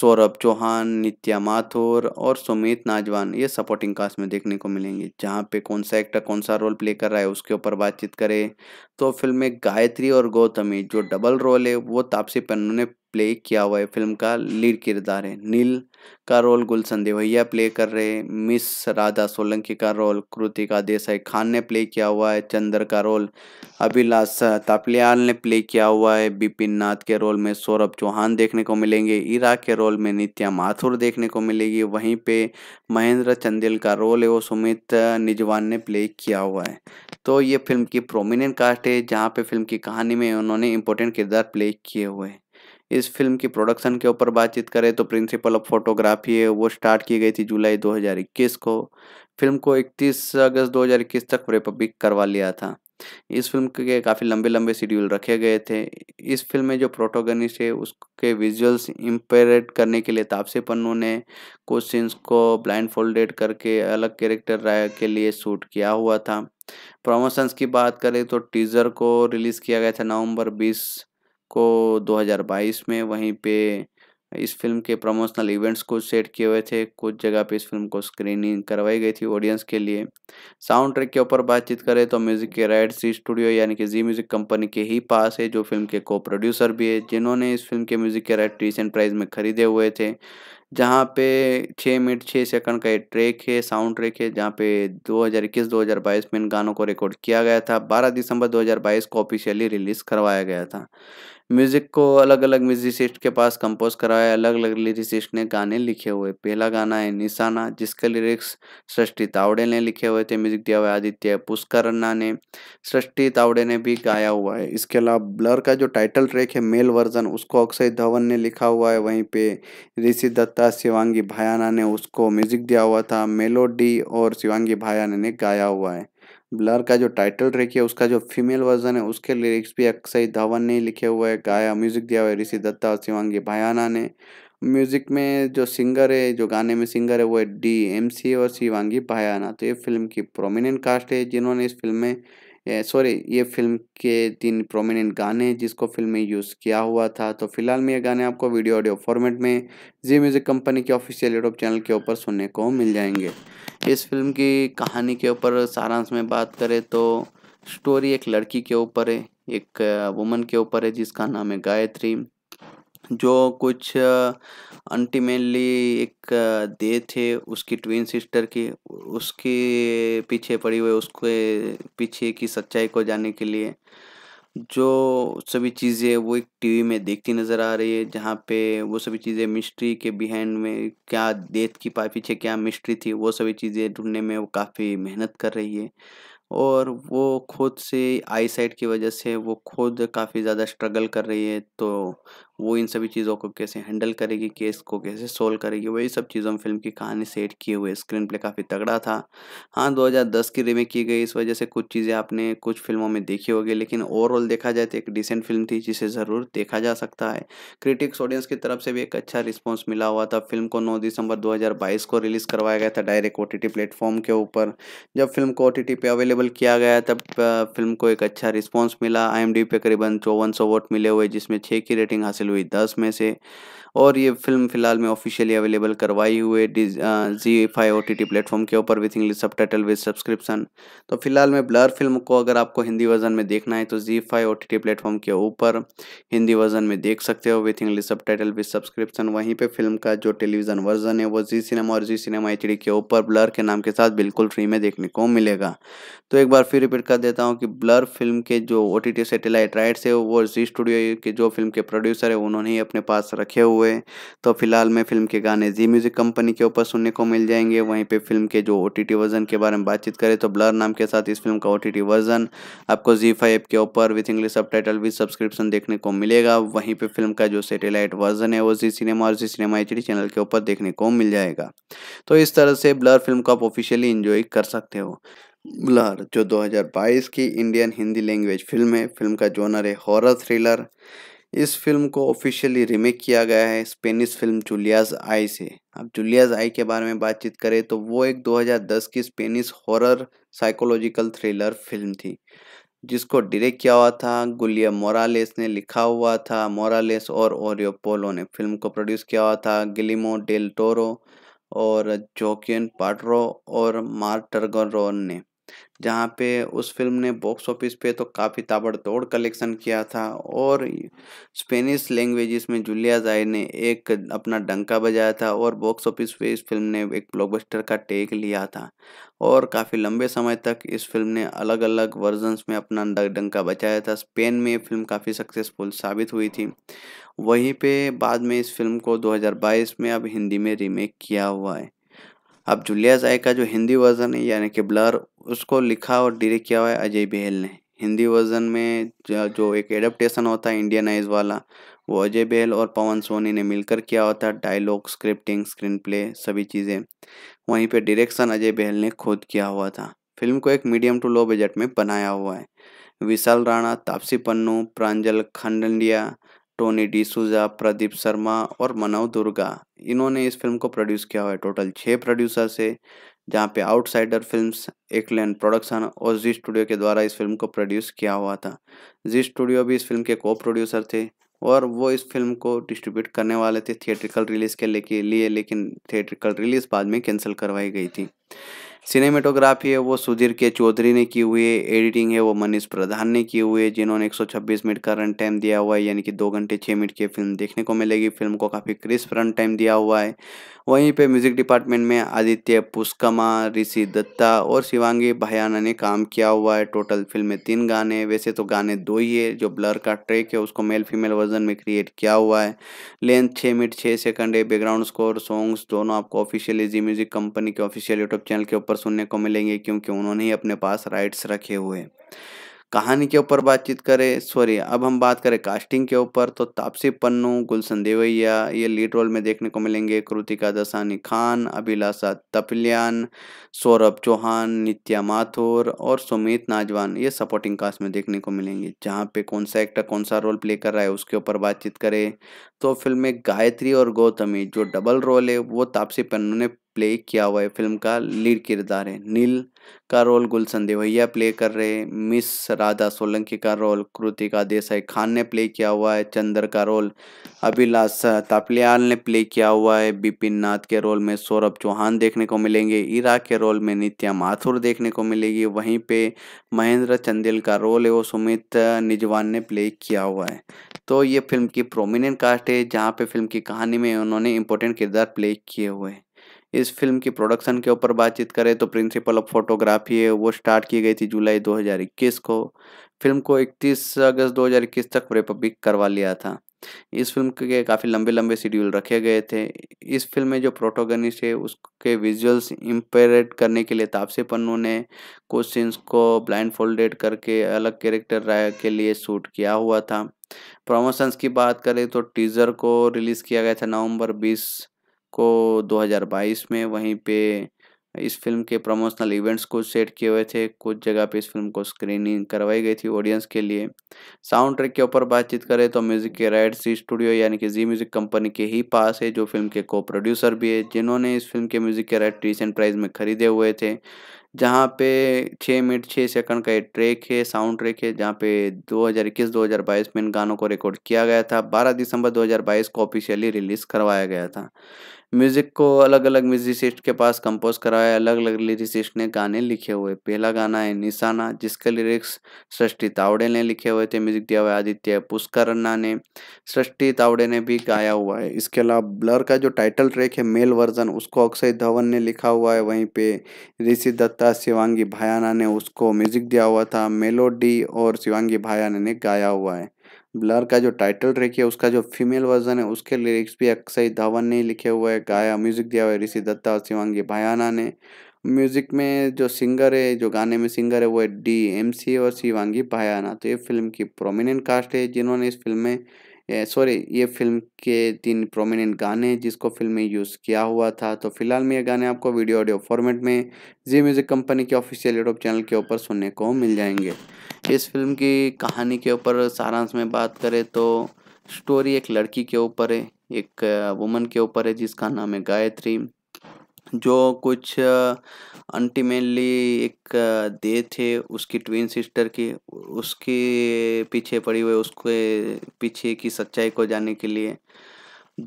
सौरभ चौहान नित्या माथुर और सुमित नाजवान ये सपोर्टिंग कास्ट में देखने को मिलेंगे जहाँ पे कौन सा एक्टर कौन सा रोल प्ले कर रहा है उसके ऊपर बातचीत करें तो फिल्म में गायत्री और गौतमी जो डबल रोल है वो तापसी पन्नू ने प्ले किया हुआ है फिल्म का लीड किरदार है नील का रोल गुलशन देवैया प्ले कर रहे हैं मिस राधा सोलंकी का रोल कृतिका देसाई खान ने प्ले किया हुआ है चंद्र का रोल अभिलाष तापलियाल ने प्ले किया हुआ है बिपिन नाथ के रोल में सौरभ चौहान देखने को मिलेंगे ईरा के रोल में नित्या माथुर देखने को मिलेगी वहीं पे महेंद्र चंदेल का रोल है वो सुमित निजवान ने प्ले किया हुआ है तो ये फिल्म की प्रोमिनेंट कास्ट है जहाँ पे फिल्म की कहानी में उन्होंने इंपॉर्टेंट किरदार प्ले किए हुए हैं इस फिल्म की प्रोडक्शन के ऊपर बातचीत करें तो प्रिंसिपल ऑफ फोटोग्राफी है वो स्टार्ट की गई थी जुलाई 2021 को फिल्म को 31 अगस्त 2021 तक रिपब्लिक करवा लिया था इस फिल्म के काफ़ी लंबे लंबे शेड्यूल रखे गए थे इस फिल्म में जो प्रोटोगनिस्ट है उसके विजुअल्स इम्पेरेट करने के लिए तापसे पन्नू ने कुछ सीन्स को ब्लाइंड फोल्डेड करके अलग कैरेक्टर के लिए शूट किया हुआ था प्रमोशंस की बात करें तो टीज़र को रिलीज़ किया गया था नवंबर बीस को 2022 में वहीं पे इस फिल्म के प्रमोशनल इवेंट्स को सेट किए हुए थे कुछ जगह पे इस फिल्म को स्क्रीनिंग करवाई गई थी ऑडियंस के लिए साउंड ट्रैक के ऊपर बातचीत करें तो म्यूजिक के राइट जी स्टूडियो यानी कि जी म्यूजिक कंपनी के ही पास है जो फिल्म के को प्रोड्यूसर भी है जिन्होंने इस फिल्म के म्यूजिक के राइट रिसेंट प्राइज में खरीदे हुए थे जहाँ पे छः मिनट छः सेकंड का एक ट्रैक है साउंड ट्रैक है जहाँ पे 2021-2022 में इन गानों को रिकॉर्ड किया गया था 12 दिसंबर 2022 को ऑफिशियली रिलीज़ करवाया गया था म्यूजिक को अलग अलग म्यूजिसिस्ट के पास कंपोज कराया अलग अलग लिरिसिस्ट ने गाने लिखे हुए पहला गाना है निशाना जिसके लिरिक्स सृष्टि तावड़े ने लिखे हुए थे म्यूजिक दिया हुआ आदित्य आदित्य पुष्करन्ना ने सृष्टि तावड़े ने भी गाया हुआ है इसके अलावा ब्लर का जो टाइटल ट्रैक है मेल वर्जन उसको अक्षय धवन ने लिखा हुआ है वहीं पे ऋषि दत्ता शिवांगी भायाना ने उसको म्यूजिक दिया हुआ था मेलोडी और शिवांगी भायाना ने गाया हुआ है ब्लर का जो टाइटल ट्रैक है उसका जो फीमेल वर्जन है उसके लिरिक्स भी अक्षय धवन ने लिखे हुए है गाया म्यूजिक दिया हुआ है ऋषि दत्ता और शिवांगी भायाना ने म्यूजिक में जो सिंगर है जो गाने में सिंगर है वो है डी एम सी और शिवांगी भायाना तो ये फिल्म की प्रोमिनेंट कास्ट है जिन्होंने इस फिल्म में सॉरी ये फिल्म के तीन प्रोमिनेंट गाने हैं जिसको फिल्म में यूज़ किया हुआ था तो फिलहाल में ये गाने आपको वीडियो ऑडियो फॉर्मेट में जी म्यूज़िक कंपनी के ऑफिशियल यूट्यूब चैनल के ऊपर सुनने को मिल जाएंगे इस फिल्म की कहानी के ऊपर सारांश में बात करें तो स्टोरी एक लड़की के ऊपर है एक वुमन के ऊपर है जिसका नाम है गायत्री जो कुछ अंटीमेनली एक दे थे उसकी ट्विन सिस्टर की उसके पीछे पड़ी हुई उसके पीछे की सच्चाई को जानने के लिए जो सभी चीज़ें वो एक टीवी में देखती नज़र आ रही है जहाँ पे वो सभी चीज़ें मिस्ट्री के बिहाइंड में क्या देत की पीछे क्या मिस्ट्री थी वो सभी चीज़ें ढूंढने में वो काफ़ी मेहनत कर रही है और वो खुद से आई साइट की वजह से वो खुद काफ़ी ज़्यादा स्ट्रगल कर रही है तो वो इन सभी चीज़ों को कैसे हैंडल करेगी केस को कैसे सोल्व करेगी वही सब चीज़ों में फिल्म की कहानी सेट किए हुए स्क्रीन प्ले काफ़ी तगड़ा था हाँ 2010 की रीमेक की गई इस वजह से कुछ चीज़ें आपने कुछ फिल्मों में देखी होगी लेकिन ओवरऑल देखा जाए तो एक डिसेंट फिल्म थी जिसे ज़रूर देखा जा सकता है क्रिटिक्स ऑडियंस की तरफ से भी एक अच्छा रिस्पॉन्स मिला हुआ था फिल्म को नौ दिसंबर दो को रिलीज़ करवाया गया था डायरेक्ट ओ टी प्लेटफॉर्म के ऊपर जब फिल्म को ओ पे अवेलेबल किया गया तब फिल्म को एक अच्छा रिस्पॉन्स मिला आई पे करीबन चौवन वोट मिले हुए जिसमें छः की रेटिंग हासिल हासिल हुई दस में से और ये फिल्म फिलहाल में ऑफिशियली अवेलेबल करवाई हुए Zee five O T T platform के ऊपर with English subtitle with subscription तो फिलहाल में ब्लर फिल्म को अगर आपको हिंदी वर्जन में देखना है तो Zee five O T T platform के ऊपर हिंदी वर्जन में देख सकते हो with English subtitle with subscription वहीं पर फिल्म का जो टेलीविजन वर्जन है वो जी सिनेमा और जी सिनेमा एच के ऊपर ब्लर के नाम के साथ बिल्कुल फ्री में देखने को मिलेगा तो एक बार फिर रिपीट कर देता हूँ कि ब्लर फिल्म के जो O T T satellite rights है वो जी स्टूडियो के जो फिल्म के प्रोड्यूसर सारे उन्होंने ही अपने पास रखे हुए तो फिलहाल में फिल्म के गाने जी म्यूज़िक कंपनी के ऊपर सुनने को मिल जाएंगे वहीं पे फिल्म के जो ओ वर्जन के बारे में बातचीत करें तो ब्लर नाम के साथ इस फिल्म का ओ वर्जन आपको जी फाइव के ऊपर with English subtitle subscription देखने को मिलेगा वहीं पर फिल्म का जो सेटेलाइट वर्जन है वो जी सिनेमा और जी सिनेमा एच चैनल के ऊपर देखने को मिल जाएगा तो इस तरह से ब्लर फिल्म को आप ऑफिशियली इंजॉय कर सकते हो ब्लर जो 2022 की इंडियन हिंदी लैंग्वेज फिल्म है फिल्म का जोनर है हॉरर थ्रिलर इस फिल्म को ऑफिशियली रीमेक किया गया है स्पेनिश फिल्म जूलियाज आई से अब जूलियाज आई के बारे में बातचीत करें तो वो एक 2010 की Spanish horror psychological thriller film थी जिसको डायरेक्ट किया हुआ था गुलिया मोरालेस ने लिखा हुआ था मोरालेस और ओरियो पोलो ने फिल्म को प्रोड्यूस किया हुआ था गिलिमो डेल टोरो और जोकिन पाटरो और मार्टरगन ने जहाँ पे उस फिल्म ने बॉक्स ऑफिस पे तो काफ़ी ताबड़तोड़ कलेक्शन किया था और स्पेनिश लैंग्वेज में जूलिया जाय ने एक अपना डंका बजाया था और बॉक्स ऑफिस पे इस फिल्म ने एक ब्लॉकबस्टर का टेक लिया था और काफ़ी लंबे समय तक इस फिल्म ने अलग अलग वर्जन्स में अपना डंका बचाया था स्पेन में ये फिल्म काफ़ी सक्सेसफुल साबित हुई थी वहीं पे बाद में इस फिल्म को 2022 में अब हिंदी में रीमेक किया हुआ है अब जुलिया जाय का जो हिंदी वर्जन है यानी कि ब्लर उसको लिखा और डायरेक्ट किया हुआ है अजय बहल ने हिंदी वर्जन में जो एक एडप्टेशन होता है इंडियनाइज वाला वो अजय बहल और पवन सोनी ने मिलकर किया होता है डायलॉग स्क्रिप्टिंग स्क्रीन प्ले सभी चीज़ें वहीं पर डिरेक्शन अजय बहल ने खुद किया हुआ था फिल्म को एक मीडियम टू लो बजट में बनाया हुआ है विशाल राणा तापसी पन्नू प्रांजल खंडंडिया टोनी डिसूजा प्रदीप शर्मा और मनव दुर्गा इन्होंने इस फिल्म को प्रोड्यूस किया हुआ है टोटल छः प्रोड्यूसर से जहाँ पे आउटसाइडर फिल्म्स एकलैंड प्रोडक्शन और जी स्टूडियो के द्वारा इस फिल्म को प्रोड्यूस किया हुआ था जी स्टूडियो भी इस फिल्म के को प्रोड्यूसर थे और वो इस फिल्म को डिस्ट्रीब्यूट करने वाले थे थिएट्रिकल रिलीज़ के लेके लिए लेकिन थिएट्रिकल रिलीज़ बाद में कैंसिल करवाई गई थी सिनेमेटोग्राफी है वो सुधीर के चौधरी ने की हुई है एडिटिंग है वो मनीष प्रधान ने की हुई है जिन्होंने 126 मिनट का रन टाइम दिया हुआ है यानी कि दो घंटे छः मिनट की फिल्म देखने को मिलेगी फिल्म को काफ़ी क्रिस्प रन टाइम दिया हुआ है वहीं पे म्यूज़िक डिपार्टमेंट में आदित्य पुष्कमा ऋषि दत्ता और शिवांगी भयाना ने काम किया हुआ है टोटल फिल्म में तीन गाने वैसे तो गाने दो ही है जो ब्लर का ट्रैक है उसको मेल फीमेल वर्जन में क्रिएट किया हुआ है लेंथ छः मिनट छः सेकंड है बैकग्राउंड स्कोर सॉन्ग्स दोनों आपको ऑफिशियली जी म्यूज़िक कंपनी के ऑफिशियल यूट्यूब चैनल के ऊपर पर सुनने को मिलेंगे क्योंकि उन्होंने ही अपने पास राइट्स रखे हुए कहानी के ऊपर बातचीत करें सॉरी अब हम बात करें कास्टिंग के ऊपर तो तापसी पन्नू गुलशन देवैया ये लीड रोल में देखने को मिलेंगे कृतिका दसानी खान अभिलाषा तपलियान सौरभ चौहान नित्या माथुर और सुमित नाजवान ये सपोर्टिंग कास्ट में देखने को मिलेंगे जहाँ पे कौन सा एक्टर कौन सा रोल प्ले कर रहा है उसके ऊपर बातचीत करें तो फिल्म में गायत्री और गौतमी जो डबल रोल है वो तापसी पन्नू ने प्ले किया हुआ है फिल्म का लीड किरदार है नील का रोल गुलशन देवैया प्ले कर रहे हैं मिस राधा सोलंकी का रोल कृतिका देसाई खान ने प्ले किया हुआ है चंद्र का रोल अभिलाष तापलियाल ने प्ले किया हुआ है बिपिन नाथ के रोल में सौरभ चौहान देखने को मिलेंगे ईरा के रोल में नित्या माथुर देखने को मिलेगी वहीं पे महेंद्र चंदेल का रोल है वो सुमित निजवान ने प्ले किया हुआ है तो ये फिल्म की प्रोमिनेंट कास्ट है जहाँ पे फिल्म की कहानी में उन्होंने इंपॉर्टेंट किरदार प्ले किए हुए हैं इस फिल्म की प्रोडक्शन के ऊपर बातचीत करें तो प्रिंसिपल ऑफ फोटोग्राफी है वो स्टार्ट की गई थी जुलाई 2021 को फिल्म को 31 अगस्त 2021 तक रिपब्लिक करवा लिया था इस फिल्म के काफ़ी लंबे लंबे शेड्यूल रखे गए थे इस फिल्म में जो प्रोटोगनिस्ट है उसके विजुअल्स इम्पेरेट करने के लिए तापसी पन्नू ने कुछ सीन्स को ब्लाइंड फोल्डेड करके अलग कैरेक्टर राय के लिए शूट किया हुआ था प्रमोशंस की बात करें तो टीज़र को रिलीज़ किया गया था नवंबर बीस को 2022 में वहीं पे इस फिल्म के प्रमोशनल इवेंट्स कुछ सेट किए हुए थे कुछ जगह पे इस फिल्म को स्क्रीनिंग करवाई गई थी ऑडियंस के लिए साउंड ट्रैक के ऊपर बातचीत करें तो म्यूजिक के राइट्स स्टूडियो यानी कि जी म्यूजिक कंपनी के ही पास है जो फिल्म के को प्रोड्यूसर भी है जिन्होंने इस फिल्म के म्यूजिक के राइट रिसेंट प्राइज में खरीदे हुए थे जहाँ पे छः मिनट छः सेकंड का एक ट्रैक है साउंड ट्रैक है जहाँ पे 2021-2022 में इन गानों को रिकॉर्ड किया गया था 12 दिसंबर 2022 को ऑफिशियली रिलीज़ करवाया गया था म्यूजिक को अलग अलग म्यूजिसिस्ट के पास कंपोज कराया अलग अलग लिरिसिस्ट ने गाने लिखे हुए पहला गाना है निशाना जिसके लिरिक्स सृष्टि तावड़े ने लिखे हुए थे म्यूजिक दिया हुआ आदित्य पुष्करन्ना ने सृष्टि तावड़े ने भी गाया हुआ है इसके अलावा ब्लर का जो टाइटल ट्रैक है मेल वर्जन उसको अक्षय धवन ने लिखा हुआ है वहीं पे ऋषि दत्ता शिवांगी भायाना ने उसको म्यूजिक दिया हुआ था मेलोडी और शिवांगी भायाना ने गाया हुआ है ब्लर का जो टाइटल ट्रैक है उसका जो फीमेल वर्जन है उसके लिरिक्स भी अक्षय धवन ने लिखे हुए है गाया म्यूजिक दिया हुआ है ऋषि दत्ता और शिवांगी भायाना ने म्यूजिक में जो सिंगर है जो गाने में सिंगर है वो है डी एम सी और शिवांगी भायाना तो ये फिल्म की प्रोमिनेंट कास्ट है जिन्होंने इस फिल्म में सॉरी ये फिल्म के तीन प्रोमिनेंट गाने हैं जिसको फिल्म में यूज़ किया हुआ था तो फिलहाल में ये गाने आपको वीडियो ऑडियो फॉर्मेट में जी म्यूज़िक कंपनी के ऑफिशियल यूट्यूब चैनल के ऊपर सुनने को मिल जाएंगे इस फिल्म की कहानी के ऊपर सारांश में बात करें तो स्टोरी एक लड़की के ऊपर है एक वुमन के ऊपर है जिसका नाम है गायत्री जो कुछ अंटीमेनली एक दे थे उसकी ट्विन सिस्टर की उसके पीछे पड़ी हुई उसके पीछे की सच्चाई को जानने के लिए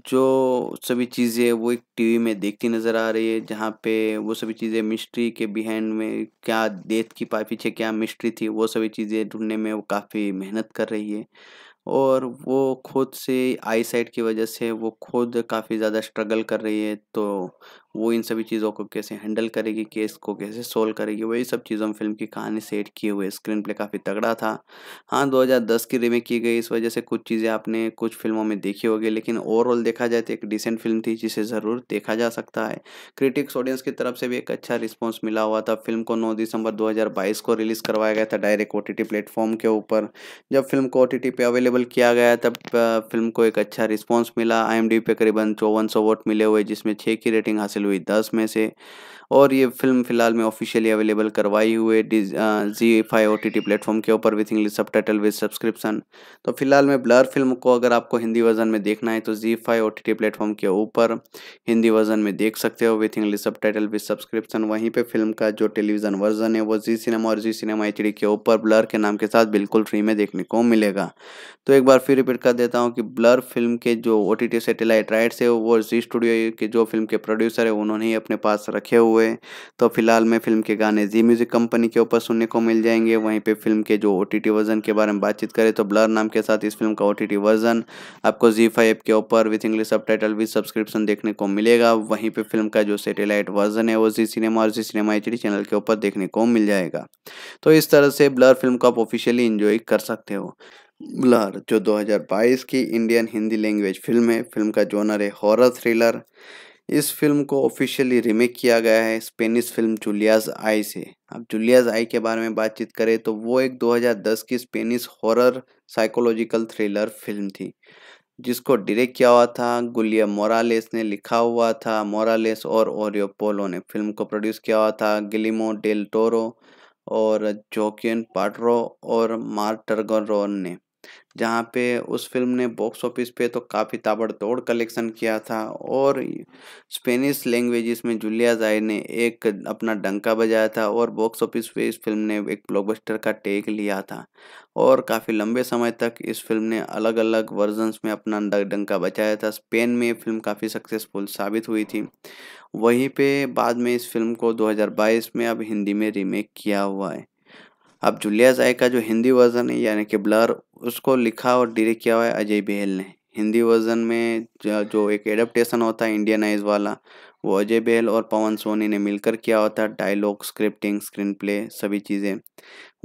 जो सभी चीज़ें वो एक टीवी में देखती नज़र आ रही है जहाँ पे वो सभी चीज़ें मिस्ट्री के बिहाइंड में क्या देत की पीछे क्या मिस्ट्री थी वो सभी चीज़ें ढूंढने में वो काफ़ी मेहनत कर रही है और वो खुद से आई साइट की वजह से वो खुद काफ़ी ज़्यादा स्ट्रगल कर रही है तो वो इन सभी चीज़ों को कैसे हैंडल करेगी केस को कैसे सोल्व करेगी वही सब चीज़ों में फिल्म की कहानी सेट किए हुए स्क्रीन प्ले काफ़ी तगड़ा था हाँ 2010 की रीमेक की गई इस वजह से कुछ चीज़ें आपने कुछ फिल्मों में देखी होगी लेकिन ओवरऑल देखा जाए तो एक डिसेंट फिल्म थी जिसे ज़रूर देखा जा सकता है क्रिटिक्स ऑडियंस की तरफ से भी एक अच्छा रिस्पॉन्स मिला हुआ था फिल्म को नौ दिसंबर दो को रिलीज़ करवाया गया था डायरेक्ट ओ टी प्लेटफॉर्म के ऊपर जब फिल्म को ओ टी पे अवेलेबल किया गया तब फिल्म को एक अच्छा रिस्पॉन्स मिला आई पे करीबन चौवन वोट मिले हुए जिसमें छः की रेटिंग हासिल हुई दस में से और ये फिल्म फिलहाल में ऑफिशियली अवेलेबल करवाई हुए Zee five O T T platform के ऊपर with English subtitle with subscription तो फिलहाल में ब्लर फिल्म को अगर आपको हिंदी वर्जन में देखना है तो Zee five O T T platform के ऊपर हिंदी वर्जन में देख सकते हो with English subtitle with subscription वहीं पर फिल्म का जो टेलीविजन वर्जन है वो जी सिनेमा और जी सिनेमा एच डी के ऊपर ब्लर के नाम के साथ बिल्कुल फ्री में देखने को मिलेगा तो एक बार फिर रिपीट कर देता हूँ कि ब्लर फिल्म के जो O T T satellite rights है वो जी स्टूडियो के जो फिल्म के प्रोड्यूसर है उन्होंने ही अपने पास रखे हुए हुए तो फिलहाल में फिल्म के गाने जी म्यूज़िक कंपनी के ऊपर सुनने को मिल जाएंगे वहीं पे फिल्म के जो ओ टी वर्जन के बारे में बातचीत करें तो ब्लर नाम के साथ इस फिल्म का ओ टी वर्जन आपको जी फाइव के ऊपर with English subtitle with subscription देखने को मिलेगा वहीं पर फिल्म का जो सेटेलाइट वर्जन है वो जी सिनेमा और जी सिनेमा एच चैनल के ऊपर देखने को मिल जाएगा तो इस तरह से ब्लर फिल्म को आप ऑफिशियली इंजॉय कर सकते हो ब्लर जो 2022 की इंडियन हिंदी लैंग्वेज फिल्म है फिल्म का जोनर है हॉरर थ्रिलर इस फिल्म को ऑफिशियली रीमेक किया गया है स्पेनिश फिल्म जूलियाज आई से अब जूलियाज आई के बारे में बातचीत करें तो वो एक 2010 की Spanish horror psychological thriller film थी जिसको डायरेक्ट किया हुआ था गुलिया मोरालेस ने लिखा हुआ था मोरालेस और ओरियो पोलो ने फिल्म को प्रोड्यूस किया हुआ था गिलिमो डेल टोरो और जोकिन पाटरो और मार्टरगोरोन ने जहाँ पे उस फिल्म ने बॉक्स ऑफिस पे तो काफ़ी ताबड़तोड़ कलेक्शन किया था और स्पेनिश लैंग्वेज में जूलिया जाय ने एक अपना डंका बजाया था और बॉक्स ऑफिस पे इस फिल्म ने एक ब्लॉकबस्टर का टेक लिया था और काफ़ी लंबे समय तक इस फिल्म ने अलग अलग वर्जन्स में अपना डंका बचाया था स्पेन में फिल्म काफ़ी सक्सेसफुल साबित हुई थी वहीं पे बाद में इस फिल्म को 2022 में अब हिंदी में रीमेक किया हुआ है अब जुलिया जाय का जो हिंदी वर्जन है यानी कि ब्लर उसको लिखा और डायरेक्ट किया हुआ है अजय बेहल ने हिंदी वर्जन में जो एक एडप्टेशन होता है इंडियनाइज वाला वो अजय बेहल और पवन सोनी ने मिलकर किया होता है डायलॉग स्क्रिप्टिंग स्क्रीन प्ले सभी चीज़ें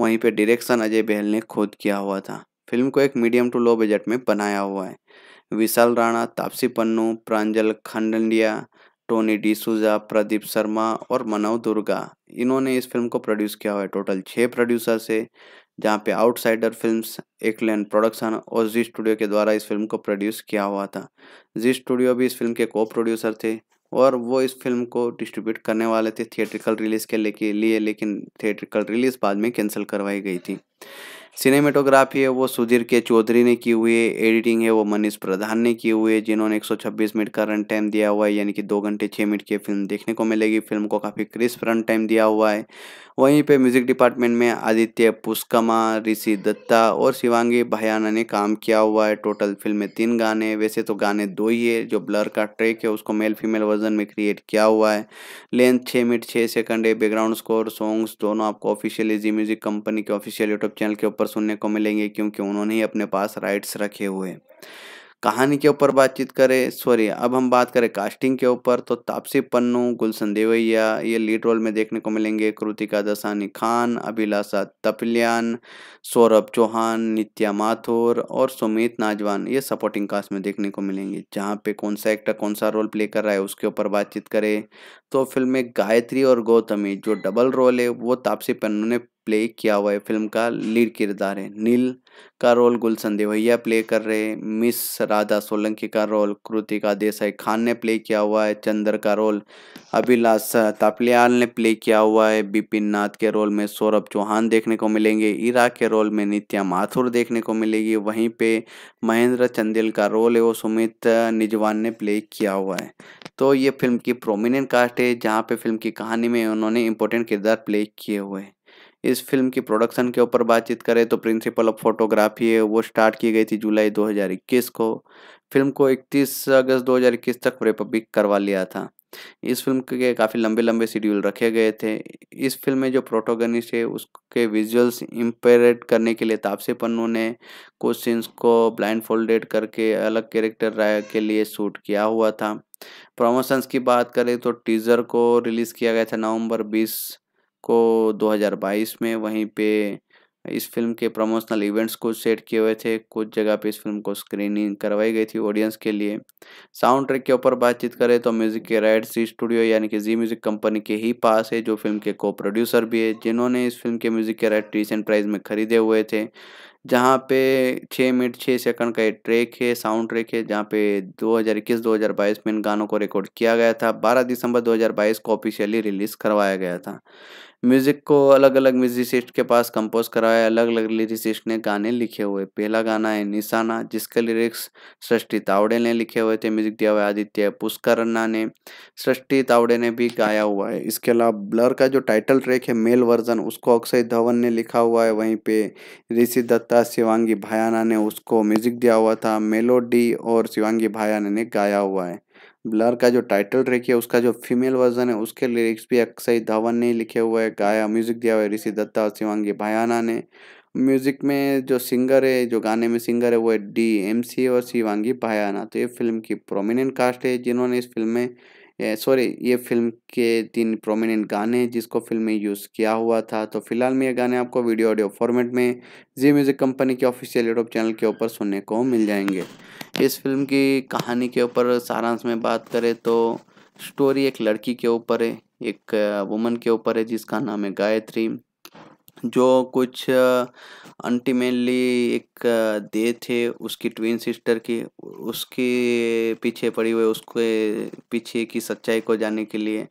वहीं पे डायरेक्शन अजय बेहल ने खुद किया हुआ था फिल्म को एक मीडियम टू लो बजट में बनाया हुआ है विशाल राणा तापसी पन्नू प्रांजल खंडंडिया टोनी डिसूजा प्रदीप शर्मा और मनव दुर्गा इन्होंने इस फिल्म को प्रोड्यूस किया हुआ है टोटल छः प्रोड्यूसर्स है जहाँ पे आउटसाइडर फिल्म्स एकलैंड प्रोडक्शन और जी स्टूडियो के द्वारा इस फिल्म को प्रोड्यूस किया हुआ था जी स्टूडियो भी इस फिल्म के को प्रोड्यूसर थे और वो इस फिल्म को डिस्ट्रीब्यूट करने वाले थे थिएट्रिकल रिलीज़ के लेके लिए लेकिन थिएट्रिकल रिलीज़ बाद में कैंसिल करवाई गई थी सिनेमेटोग्राफी है वो सुधीर के चौधरी ने की हुई है एडिटिंग है वो मनीष प्रधान ने की हुई है जिन्होंने 126 मिनट का रन टाइम दिया हुआ है यानी कि दो घंटे छः मिनट की फिल्म देखने को मिलेगी फिल्म को काफ़ी क्रिस्प रन टाइम दिया हुआ है वहीं पे म्यूज़िक डिपार्टमेंट में आदित्य पुष्कमा ऋषि दत्ता और शिवांगी भयाना ने काम किया हुआ है टोटल फिल्म में तीन गाने वैसे तो गाने दो ही है जो ब्लर का ट्रैक है उसको मेल फीमेल वर्जन में क्रिएट किया हुआ है लेंथ छः मिनट छः सेकंड है बैकग्राउंड स्कोर सॉन्ग्स दोनों आपको ऑफिशियली जी म्यूज़िक कंपनी के ऑफिशियल यूट्यूब चैनल के ऊपर सुनने को मिलेंगे क्योंकि उन्होंने ही अपने पास राइट्स रखे हुए हैं कहानी के ऊपर बातचीत करें सॉरी अब हम बात करें कास्टिंग के ऊपर तो तापसी पन्नू गुलशन देवैया ये लीड रोल में देखने को मिलेंगे कृतिका दसानी खान अभिलाषा तपलियान सौरभ चौहान नित्या माथुर और सुमित नाजवान ये सपोर्टिंग कास्ट में देखने को मिलेंगे जहाँ पे कौन सा एक्टर कौन सा रोल प्ले कर रहा है उसके ऊपर बातचीत करें तो फिल्म में गायत्री और गौतमी जो डबल रोल है वो तापसी पन्नू ने प्ले किया हुआ है फिल्म का लीड किरदार है नील का रोल गुलशन देवैया प्ले कर रहे हैं मिस राधा सोलंकी का रोल कृतिका देसाई खान ने प्ले किया हुआ है चंद्र का रोल अभिलाष तापलियाल ने प्ले किया हुआ है बिपिन नाथ के रोल में सौरभ चौहान देखने को मिलेंगे ईरा के रोल में नित्या माथुर देखने को मिलेगी वहीं पे महेंद्र चंदेल का रोल है वो सुमित निजवान ने प्ले किया हुआ है तो ये फिल्म की प्रोमिनेंट कास्ट थे जहाँ पे फिल्म की कहानी में उन्होंने इम्पोर्टेंट किरदार प्ले किए हुए हैं इस फिल्म की प्रोडक्शन के ऊपर बातचीत करें तो प्रिंसिपल ऑफ फोटोग्राफी है वो स्टार्ट की गई थी जुलाई 2021 को फिल्म को 31 अगस्त 2021 तक रिपब्लिक करवा लिया था इस फिल्म के काफ़ी लंबे लंबे शेड्यूल रखे गए थे इस फिल्म में जो प्रोटोगनिस्ट है उसके विजुअल्स इम्पेरेट करने के लिए तापसी पन्नू ने कुछ सीन्स को ब्लाइंड फोल्डेड करके अलग कैरेक्टर के लिए शूट किया हुआ था प्रमोशंस की बात करें तो टीज़र को रिलीज़ किया गया था नवंबर 20 को 2022 में वहीं पे इस फिल्म के प्रमोशनल इवेंट्स को सेट किए हुए थे कुछ जगह पे इस फिल्म को स्क्रीनिंग करवाई गई थी ऑडियंस के लिए साउंड ट्रैक के ऊपर बातचीत करें तो म्यूज़िक के राइट सी स्टूडियो यानी कि जी म्यूज़िक कंपनी के ही पास है जो फिल्म के को प्रोड्यूसर भी है जिन्होंने इस फिल्म के म्यूज़िक के राइट रिसेंट प्राइज में खरीदे हुए थे जहाँ पे छः मिनट छः सेकंड का एक ट्रैक है साउंड ट्रैक है जहाँ पे 2021-2022 में इन गानों को रिकॉर्ड किया गया था 12 दिसंबर 2022 को ऑफिशियली रिलीज़ करवाया गया था म्यूज़िक को अलग अलग म्यूजिसिस्ट के पास कंपोज कराया अलग अलग लिरिसिस्ट ने गाने लिखे हुए पहला गाना है निशाना जिसके लिरिक्स सृष्टि तावड़े ने लिखे हुए थे म्यूजिक दिया हुआ आदित्य पुष्करन्ना ने सृष्टि तावड़े ने भी गाया हुआ है इसके अलावा ब्लर का जो टाइटल ट्रैक है मेल वर्जन उसको अक्षय धवन ने लिखा हुआ है वहीं पे ऋषि दत्ता शिवांगी भायाना ने उसको म्यूजिक दिया हुआ था मेलोडी और शिवांगी भायाना ने गाया हुआ है ब्लर का जो टाइटल ट्रैक है उसका जो फीमेल वर्जन है उसके लिरिक्स भी अक्षय धवन ने लिखे हुए हैं गाया म्यूजिक दिया हुआ है ऋषि दत्ता और शिवांगी भायाना ने म्यूजिक में जो सिंगर है जो गाने में सिंगर है वो है डी एम सी और शिवांगी भायाना तो ये फिल्म की प्रोमिनेंट कास्ट है जिन्होंने इस फिल्म में सॉरी ये फिल्म के तीन प्रोमिनेंट गाने जिसको फिल्म में यूज़ किया हुआ था तो फिलहाल में ये गाने आपको वीडियो ऑडियो फॉर्मेट में जी म्यूज़िक कंपनी के ऑफिशियल यूट्यूब चैनल के ऊपर सुनने को मिल जाएंगे इस फिल्म की कहानी के ऊपर सारांश में बात करें तो स्टोरी एक लड़की के ऊपर है एक वुमन के ऊपर है जिसका नाम है गायत्री जो कुछ अल्टीमेटली एक दे थे उसकी ट्विन सिस्टर की उसके पीछे पड़ी हुई उसके पीछे की सच्चाई को जानने के लिए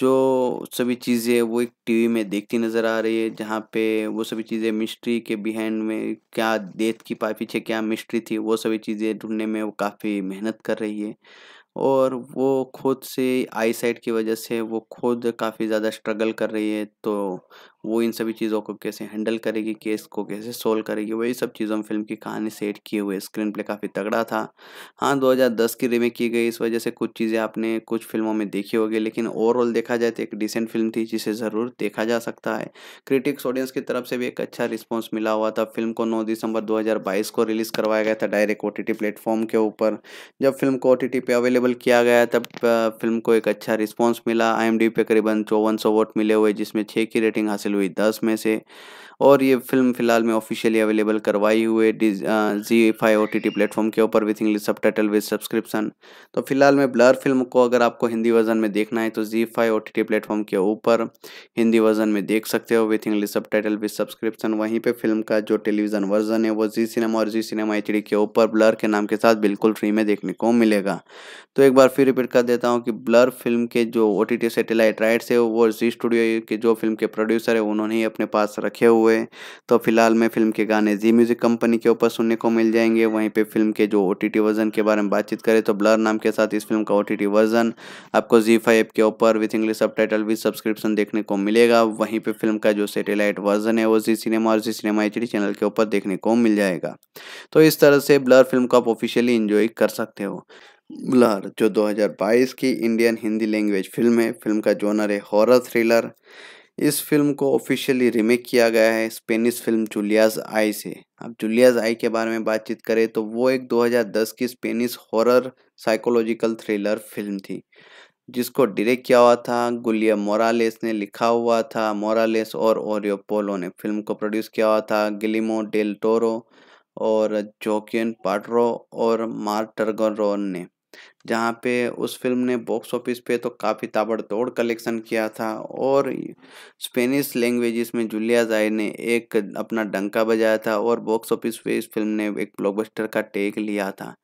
जो सभी चीज़ें वो एक टीवी में देखती नज़र आ रही है जहाँ पे वो सभी चीज़ें मिस्ट्री के बिहाइंड में क्या देत की पीछे क्या मिस्ट्री थी वो सभी चीज़ें ढूंढने में वो काफ़ी मेहनत कर रही है और वो खुद से आई साइट की वजह से वो खुद काफ़ी ज़्यादा स्ट्रगल कर रही है तो वो इन सभी चीज़ों को कैसे हैंडल करेगी केस को कैसे सोल्व करेगी वही सब चीज़ों में फिल्म की कहानी सेट किए हुए स्क्रीन प्ले काफ़ी तगड़ा था हाँ 2010 की रीमेक की गई इस वजह से कुछ चीज़ें आपने कुछ फिल्मों में देखी होगी लेकिन ओवरऑल देखा जाए तो एक डिसेंट फिल्म थी जिसे ज़रूर देखा जा सकता है क्रिटिक्स ऑडियंस की तरफ से भी एक अच्छा रिस्पॉन्स मिला हुआ था फिल्म को नौ दिसंबर दो को रिलीज़ करवाया गया था डायरेक्ट ओ टी प्लेटफॉर्म के ऊपर जब फिल्म को ओ टी पे अवेलेबल किया गया तब फिल्म को एक अच्छा रिस्पॉन्स मिला आई पे करीबन चौवन वोट मिले हुए जिसमें छः की रेटिंग हासिल हासिल हुई दस में से और ये फिल्म फिलहाल में ऑफिशियली अवेलेबल करवाई हुए Zee five O T platform के ऊपर with English subtitle with subscription तो फिलहाल में ब्लर फिल्म को अगर आपको हिंदी वर्जन में देखना है तो Zee five O T T platform के ऊपर हिंदी वर्जन में देख सकते हो with English subtitle with subscription वहीं पर फिल्म का जो टेलीविजन वर्जन है वो जी सिनेमा और जी सिनेमा एच के ऊपर ब्लर के नाम के साथ बिल्कुल फ्री में देखने को मिलेगा तो एक बार फिर रिपीट कर देता हूँ कि ब्लर फिल्म के जो O T T satellite rights है वो जी स्टूडियो के जो फिल्म के प्रोड्यूसर है उन्होंने ही अपने पास रखे हुए तो फिलहाल में फिल्म के गाने जी म्यूज़िक कंपनी के ऊपर सुनने को मिल जाएंगे वहीं पे फिल्म के जो ओ वर्जन के बारे में बातचीत करें तो ब्लर नाम के साथ इस फिल्म का ओ वर्जन आपको जी फाइव के ऊपर with English subtitle subscription देखने को मिलेगा वहीं पर फिल्म का जो सेटेलाइट वर्जन है वो जी सिनेमा और जी सिनेमा एच चैनल के ऊपर देखने को मिल जाएगा तो इस तरह से ब्लर फिल्म को आप ऑफिशियली इंजॉय कर सकते हो ब्लर जो 2022 की इंडियन हिंदी लैंग्वेज फिल्म है फिल्म का जोनर है हॉरर थ्रिलर इस फिल्म को ऑफिशियली रिमेक किया गया है स्पेनिश फिल्म जूलियाज आई से अब जूलियाज आई के बारे में बातचीत करें तो वो एक 2010 की Spanish horror psychological thriller film थी जिसको डायरेक्ट किया हुआ था गुलिया मोरालेस ने लिखा हुआ था मोरालेस और ओरियो पोलो ने फिल्म को प्रोड्यूस किया हुआ था गिलिमो डेल टोरो और जोकियन पाटरो और मार्टरगोरोन ने जहाँ पे उस फिल्म ने बॉक्स ऑफिस पे तो काफ़ी ताबड़तोड़ कलेक्शन किया था और स्पेनिश लैंग्वेज में जूलिया जाय ने एक अपना डंका बजाया था और बॉक्स ऑफिस पे इस फिल्म ने एक ब्लॉकबस्टर का टेक लिया था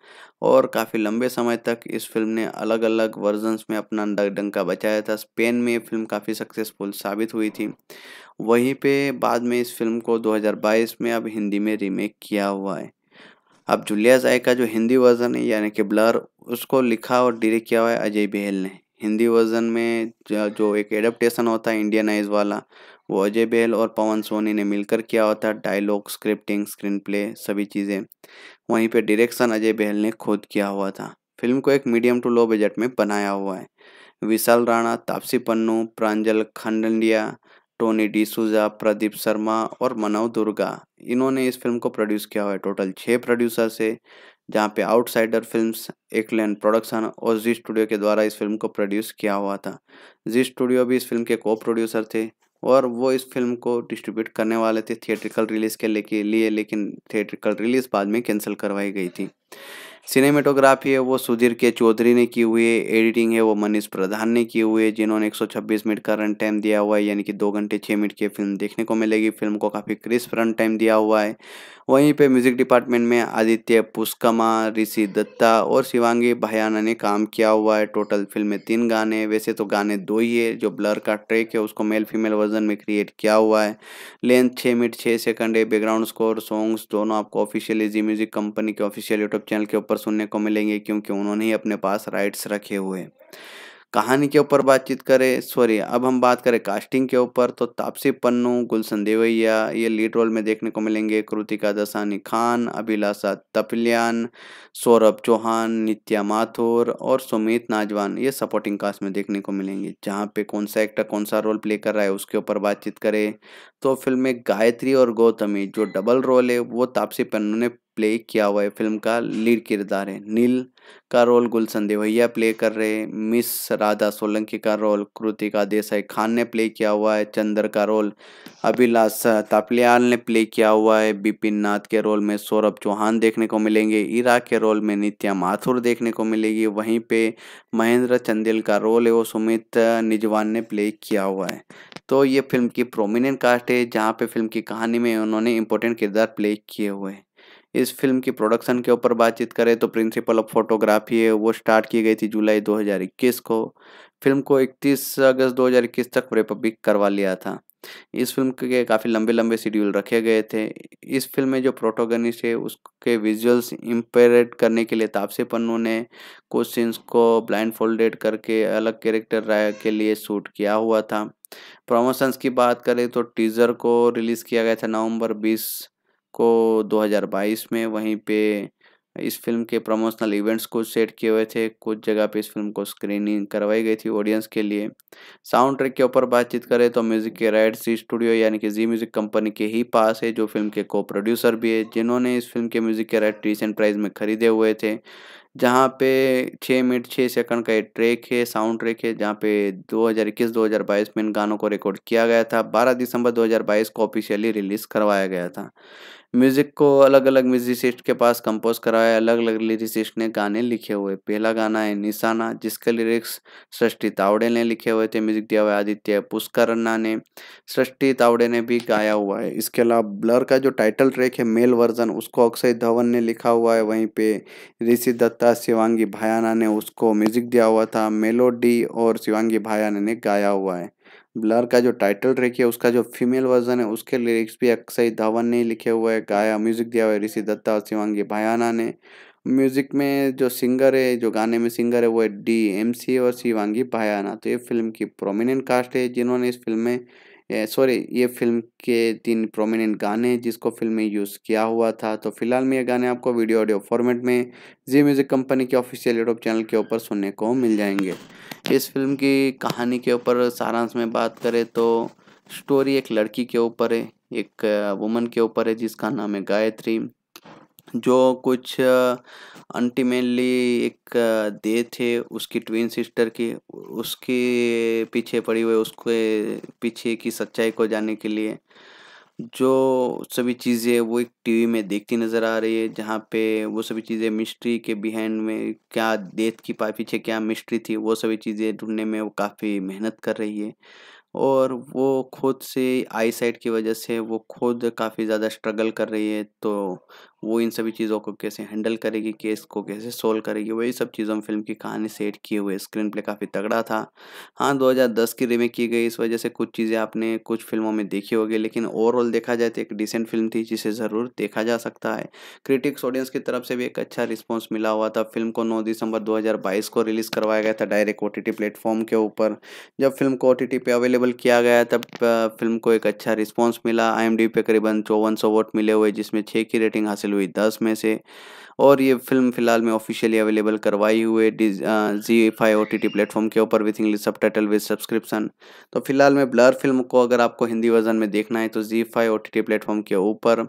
और काफ़ी लंबे समय तक इस फिल्म ने अलग अलग वर्जन्स में अपना डंका बचाया था स्पेन में ये फिल्म काफ़ी सक्सेसफुल साबित हुई थी वहीं पे बाद में इस फिल्म को 2022 में अब हिंदी में रीमेक किया हुआ है अब जुलिया जाय का जो हिंदी वर्जन है यानी कि ब्लर उसको लिखा और डायरेक्ट किया हुआ है अजय बहल ने हिंदी वर्जन में जो एक एडप्टेशन होता है इंडियनाइज वाला वो अजय बहल और पवन सोनी ने मिलकर किया होता है डायलॉग स्क्रिप्टिंग स्क्रीन प्ले सभी चीज़ें वहीं पर डिरेक्शन अजय बहल ने खुद किया हुआ था फिल्म को एक मीडियम टू लो बजट में बनाया हुआ है विशाल राणा तापसी पन्नू प्रांजल खंडंडिया टोनी डिसूजा प्रदीप शर्मा और मनव दुर्गा इन्होंने इस फिल्म को प्रोड्यूस किया हुआ है टोटल छः प्रोड्यूसर से जहाँ पे आउटसाइडर फिल्म्स एकलैंड प्रोडक्शन और जी स्टूडियो के द्वारा इस फिल्म को प्रोड्यूस किया हुआ था जी स्टूडियो भी इस फिल्म के को प्रोड्यूसर थे और वो इस फिल्म को डिस्ट्रीब्यूट करने वाले थे थिएट्रिकल रिलीज़ के लेके लिए लेकिन थिएट्रिकल रिलीज़ बाद में कैंसिल करवाई गई थी सिनेमेटोग्राफी है वो सुधीर के चौधरी ने की हुई है एडिटिंग है वो मनीष प्रधान ने की हुई है जिन्होंने 126 मिनट का रन टाइम दिया हुआ है यानी कि दो घंटे छः मिनट की फिल्म देखने को मिलेगी फिल्म को काफ़ी क्रिस्प रन टाइम दिया हुआ है वहीं पे म्यूज़िक डिपार्टमेंट में आदित्य पुष्कमा ऋषि दत्ता और शिवांगी भयाना ने काम किया हुआ है टोटल फिल्म में तीन गाने वैसे तो गाने दो ही है जो ब्लर का ट्रैक है उसको मेल फीमेल वर्जन में क्रिएट किया हुआ है लेंथ छः मिनट छः सेकंड है बैकग्राउंड स्कोर सॉन्ग्स दोनों आपको ऑफिशियली जी म्यूज़िक कंपनी के ऑफिशियल यूट्यूब चैनल के ऊपर सुनने को मिलेंगे क्योंकि उन्होंने ही अपने पास राइट्स रखे हुए कहानी के ऊपर बातचीत करें सॉरी अब हम बात करें कास्टिंग के ऊपर तो तापसी पन्नू गुलशन देवैया ये लीड रोल में देखने को मिलेंगे कृतिका दसानी खान अभिलाषा तपलियान सौरभ चौहान नित्या माथुर और सुमित नाजवान ये सपोर्टिंग कास्ट में देखने को मिलेंगे जहाँ पे कौन सा एक्टर कौन सा रोल प्ले कर रहा है उसके ऊपर बातचीत करें तो फिल्म में गायत्री और गौतमी जो डबल रोल है वो तापसी पन्नू ने प्ले किया हुआ है फिल्म का लीड किरदार है नील का रोल गुलशन देवैया प्ले कर रहे हैं मिस राधा सोलंकी का रोल कृतिका देसाई खान ने प्ले किया हुआ है चंद्र का रोल अभिलाष तापलियाल ने प्ले किया हुआ है बिपिन नाथ के रोल में सौरभ चौहान देखने को मिलेंगे ईरा के रोल में नित्या माथुर देखने को मिलेगी वहीं पे महेंद्र चंदेल का रोल है वो सुमित निजवान ने प्ले किया हुआ है तो ये फिल्म की प्रोमिनेंट कास्ट है जहाँ पे फिल्म की कहानी में उन्होंने इंपॉर्टेंट किरदार प्ले किए हुए हैं इस फिल्म की प्रोडक्शन के ऊपर बातचीत करें तो प्रिंसिपल ऑफ फोटोग्राफी है वो स्टार्ट की गई थी जुलाई 2021 को फिल्म को 31 अगस्त 2021 तक रिपब्लिक करवा लिया था इस फिल्म के काफ़ी लंबे लंबे शेड्यूल रखे गए थे इस फिल्म में जो प्रोटोगनिस्ट है उसके विजुअल्स इम्पेरेट करने के लिए तापसी पन्नू ने कुछ सीन्स को ब्लाइंड फोल्डेड करके अलग कैरेक्टर राय के लिए शूट किया हुआ था प्रमोशंस की बात करें तो टीज़र को रिलीज़ किया गया था नवंबर बीस को 2022 में वहीं पे इस फिल्म के प्रमोशनल इवेंट्स को सेट किए हुए थे कुछ जगह पे इस फिल्म को स्क्रीनिंग करवाई गई थी ऑडियंस के लिए साउंड ट्रैक के ऊपर बातचीत करें तो म्यूजिक के राइट्स जी स्टूडियो यानी कि जी म्यूजिक कंपनी के ही पास है जो फिल्म के को प्रोड्यूसर भी है जिन्होंने इस फिल्म के म्यूजिक के राइट रिसेंट प्राइज में खरीदे हुए थे जहाँ पे छः मिनट छः सेकंड का एक ट्रैक है साउंड ट्रैक है जहाँ पे 2021-2022 में इन गानों को रिकॉर्ड किया गया था 12 दिसंबर 2022 को ऑफिशियली रिलीज़ करवाया गया था म्यूजिक को अलग अलग म्यूजिसिस्ट के पास कंपोज कराया अलग अलग लिरिसिस्ट ने गाने लिखे हुए पहला गाना है निशाना जिसके लिरिक्स सृष्टि तावड़े ने लिखे हुए थे म्यूजिक दिया हुआ आदित्य पुष्करन्ना ने सृष्टि तावड़े ने भी गाया हुआ है इसके अलावा ब्लर का जो टाइटल ट्रैक है मेल वर्जन उसको अक्षय धवन ने लिखा हुआ है वहीं पे ऋषि दत्ता शिवांगी भायाना ने उसको म्यूजिक दिया हुआ था मेलोडी और शिवांगी भायाना ने गाया हुआ है ब्लर का जो टाइटल ट्रैक है उसका जो फीमेल वर्जन है उसके लिरिक्स भी अक्षय धवन ने लिखे हुए है गाया म्यूजिक दिया हुआ है ऋषि दत्ता और शिवांगी भायाना ने म्यूजिक में जो सिंगर है जो गाने में सिंगर है वो है डी एम सी और शिवांगी भायाना तो ये फिल्म की प्रोमिनेंट कास्ट है जिन्होंने इस फिल्म में सॉरी ये फिल्म के तीन प्रोमिनेंट गाने जिसको फिल्म में यूज़ किया हुआ था तो फिलहाल में ये गाने आपको वीडियो ऑडियो फॉर्मेट में जी म्यूज़िक कंपनी के ऑफिशियल यूट्यूब चैनल के ऊपर सुनने को मिल जाएंगे इस फिल्म की कहानी के ऊपर सारांश में बात करें तो स्टोरी एक लड़की के ऊपर है एक वुमन के ऊपर है जिसका नाम है गायत्री जो कुछ अल्टीमेटली एक दे थे उसकी ट्विन सिस्टर की उसके पीछे पड़ी हुई उसके पीछे की सच्चाई को जानने के लिए जो सभी चीज़ें वो एक टीवी में देखती नज़र आ रही है जहाँ पे वो सभी चीज़ें मिस्ट्री के बिहेंड में क्या डेथ की पा पीछे क्या मिस्ट्री थी वो सभी चीज़ें ढूंढने में वो काफ़ी मेहनत कर रही है और वो खुद से आई साइट की वजह से वो खुद काफ़ी ज़्यादा स्ट्रगल कर रही है तो वो इन सभी चीज़ों को कैसे हैंडल करेगी केस को कैसे सोल्व करेगी वही सब चीज़ों में फिल्म की कहानी सेट किए हुए स्क्रीन प्ले काफ़ी तगड़ा था हाँ 2010 की रीमेक की गई इस वजह से कुछ चीज़ें आपने कुछ फिल्मों में देखी होगी लेकिन ओवरऑल देखा जाए तो एक डिसेंट फिल्म थी जिसे ज़रूर देखा जा सकता है क्रिटिक्स ऑडियंस की तरफ से भी एक अच्छा रिस्पॉन्स मिला हुआ था फिल्म को नौ दिसंबर दो को रिलीज़ करवाया गया था डायरेक्ट ओ टी प्लेटफॉर्म के ऊपर जब फिल्म को ओ टी पे अवेलेबल किया गया तब फिल्म को एक अच्छा रिस्पॉन्स मिला आई पे करीबन चौवन वोट मिले हुए जिसमें छः की रेटिंग हासिल हासिल हुई दस में से और ये फिल्म फिलहाल में ऑफिशियली अवेलेबल करवाई हुए Zee five O T T platform के ऊपर with English subtitle with subscription तो फिलहाल में ब्लर फिल्म को अगर आपको हिंदी वर्जन में देखना है तो Zee five O T T platform के ऊपर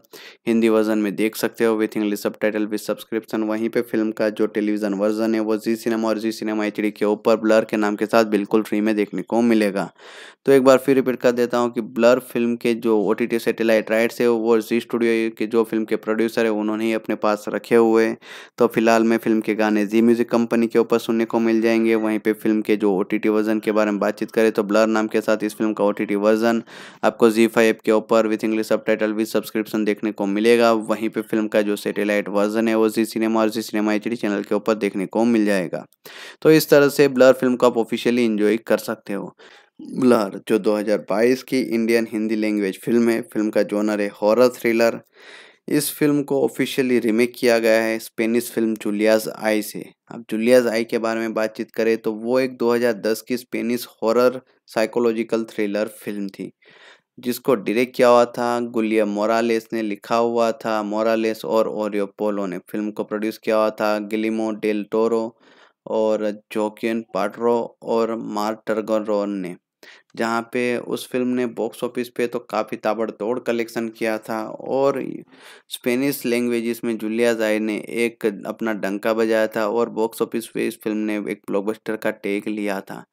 हिंदी वर्जन में देख सकते हो with English subtitle with subscription वहीं पर फिल्म का जो टेलीविजन वर्जन है वो जी सिनेमा और जी सिनेमा एच डी के ऊपर ब्लर के नाम के साथ बिल्कुल फ्री में देखने को मिलेगा तो एक बार फिर रिपीट कर देता हूँ कि ब्लर फिल्म के जो O T T satellite rights है वो जी स्टूडियो के जो फिल्म के प्रोड्यूसर है उन्होंने ही अपने पास रखे हुए हुए तो फिलहाल में फिल्म के गाने जी म्यूज़िक कंपनी के ऊपर सुनने को मिल जाएंगे वहीं पे फिल्म के जो ओ वर्जन के बारे में बातचीत करें तो ब्लर नाम के साथ इस फिल्म का ओ वर्जन आपको जी फाइव के ऊपर with English subtitle with subscription देखने को मिलेगा वहीं पर फिल्म का जो सेटेलाइट वर्जन है वो जी सिनेमा और जी सिनेमा एच चैनल के ऊपर देखने को मिल जाएगा तो इस तरह से ब्लर फिल्म को आप ऑफिशियली इंजॉय कर सकते हो ब्लर जो 2022 की इंडियन हिंदी लैंग्वेज फिल्म है फिल्म का जोनर है हॉरर थ्रिलर इस फिल्म को ऑफिशियली रिमेक किया गया है स्पेनिश फिल्म जूलियाज आई से अब जूलियाज आई के बारे में बातचीत करें तो वो एक 2010 की Spanish horror psychological thriller film थी जिसको डायरेक्ट किया हुआ था गुलिया मोरालेस ने लिखा हुआ था मोरालेस और ओरियो पोलो ने फिल्म को प्रोड्यूस किया हुआ था गिलिमो डेल टोरो और जोकियन पाटरो और मार्टरगोरोन ने जहाँ पे उस फिल्म ने बॉक्स ऑफिस पे तो काफ़ी ताबड़तोड़ कलेक्शन किया था और स्पेनिश लैंग्वेज में जूलिया जाय ने एक अपना डंका बजाया था और बॉक्स ऑफिस पे इस फिल्म ने एक ब्लॉकबस्टर का टेक लिया था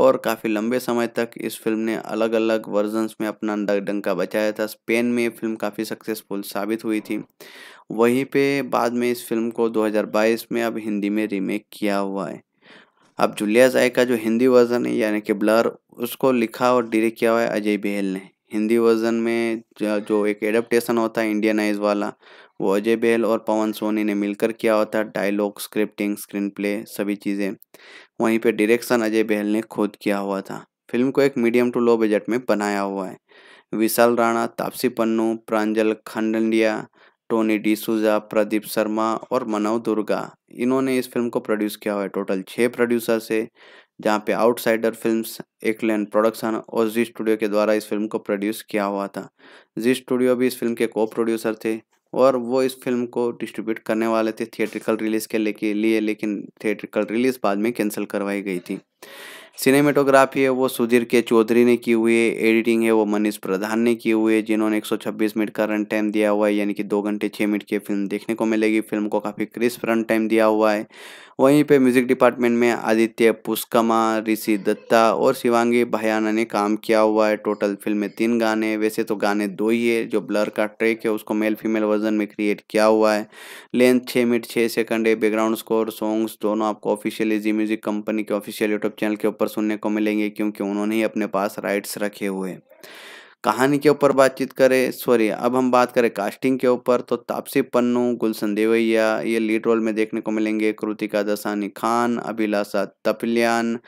और काफ़ी लंबे समय तक इस फिल्म ने अलग अलग वर्जन्स में अपना डंका बचाया था स्पेन में ये फिल्म काफ़ी सक्सेसफुल साबित हुई थी वहीं पे बाद में इस फिल्म को 2022 में अब हिंदी में रीमेक किया हुआ है अब जुलिया जाय का जो हिंदी वर्जन है यानी कि ब्लर उसको लिखा और डायरेक्ट किया हुआ है अजय बेहल ने हिंदी वर्जन में जो एक एडप्टेशन होता है इंडियनाइज वाला वो अजय बेहल और पवन सोनी ने मिलकर किया होता है डायलॉग स्क्रिप्टिंग स्क्रीन प्ले सभी चीज़ें वहीं पे डायरेक्शन अजय बेहल ने खुद किया हुआ था फिल्म को एक मीडियम टू लो बजट में बनाया हुआ है विशाल राणा तापसी पन्नू प्रांजल खंडंडिया टोनी डिसूजा प्रदीप शर्मा और मनव दुर्गा इन्होंने इस फिल्म को प्रोड्यूस किया हुआ है टोटल छः प्रोड्यूसर से जहाँ पे आउटसाइडर फिल्म्स एकलैंड प्रोडक्शन और जी स्टूडियो के द्वारा इस फिल्म को प्रोड्यूस किया हुआ था जी स्टूडियो भी इस फिल्म के को प्रोड्यूसर थे और वो इस फिल्म को डिस्ट्रीब्यूट करने वाले थे थिएट्रिकल रिलीज़ के लेके लिए लेकिन थिएट्रिकल रिलीज़ बाद में कैंसिल करवाई गई थी सिनेमेटोग्राफी है वो सुधीर के चौधरी ने की हुई है एडिटिंग है वो मनीष प्रधान ने की हुई है जिन्होंने 126 मिनट का रन टाइम दिया हुआ है यानी कि दो घंटे छः मिनट की फिल्म देखने को मिलेगी फिल्म को काफ़ी क्रिस्प रन टाइम दिया हुआ है वहीं पे म्यूज़िक डिपार्टमेंट में आदित्य पुष्कमा ऋषि दत्ता और शिवांगी भयाना ने काम किया हुआ है टोटल फिल्म में तीन गाने वैसे तो गाने दो ही है जो ब्लर का ट्रैक है उसको मेल फीमेल वर्जन में क्रिएट किया हुआ है लेंथ छः मिनट छः सेकंड है बैकग्राउंड स्कोर सॉन्ग्स दोनों आपको ऑफिशियली जी म्यूज़िक कंपनी के ऑफिशियल यूट्यूब चैनल के ऊपर पर सुनने को मिलेंगे क्योंकि उन्होंने ही अपने पास राइट्स रखे हुए कहानी के ऊपर बातचीत करें सॉरी अब हम बात करें कास्टिंग के ऊपर तो तापसी पन्नू गुलशन देवैया ये लीड रोल में देखने को मिलेंगे कृतिका दसानी खान अभिलाषा तपलियान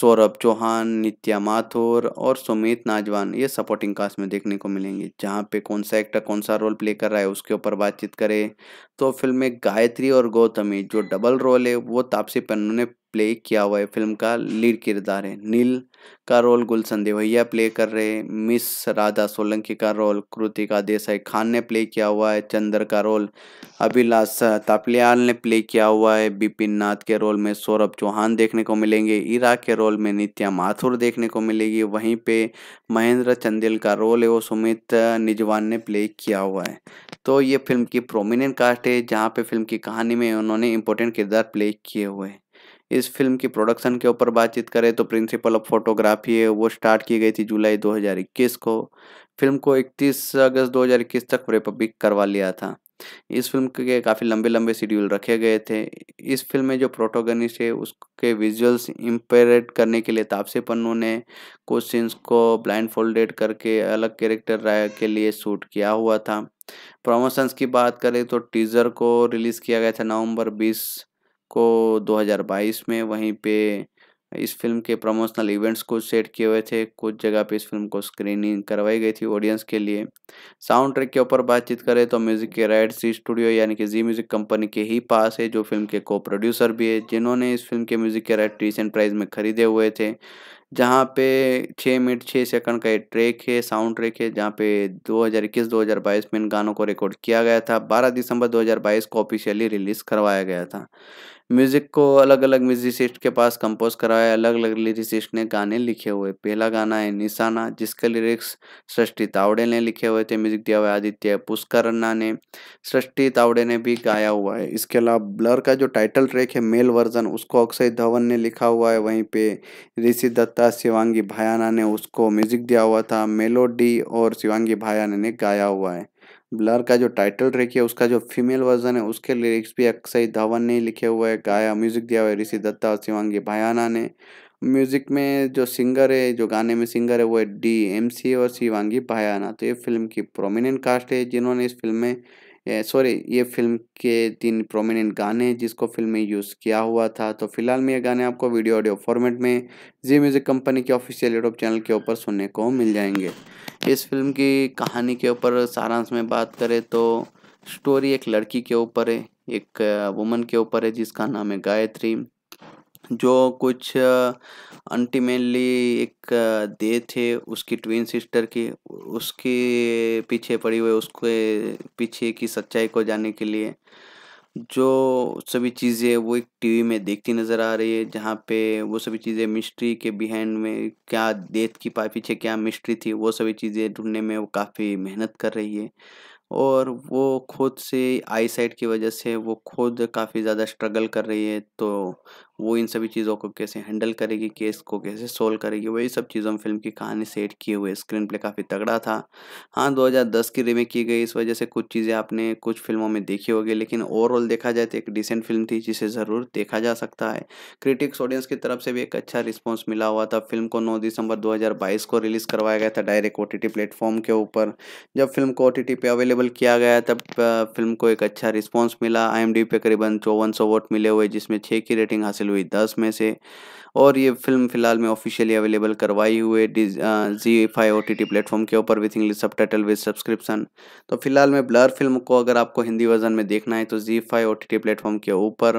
सौरभ चौहान नित्या माथुर और सुमित नाजवान ये सपोर्टिंग कास्ट में देखने को मिलेंगे जहाँ पे कौन सा एक्टर कौन सा रोल प्ले कर रहा है उसके ऊपर बातचीत करें दोस्तों फिल्म में गायत्री और गौतमी जो डबल रोल है वो तापसी पन्नू ने प्ले किया हुआ है फिल्म का लीड किरदार है नील का रोल गुलशन देवैया प्ले कर रहे हैं मिस राधा सोलंकी का रोल कृतिका देसाई खान ने प्ले किया हुआ है चंद्र का रोल अभिलाष तापलियाल ने प्ले किया हुआ है बिपिन नाथ के रोल में सौरभ चौहान देखने को मिलेंगे ईरा के रोल में नित्या माथुर देखने को मिलेगी वहीं पे महेंद्र चंदेल का रोल है वो सुमित निजवान ने प्ले किया हुआ है तो ये फिल्म की प्रोमिनेंट कास्ट है थे जहाँ पे फिल्म की कहानी में उन्होंने इम्पोर्टेंट किरदार प्ले किए हुए हैं इस फिल्म की प्रोडक्शन के ऊपर बातचीत करें तो प्रिंसिपल ऑफ फोटोग्राफी है वो स्टार्ट की गई थी जुलाई 2021 को फिल्म को 31 अगस्त 2021 तक रिपब्लिक करवा लिया था इस फिल्म के काफ़ी लंबे लंबे शेड्यूल रखे गए थे इस फिल्म में जो प्रोटोगनिस्ट है उसके विजुअल्स इम्पेरेट करने के लिए तापसे पन्नू ने कुछ सीन्स को ब्लाइंड फोल्डेड करके अलग कैरेक्टर के लिए शूट किया हुआ था प्रमोशंस की बात करें तो टीज़र को रिलीज़ किया गया था नवंबर 20 को 2022 में वहीं पे इस फिल्म के प्रमोशनल इवेंट्स को सेट किए हुए थे कुछ जगह पे इस फिल्म को स्क्रीनिंग करवाई गई थी ऑडियंस के लिए साउंड ट्रैक के ऊपर बातचीत करें तो म्यूज़िक के राइट सी स्टूडियो यानी कि जी म्यूज़िक कंपनी के ही पास है जो फिल्म के को प्रोड्यूसर भी है जिन्होंने इस फिल्म के म्यूज़िक के राइट रीसेंट प्राइज में खरीदे हुए थे जहाँ पे छः मिनट छः सेकंड का एक ट्रैक है साउंड ट्रैक है जहाँ पे 2021-2022 में इन गानों को रिकॉर्ड किया गया था 12 दिसंबर 2022 को ऑफिशियली रिलीज़ करवाया गया था म्यूजिक को अलग अलग म्यूजिसिस्ट के पास कंपोज कराया अलग अलग लिरिसिस्ट ने गाने लिखे हुए पहला गाना है निशाना जिसके लिरिक्स सृष्टि तावड़े ने लिखे हुए थे म्यूजिक दिया हुआ आदित्य पुष्कर पुष्करन्ना ने सृष्टि तावड़े ने भी गाया हुआ है इसके अलावा ब्लर का जो टाइटल ट्रैक है मेल वर्जन उसको अक्षय धवन ने लिखा हुआ है वहीं पे ऋषि दत्ता शिवांगी भायाना ने उसको म्यूजिक दिया हुआ था मेलोडी और शिवांगी भायाना ने गाया हुआ है ब्लर का जो टाइटल ट्रैक है उसका जो फीमेल वर्जन है उसके लिरिक्स भी अक्षय धवन ने लिखे हुए है गाया म्यूजिक दिया हुआ है ऋषि दत्ता और शिवांगी भायाना ने म्यूजिक में जो सिंगर है जो गाने में सिंगर है वो है डी एम सी और शिवांगी भायाना तो ये फिल्म की प्रोमिनेंट कास्ट है जिन्होंने इस फिल्म में सॉरी ये फिल्म के तीन प्रोमिनेंट गाने हैं जिसको फिल्म में यूज़ किया हुआ था तो फिलहाल में ये गाने आपको वीडियो ऑडियो फॉर्मेट में जी म्यूज़िक कंपनी के ऑफिशियल यूट्यूब चैनल के ऊपर सुनने को मिल जाएंगे इस फिल्म की कहानी के ऊपर सारांश में बात करें तो स्टोरी एक लड़की के ऊपर है एक वुमन के ऊपर है जिसका नाम है गायत्री जो कुछ अल्टीमेटली एक दे थे उसकी ट्विन सिस्टर की उसके पीछे पड़ी हुई उसके पीछे की सच्चाई को जानने के लिए जो सभी चीज़ें वो एक टीवी में देखती नज़र आ रही है जहाँ पे वो सभी चीज़ें मिस्ट्री के बिहेंड में क्या देत की पीछे क्या मिस्ट्री थी वो सभी चीज़ें ढूंढने में वो काफ़ी मेहनत कर रही है और वो खुद से आई साइट की वजह से वो खुद काफ़ी ज़्यादा स्ट्रगल कर रही है तो वो इन सभी चीज़ों को कैसे हैंडल करेगी केस को कैसे सोल्व करेगी वही सब चीज़ों में फिल्म की कहानी सेट किए हुए स्क्रीन प्ले काफ़ी तगड़ा था हाँ 2010 की रीमेक की गई इस वजह से कुछ चीज़ें आपने कुछ फिल्मों में देखी होगी लेकिन ओवरऑल देखा जाए तो एक डिसेंट फिल्म थी जिसे ज़रूर देखा जा सकता है क्रिटिक्स ऑडियंस की तरफ से भी एक अच्छा रिस्पॉन्स मिला हुआ था फिल्म को नौ दिसंबर दो को रिलीज़ करवाया गया था डायरेक्ट ओ टी प्लेटफॉर्म के ऊपर जब फिल्म को ओ पे अवेलेबल किया गया तब फिल्म को एक अच्छा रिस्पॉन्स मिला आई पे करीबन चौवन वोट मिले हुए जिसमें छः की रेटिंग हासिल हासिल हुई दस में से और ये फिल्म फिलहाल में ऑफिशियली अवेलेबल करवाई हुए Zee five O T T platform के ऊपर with English subtitle with subscription तो फिलहाल में ब्लर फिल्म को अगर आपको हिंदी वर्जन में देखना है तो Zee five O T T platform के ऊपर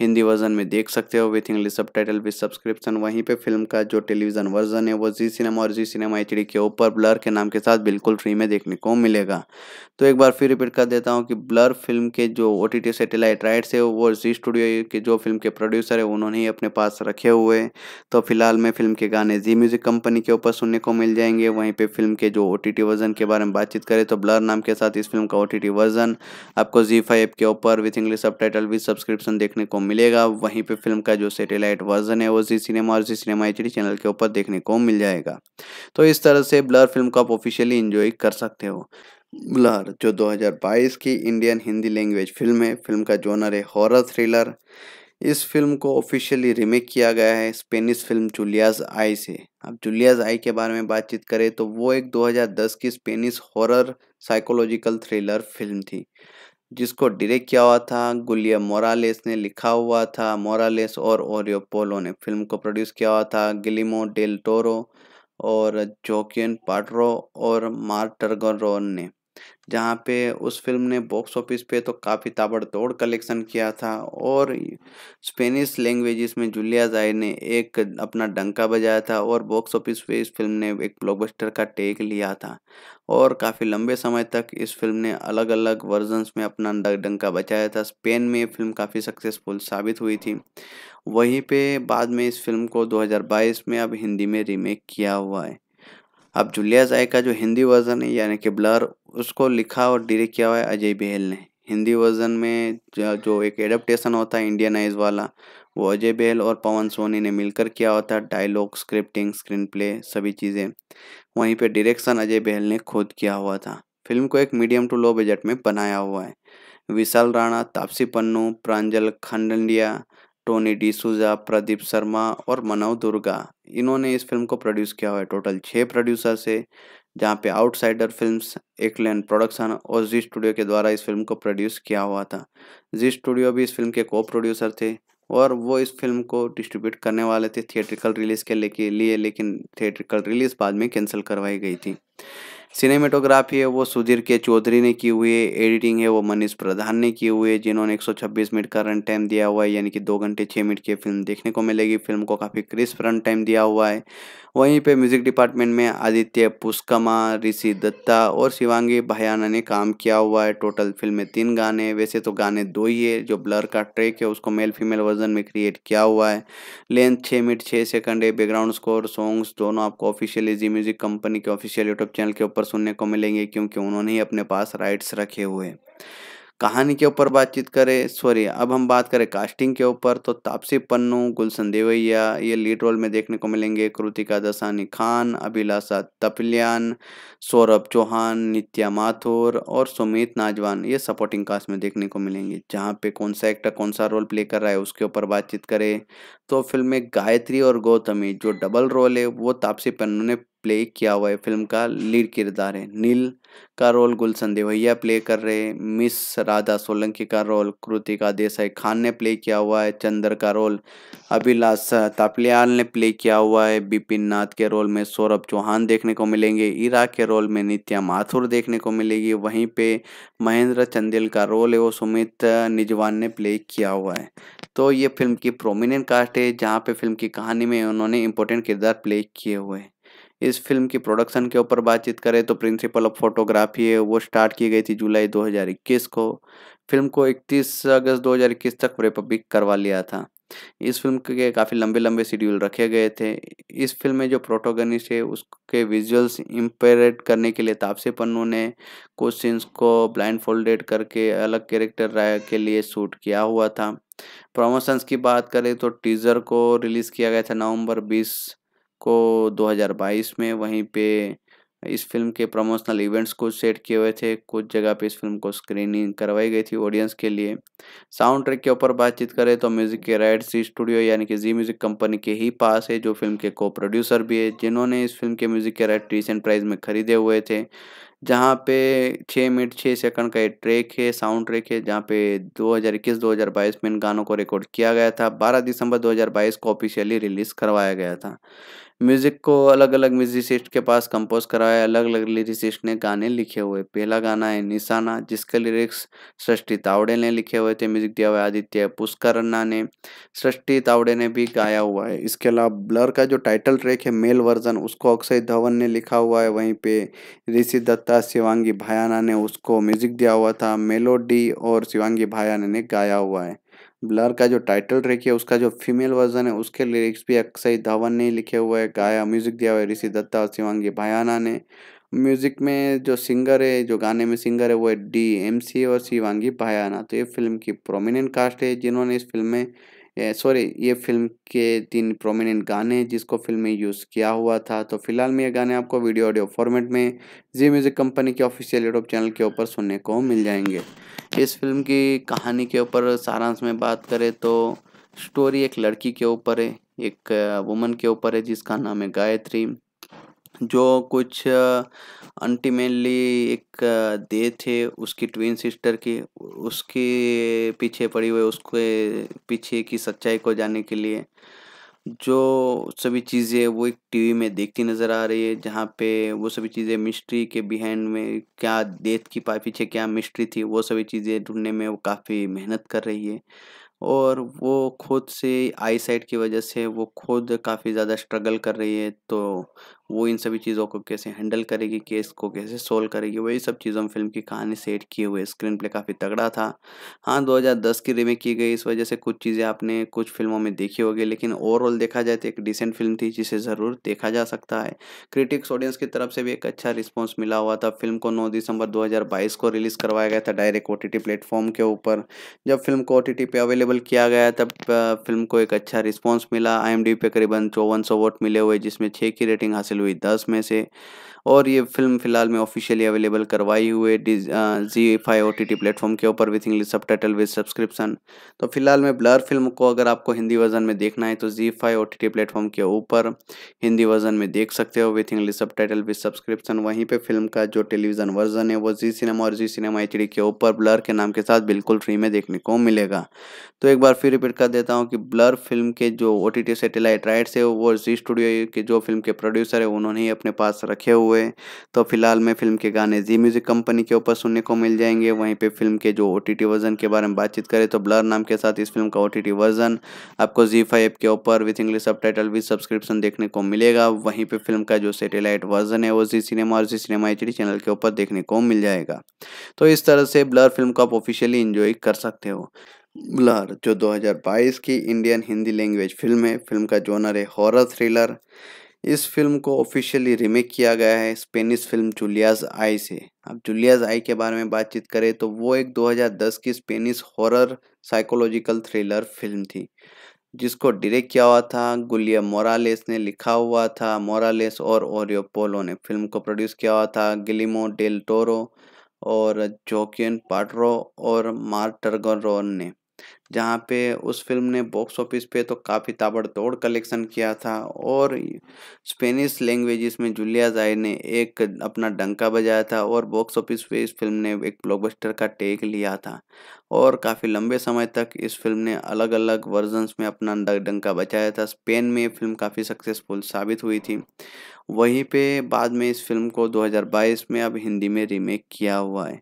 हिंदी वर्जन में देख सकते हो with English subtitle with subscription वहीं पर फिल्म का जो टेलीविजन वर्जन है वो जी सिनेमा और जी सिनेमा एच के ऊपर ब्लर के नाम के साथ बिल्कुल फ्री में देखने को मिलेगा तो एक बार फिर रिपीट कर देता हूँ कि ब्लर फिल्म के जो O T T satellite rights है वो जी स्टूडियो के जो फिल्म के प्रोड्यूसर है उन्होंने ही अपने पास रखे हुए हुए तो फिलहाल में फिल्म के गाने जी म्यूज़िक कंपनी के ऊपर सुनने को मिल जाएंगे वहीं पे फिल्म के जो ओ वर्जन के बारे में बातचीत करें तो ब्लर नाम के साथ इस फिल्म का ओ वर्जन आपको जी फाइव के ऊपर with English subtitle with subscription देखने को मिलेगा वहीं पर फिल्म का जो सेटेलाइट वर्जन है वो जी सिनेमा और जी सिनेमा एच चैनल के ऊपर देखने को मिल जाएगा तो इस तरह से ब्लर फिल्म को आप ऑफिशियली इंजॉय कर सकते हो ब्लर जो 2022 की इंडियन हिंदी लैंग्वेज फिल्म है फिल्म का जोनर है हॉरर थ्रिलर इस फिल्म को ऑफिशियली रीमेक किया गया है स्पेनिश फिल्म जूलियाज आई से अब जूलियाज आई के बारे में बातचीत करें तो वो एक 2010 की Spanish horror psychological thriller film थी जिसको डायरेक्ट किया हुआ था गुलिया मोरालेस ने लिखा हुआ था मोरालेस और ओरियो पोलो ने फिल्म को प्रोड्यूस किया हुआ था गिलिमो डेल टोरो और जोकिन पाटरो और मार्टरगोरोन ने जहाँ पे उस फिल्म ने बॉक्स ऑफिस पे तो काफ़ी ताबड़तोड़ कलेक्शन किया था और स्पेनिश लैंग्वेज में जूलिया जाय ने एक अपना डंका बजाया था और बॉक्स ऑफिस पे इस फिल्म ने एक ब्लॉकबस्टर का टेक लिया था और काफ़ी लंबे समय तक इस फिल्म ने अलग अलग वर्जन्स में अपना डंका बचाया था स्पेन में ये फिल्म काफ़ी सक्सेसफुल साबित हुई थी वहीं पे बाद में इस फिल्म को 2022 में अब हिंदी में रीमेक किया हुआ है अब जूलिया जाय का जो हिंदी वर्जन है यानी कि ब्लर उसको लिखा और डायरेक्ट किया हुआ है अजय बहल ने हिंदी वर्जन में जो एक एडप्टेशन होता है इंडियनाइज वाला वो अजय बहल और पवन सोनी ने मिलकर किया होता है डायलॉग स्क्रिप्टिंग स्क्रीन प्ले सभी चीज़ें वहीं पे डायरेक्शन अजय बहल ने खुद किया हुआ था फिल्म को एक मीडियम टू लो बजट में बनाया हुआ है विशाल राणा तापसी पन्नू प्रांजल खंडिया टोनी डिसूजा प्रदीप शर्मा और मनव दुर्गा इन्होंने इस फिल्म को प्रोड्यूस किया हुआ है टोटल छः प्रोड्यूसर से जहाँ पे आउटसाइडर फिल्म्स एक प्रोडक्शन और जी स्टूडियो के द्वारा इस फिल्म को प्रोड्यूस किया हुआ था जी स्टूडियो भी इस फिल्म के को प्रोड्यूसर थे और वो इस फिल्म को डिस्ट्रीब्यूट करने वाले थे थिएट्रिकल रिलीज़ के लेके लिए लेकिन थिएट्रिकल रिलीज़ बाद में कैंसिल करवाई गई थी सिनेमेटोग्राफी है वो सुधीर के चौधरी ने की हुई है एडिटिंग है वो मनीष प्रधान ने की हुई है जिन्होंने 126 मिनट का रन टाइम दिया हुआ है यानी कि दो घंटे छः मिनट की फिल्म देखने को मिलेगी फिल्म को काफ़ी क्रिस्प रन टाइम दिया हुआ है वहीं पे म्यूज़िक डिपार्टमेंट में आदित्य पुष्कमा ऋषि दत्ता और शिवांगी भयाना ने काम किया हुआ है टोटल फिल्म में तीन गाने वैसे तो गाने दो ही है जो ब्लर का ट्रैक है उसको मेल फीमेल वर्जन में क्रिएट किया हुआ है लेंथ छः मिनट छः सेकंड है बैकग्राउंड स्कोर सॉन्ग्स दोनों आपको ऑफिशियली जी म्यूज़िक कंपनी के ऑफिशियल यूट्यूब चैनल के ऊपर सुनने को मिलेंगे क्योंकि उन्होंने ही अपने पास राइट्स रखे हुए हैं कहानी के ऊपर बातचीत करें सॉरी अब हम बात करें कास्टिंग के ऊपर तो तापसी पन्नू गुलशन देवैया ये लीड रोल में देखने को मिलेंगे कृतिका दसानी खान अभिलाषा तपलियान सौरभ चौहान नित्या माथुर और सुमित नाजवान ये सपोर्टिंग कास्ट में देखने को मिलेंगे जहाँ पे कौन सा एक्टर कौन सा रोल प्ले कर रहा है उसके ऊपर बातचीत करें तो फिल्म में गायत्री और गौतमी जो डबल रोल है वो तापसी पन्नू ने प्ले किया हुआ है फिल्म का लीड किरदार है नील का रोल गुलशन देवैया प्ले कर रहे हैं मिस राधा सोलंकी का रोल कृतिका देसाई खान ने प्ले किया हुआ है चंद्र का रोल अभिलाष तापलियाल ने प्ले किया हुआ है बिपिन नाथ के रोल में सौरभ चौहान देखने को मिलेंगे ईरा के रोल में नित्या माथुर देखने को मिलेगी वहीं पे महेंद्र चंदेल का रोल है वो सुमित निजवान ने प्ले किया हुआ है तो ये फिल्म की प्रोमिनेंट कास्ट है जहाँ पे फिल्म की कहानी में उन्होंने इंपॉर्टेंट किरदार प्ले किए हुए हैं इस फिल्म की प्रोडक्शन के ऊपर बातचीत करें तो प्रिंसिपल ऑफ फोटोग्राफी है वो स्टार्ट की गई थी जुलाई 2021 को फिल्म को 31 अगस्त 2021 तक रिपब्लिक करवा लिया था इस फिल्म के काफ़ी लंबे लंबे शेड्यूल रखे गए थे इस फिल्म में जो प्रोटोगनिस्ट है उसके विजुअल्स इम्पेरेट करने के लिए तापसी पन्नू ने कुछ सीन्स को ब्लाइंड फोल्डेड करके अलग कैरेक्टर राय के लिए शूट किया हुआ था प्रमोशंस की बात करें तो टीज़र को रिलीज़ किया गया था नवंबर बीस को 2022 में वहीं पे इस फिल्म के प्रमोशनल इवेंट्स कुछ सेट किए हुए थे कुछ जगह पे इस फिल्म को स्क्रीनिंग करवाई गई थी ऑडियंस के लिए साउंड ट्रैक के ऊपर बातचीत करें तो म्यूजिक के राइट्स स्टूडियो यानी कि जी म्यूजिक कंपनी के ही पास है जो फिल्म के को प्रोड्यूसर भी है जिन्होंने इस फिल्म के म्यूजिक के राइट रिसेंट प्राइज में खरीदे हुए थे जहाँ पे छः मिनट छः सेकंड का एक ट्रैक है साउंड ट्रैक है जहाँ पे 2021-2022 में इन गानों को रिकॉर्ड किया गया था 12 दिसंबर 2022 को ऑफिशियली रिलीज़ करवाया गया था म्यूजिक को अलग अलग म्यूजिसिस्ट के पास कंपोज कराया अलग अलग लिरिसिस्ट ने गाने लिखे हुए पहला गाना है निशाना जिसके लिरिक्स सृष्टि तावड़े ने लिखे हुए थे म्यूजिक दिया हुआ आदित्य पुष्करन्ना ने सृष्टि तावड़े ने भी गाया हुआ है इसके अलावा ब्लर का जो टाइटल ट्रैक है मेल वर्जन उसको अक्षय धवन ने लिखा हुआ है वहीं पे ऋषि दत्ता शिवांगी भायाना ने उसको म्यूजिक दिया हुआ था मेलोडी और शिवांगी भायाना ने गाया हुआ है ब्लर का जो टाइटल ट्रैक है उसका जो फीमेल वर्जन है उसके लिरिक्स भी अक्षय धवन ने लिखे हुए है गाया म्यूजिक दिया हुआ है ऋषि दत्ता और शिवांगी भायाना ने म्यूजिक में जो सिंगर है जो गाने में सिंगर है वो है डी एम सी और शिवांगी भायाना तो ये फिल्म की प्रोमिनेंट कास्ट है जिन्होंने इस फिल्म में सॉरी ये फिल्म के तीन प्रोमिनेंट गाने जिसको फिल्म में यूज़ किया हुआ था तो फिलहाल में ये गाने आपको वीडियो ऑडियो फॉर्मेट में जी म्यूज़िक कंपनी के ऑफिशियल यूट्यूब चैनल के ऊपर सुनने को मिल जाएंगे इस फिल्म की कहानी के ऊपर सारांश में बात करें तो स्टोरी एक लड़की के ऊपर है एक वुमन के ऊपर है जिसका नाम है गायत्री जो कुछ अल्टीमेटली एक डेथ है उसकी ट्विन सिस्टर की उसके पीछे पड़ी हुई उसके पीछे की सच्चाई को जानने के लिए जो सभी चीज़ें वो एक टीवी में देखती नज़र आ रही है जहाँ पे वो सभी चीज़ें मिस्ट्री के बिहेंड में क्या डेथ की पा पीछे क्या मिस्ट्री थी वो सभी चीज़ें ढूंढने में वो काफ़ी मेहनत कर रही है और वो खुद से आई साइट की वजह से वो खुद काफ़ी ज़्यादा स्ट्रगल कर रही है तो वो इन सभी चीज़ों को कैसे हैंडल करेगी केस को कैसे सोल्व करेगी वही सब चीज़ों में फिल्म की कहानी सेट किए हुए स्क्रीन प्ले काफ़ी तगड़ा था हाँ 2010 की रीमेक की गई इस वजह से कुछ चीज़ें आपने कुछ फिल्मों में देखी होगी लेकिन ओवरऑल देखा जाए तो एक डिसेंट फिल्म थी जिसे ज़रूर देखा जा सकता है क्रिटिक्स ऑडियंस की तरफ से भी एक अच्छा रिस्पॉन्स मिला हुआ था फिल्म को नौ दिसंबर दो को रिलीज़ करवाया गया था डायरेक्ट ओ टी प्लेटफॉर्म के ऊपर जब फिल्म को ओ टी पे अवेलेबल किया गया तब फिल्म को एक अच्छा रिस्पॉन्स मिला आई पे करीबन चौवन वोट मिले हुए जिसमें छः की रेटिंग हासिल हुई दस में से और ये फिल्म फिलहाल में ऑफिशियली अवेलेबल करवाई हुए Zee five O T T platform के ऊपर with English subtitle with subscription तो फिलहाल में ब्लर फिल्म को अगर आपको हिंदी वर्जन में देखना है तो Zee five O T T platform के ऊपर हिंदी वर्जन में देख सकते हो with English subtitle with subscription वहीं पर फिल्म का जो टेलीविजन वर्जन है वो जी सिनेमा और जी सिनेमा एच डी के ऊपर ब्लर के नाम के साथ बिल्कुल फ्री में देखने को मिलेगा तो एक बार फिर रिपीट कर देता हूँ कि ब्लर फिल्म के जो O T T satellite rights है वो जी स्टूडियो के जो फिल्म के प्रोड्यूसर है उन्होंने ही अपने पास रखे हुए हुए तो फिलहाल में फिल्म के गाने जी म्यूज़िक कंपनी के ऊपर सुनने को मिल जाएंगे वहीं पे फिल्म के जो ओ टी वर्जन के बारे में बातचीत करें तो ब्लर नाम के साथ इस फिल्म का ओ टी वर्जन आपको जी फाइव के ऊपर with English subtitle with subscription देखने को मिलेगा वहीं पर फिल्म का जो सेटेलाइट वर्जन है वो जी सिनेमा और जी सिनेमा एच चैनल के ऊपर देखने को मिल जाएगा तो इस तरह से ब्लर फिल्म को आप ऑफिशियली इंजॉय कर सकते हो ब्लर जो 2022 की इंडियन हिंदी लैंग्वेज फिल्म है फिल्म का जोनर है हॉरर थ्रिलर इस फिल्म को ऑफिशियली रीमेक किया गया है स्पेनिश फिल्म जूलियाज आई से अब जूलियाज आई के बारे में बातचीत करें तो वो एक 2010 की Spanish horror psychological thriller film थी जिसको डायरेक्ट किया हुआ था गुलिया मोरालेस ने लिखा हुआ था मोरालेस और ओरियो पोलो ने फिल्म को प्रोड्यूस किया हुआ था गिलिमो डेल टोरो और जोकियन पाटरो और मार्टरगोरोन ने जहाँ पे उस फिल्म ने बॉक्स ऑफिस पे तो काफ़ी ताबड़तोड़ कलेक्शन किया था और स्पेनिश लैंग्वेज में जूलिया जाय ने एक अपना डंका बजाया था और बॉक्स ऑफिस पे इस फिल्म ने एक ब्लॉकबस्टर का टेक लिया था और काफ़ी लंबे समय तक इस फिल्म ने अलग अलग वर्जन्स में अपना डंका बचाया था स्पेन में फिल्म काफ़ी सक्सेसफुल साबित हुई थी वहीं पे बाद में इस फिल्म को 2022 में अब हिंदी में रीमेक किया हुआ है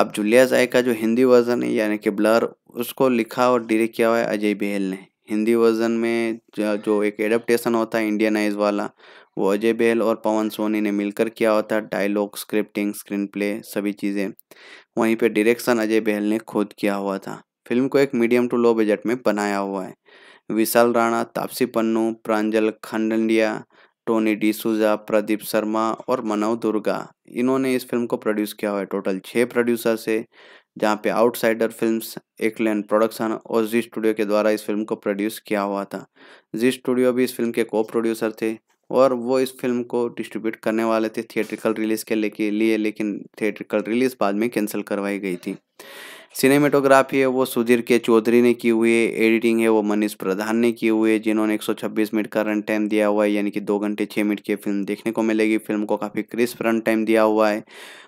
अब जूलिया जाय का जो हिंदी वर्जन है यानी कि ब्लर उसको लिखा और डायरेक्ट किया हुआ है अजय बेहल ने हिंदी वर्जन में जो एक एडप्टेशन होता है इंडियनाइज वाला वो अजय बेहल और पवन सोनी ने मिलकर किया होता डायलॉग स्क्रिप्टिंग स्क्रीन प्ले सभी चीज़ें वहीं पे डायरेक्शन अजय बेहल ने खुद किया हुआ था फिल्म को एक मीडियम टू लो बजट में बनाया हुआ है विशाल राणा तापसी पन्नू प्रांजल खंडंडिया टोनी डिसूजा प्रदीप शर्मा और मनव दुर्गा इन्होंने इस फिल्म को प्रोड्यूस किया हुआ है टोटल छः प्रोड्यूसर से जहाँ पे आउटसाइडर फिल्म्स लैंड प्रोडक्शन और जी स्टूडियो के द्वारा इस फिल्म को प्रोड्यूस किया हुआ था जी स्टूडियो भी इस फिल्म के को प्रोड्यूसर थे और वो इस फिल्म को डिस्ट्रीब्यूट करने वाले थे थिएट्रिकल रिलीज़ के लेके लिए लेकिन थिएट्रिकल रिलीज़ बाद में कैंसिल करवाई गई थी सिनेमेटोग्राफी है वो सुधीर के चौधरी ने की हुई है एडिटिंग है वो मनीष प्रधान ने की हुई है जिन्होंने 126 मिनट का रन टाइम दिया हुआ है यानी कि दो घंटे छः मिनट की फिल्म देखने को मिलेगी फिल्म को काफ़ी क्रिस्प रन टाइम दिया हुआ है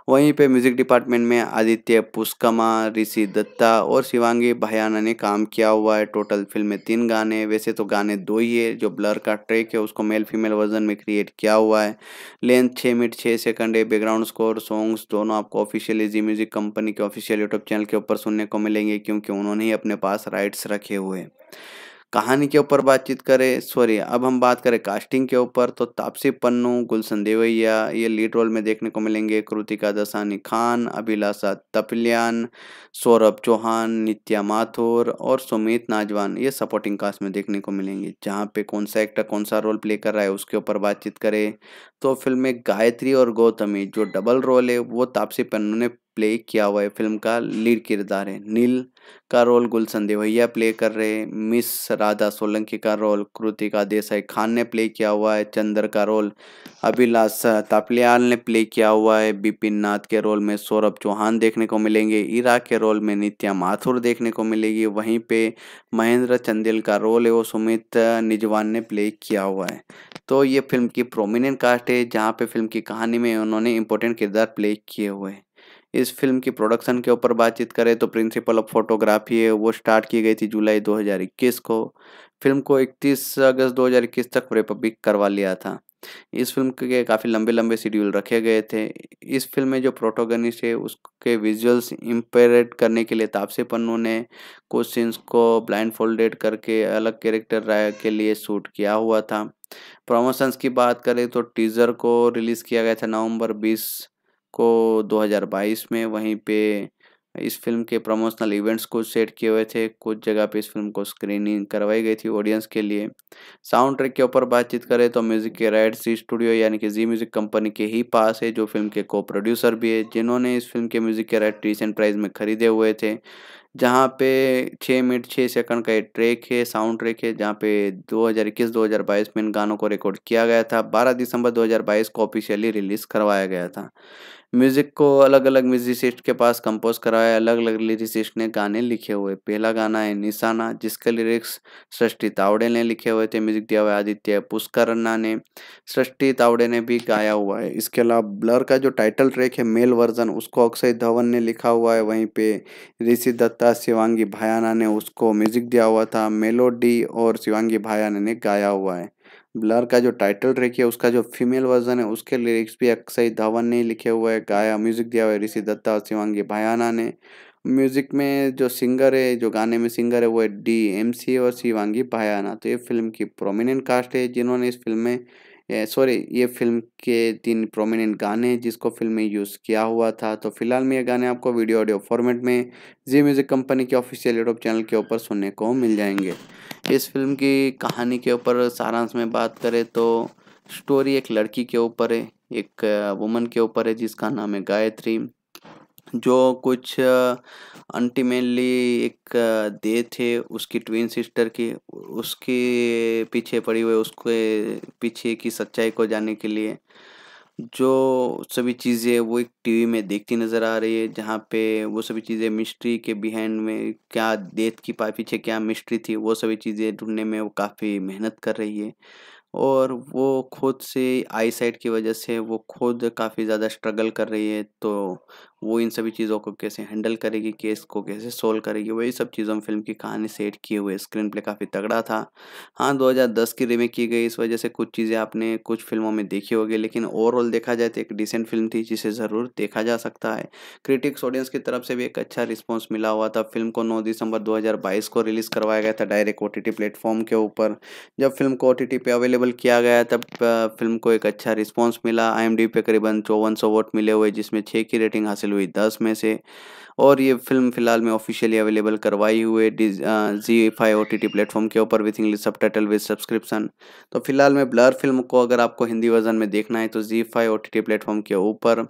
वहीं पे म्यूज़िक डिपार्टमेंट में आदित्य पुष्कमा ऋषि दत्ता और शिवांगी भयाना ने काम किया हुआ है टोटल फिल्म में तीन गाने वैसे तो गाने दो ही है जो ब्लर का ट्रैक है उसको मेल फीमेल वर्जन में क्रिएट किया हुआ है लेंथ छः मिनट छः सेकंड है बैकग्राउंड स्कोर सॉन्ग्स दोनों आपको ऑफिशियली जी म्यूज़िक कंपनी के ऑफिशियल यूट्यूब चैनल के ऊपर पर सुनने को मिलेंगे क्योंकि उन्होंने ही अपने पास राइट्स रखे हुए कहानी के ऊपर बातचीत करें सॉरी अब हम बात करें कास्टिंग के ऊपर तो तापसी पन्नू गुलशन देवैया ये लीड रोल में देखने को मिलेंगे कृतिका दसानी खान अभिलाषा तपलियान सौरभ चौहान नित्या माथुर और सुमित नाजवान ये सपोर्टिंग कास्ट में देखने को मिलेंगे जहाँ पे कौन सा एक्टर कौन सा रोल प्ले कर रहा है उसके ऊपर बातचीत करें तो फिल्म में गायत्री और गौतमी जो डबल रोल है वो तापसी पन्नू ने प्ले किया हुआ है फिल्म का लीड किरदार है नील का रोल गुलशन देवैया प्ले कर रहे हैं मिस राधा सोलंकी का रोल कृतिका देसाई खान ने प्ले किया हुआ है चंद्र का रोल अभिलाष तापलियाल ने प्ले किया हुआ है बिपिन नाथ के रोल में सौरभ चौहान देखने को मिलेंगे ईरा के रोल में नित्या माथुर देखने को मिलेगी वहीं पे महेंद्र चंदेल का रोल है वो सुमित निजवान ने प्ले किया हुआ है तो ये फिल्म की प्रोमिनेंट कास्ट है जहाँ पे फिल्म की कहानी में उन्होंने इंपॉर्टेंट किरदार प्ले किए हुए हैं इस फिल्म की प्रोडक्शन के ऊपर बातचीत करें तो प्रिंसिपल ऑफ फोटोग्राफी है वो स्टार्ट की गई थी जुलाई 2021 को फिल्म को 31 अगस्त 2021 तक रिपब्लिक करवा लिया था इस फिल्म के काफ़ी लंबे लंबे शेड्यूल रखे गए थे इस फिल्म में जो प्रोटोगनिस्ट है उसके विजुअल्स इम्पेरेट करने के लिए तापसी पन्नू ने कुछ सीन्स को ब्लाइंड फोल्डेड करके अलग कैरेक्टर के लिए शूट किया हुआ था प्रमोशंस की बात करें तो टीज़र को रिलीज़ किया गया था नवंबर बीस को 2022 में वहीं पे इस फिल्म के प्रमोशनल इवेंट्स को सेट किए हुए थे कुछ जगह पे इस फिल्म को स्क्रीनिंग करवाई गई थी ऑडियंस के लिए साउंड ट्रैक के ऊपर बातचीत करें तो म्यूजिक के राइट्स जी स्टूडियो यानी कि जी म्यूजिक कंपनी के ही पास है जो फिल्म के को प्रोड्यूसर भी है जिन्होंने इस फिल्म के म्यूजिक के राइट रिसेंट प्राइज में खरीदे हुए थे जहाँ पे छः मिनट छः सेकंड का एक ट्रैक है साउंड ट्रैक है जहाँ पे 2021-2022 में इन गानों को रिकॉर्ड किया गया था 12 दिसंबर 2022 को ऑफिशियली रिलीज़ करवाया गया था म्यूज़िक को अलग अलग म्यूजिसिस्ट के पास कंपोज कराया अलग अलग लिरिसिस्ट ने गाने लिखे हुए पहला गाना है निशाना जिसके लिरिक्स सृष्टि तावड़े ने लिखे हुए थे म्यूजिक दिया हुआ आदित्य पुष्कर पुष्करन्ना ने सृष्टि तावड़े ने भी गाया हुआ है इसके अलावा ब्लर का जो टाइटल ट्रैक है मेल वर्जन उसको अक्षय धवन ने लिखा हुआ है वहीं पे ऋषि दत्ता शिवांगी भायाना ने उसको म्यूजिक दिया हुआ था मेलोडी और शिवांगी भायाना ने गाया हुआ है ब्लर का जो टाइटल ट्रैक है उसका जो फीमेल वर्जन है उसके लिरिक्स भी अक्षय धवन ने लिखे हुए हैं गाया म्यूजिक दिया हुआ है ऋषि दत्ता और शिवांगी भयाना ने म्यूजिक में जो सिंगर है जो गाने में सिंगर है वो है डी एम सी और शिवांगी भायाना तो ये फिल्म की प्रोमिनेंट कास्ट है जिन्होंने इस फिल्म में सॉरी ये फिल्म के तीन प्रोमिनेंट गाने हैं जिसको फिल्म में यूज़ किया हुआ था तो फिलहाल में ये गाने आपको वीडियो ऑडियो फॉर्मेट में जी म्यूज़िक कंपनी के ऑफिशियल यूट्यूब चैनल के ऊपर सुनने को मिल जाएंगे इस फिल्म की कहानी के ऊपर सारांश में बात करें तो स्टोरी एक लड़की के ऊपर है एक वुमन के ऊपर है जिसका नाम है गायत्री जो कुछ अल्टीमेटली एक डेथ है उसकी ट्विन सिस्टर की उसके पीछे पड़ी हुई उसके पीछे की सच्चाई को जानने के लिए जो सभी चीज़ें वो एक टीवी में देखती नज़र आ रही है जहाँ पे वो सभी चीज़ें मिस्ट्री के बिहेंड में क्या डेथ की पा पीछे क्या मिस्ट्री थी वो सभी चीज़ें ढूंढने में वो काफ़ी मेहनत कर रही है और वो खुद से आई साइट की वजह से वो खुद काफ़ी ज़्यादा स्ट्रगल कर रही है तो वो इन सभी चीज़ों को कैसे हैंडल करेगी केस को कैसे सोल्व करेगी वही सब चीज़ों में फिल्म की कहानी सेट किए हुए स्क्रीन प्ले काफ़ी तगड़ा था हाँ 2010 की रिमेक की गई इस वजह से कुछ चीज़ें आपने कुछ फिल्मों में देखी होगी लेकिन ओवरऑल देखा जाए तो एक डिसेंट फिल्म थी जिसे ज़रूर देखा जा सकता है क्रिटिक्स ऑडियंस की तरफ से भी एक अच्छा रिस्पॉन्स मिला हुआ था फिल्म को नौ दिसंबर दो को रिलीज़ करवाया गया था डायरेक्ट ओ टी प्लेटफॉर्म के ऊपर जब फिल्म को ओ टी अवेलेबल अवेलेबल किया गया तब फिल्म को एक अच्छा रिस्पांस मिला आईएमडीबी पे करीबन चौवन सौ वोट मिले हुए जिसमें छः की रेटिंग हासिल हुई दस में से और ये फिल्म फिलहाल में ऑफिशियली अवेलेबल करवाई हुए Zee five O T platform के ऊपर with English subtitle with subscription तो फिलहाल में ब्लर फिल्म को अगर आपको हिंदी वर्जन में देखना है तो Zee five O T platform के ऊपर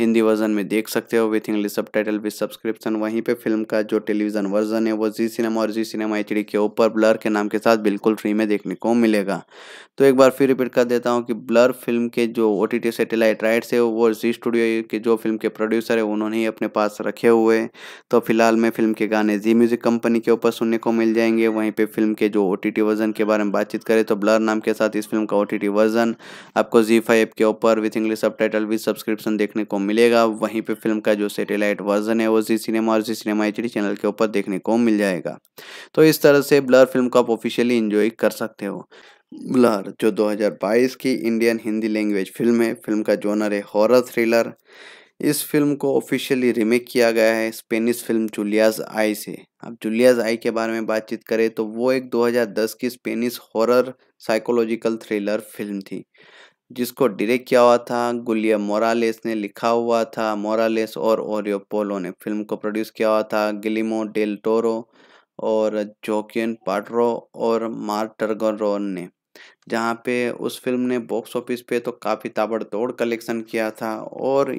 हिंदी वर्जन में देख सकते हो with English subtitle with subscription वहीं पर फिल्म का जो टेलीविजन वर्जन है वो जी सिनेमा और जी सिनेमा एच के ऊपर ब्लर के नाम के साथ बिल्कुल फ्री में देखने को मिलेगा तो एक बार फिर रिपीट कर देता हूँ कि ब्लर फिल्म के जो ओ टी सैटेलाइट राइट्स है वो जी स्टूडियो के जो फिल्म के प्रोड्यूसर है उन्होंने ही अपने पास रखे हुए हुए तो फिलहाल में फिल्म के गाने जी म्यूज़िक कंपनी के ऊपर सुनने को मिल जाएंगे वहीं पे फिल्म के जो ओ वर्जन के बारे में बातचीत करें तो ब्लर नाम के साथ इस फिल्म का ओ वर्जन आपको जी फाइव के ऊपर with English subtitle with subscription देखने को मिलेगा वहीं पर फिल्म का जो सेटेलाइट वर्जन है वो जी सिनेमा और जी सिनेमा एच चैनल के ऊपर देखने को मिल जाएगा तो इस तरह से ब्लर फिल्म को आप ऑफिशियली इंजॉय कर सकते हो ब्लर जो 2022 की इंडियन हिंदी लैंग्वेज फिल्म है फिल्म का जोनर है हॉरर थ्रिलर इस फिल्म को ऑफिशियली रिमेक किया गया है स्पेनिश फिल्म जूलियाज आई से अब जूलियाज आई के बारे में बातचीत करें तो वो एक 2010 की Spanish horror psychological thriller film थी जिसको डायरेक्ट किया हुआ था गुलिया मोरालेस ने लिखा हुआ था मोरालेस और ओरियो पोलो ने फिल्म को प्रोड्यूस किया हुआ था गिलिमो डेल टोरो और जोकिन पाटरो और मार्टरगोरोन ने जहाँ पे उस फिल्म ने बॉक्स ऑफिस पे तो काफ़ी ताबड़तोड़ कलेक्शन किया था और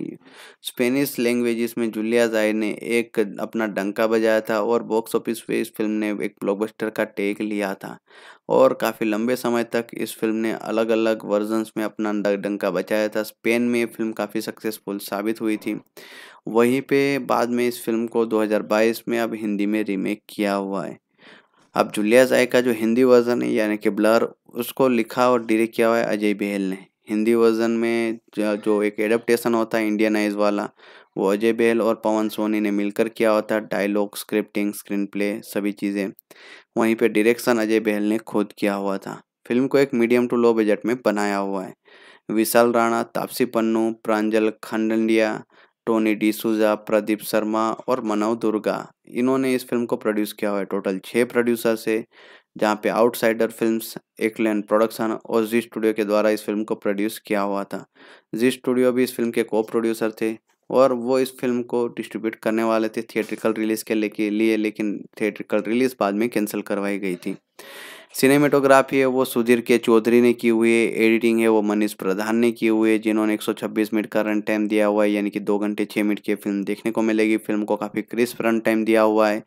स्पेनिश लैंग्वेज में जूलिया जाय ने एक अपना डंका बजाया था और बॉक्स ऑफिस पे इस फिल्म ने एक ब्लॉकबस्टर का टेक लिया था और काफ़ी लंबे समय तक इस फिल्म ने अलग अलग वर्जन्स में अपना डंका बचाया था स्पेन में ये फिल्म काफ़ी सक्सेसफुल साबित हुई थी वहीं पे बाद में इस फिल्म को 2022 में अब हिंदी में रीमेक किया हुआ है अब जूलिया जाय का जो हिंदी वर्जन है यानी कि ब्लर उसको लिखा और डायरेक्ट किया हुआ है अजय बहल ने हिंदी वर्जन में जो एक एडप्टेशन होता है इंडियनाइज वाला वो अजय बेहल और पवन सोनी ने मिलकर किया होता है डायलॉग स्क्रिप्टिंग स्क्रीन प्ले सभी चीज़ें वहीं पे डायरेक्शन अजय बेहल ने खुद किया हुआ था फिल्म को एक मीडियम टू लो बजट में बनाया हुआ है विशाल राणा तापसी पन्नू प्रांजल खंडंडिया टोनी डिसूजा प्रदीप शर्मा और मनव दुर्गा इन्होंने इस फिल्म को प्रोड्यूस किया हुआ है टोटल छः प्रोड्यूसर से जहाँ पे आउटसाइडर फिल्म्स एकलैंड प्रोडक्शन और जी स्टूडियो के द्वारा इस फिल्म को प्रोड्यूस किया हुआ था जी स्टूडियो भी इस फिल्म के को प्रोड्यूसर थे और वो इस फिल्म को डिस्ट्रीब्यूट करने वाले थे थिएट्रिकल रिलीज़ के लेके लिए लेकिन थिएट्रिकल रिलीज़ बाद में कैंसिल करवाई गई थी सिनेमेटोग्राफी है वो सुधीर के चौधरी ने की हुई है एडिटिंग है वो मनीष प्रधान ने की हुई है जिन्होंने 126 मिनट का रन टाइम दिया हुआ है यानी कि दो घंटे छः मिनट की फिल्म देखने को मिलेगी फिल्म को काफ़ी क्रिस्प रन टाइम दिया हुआ है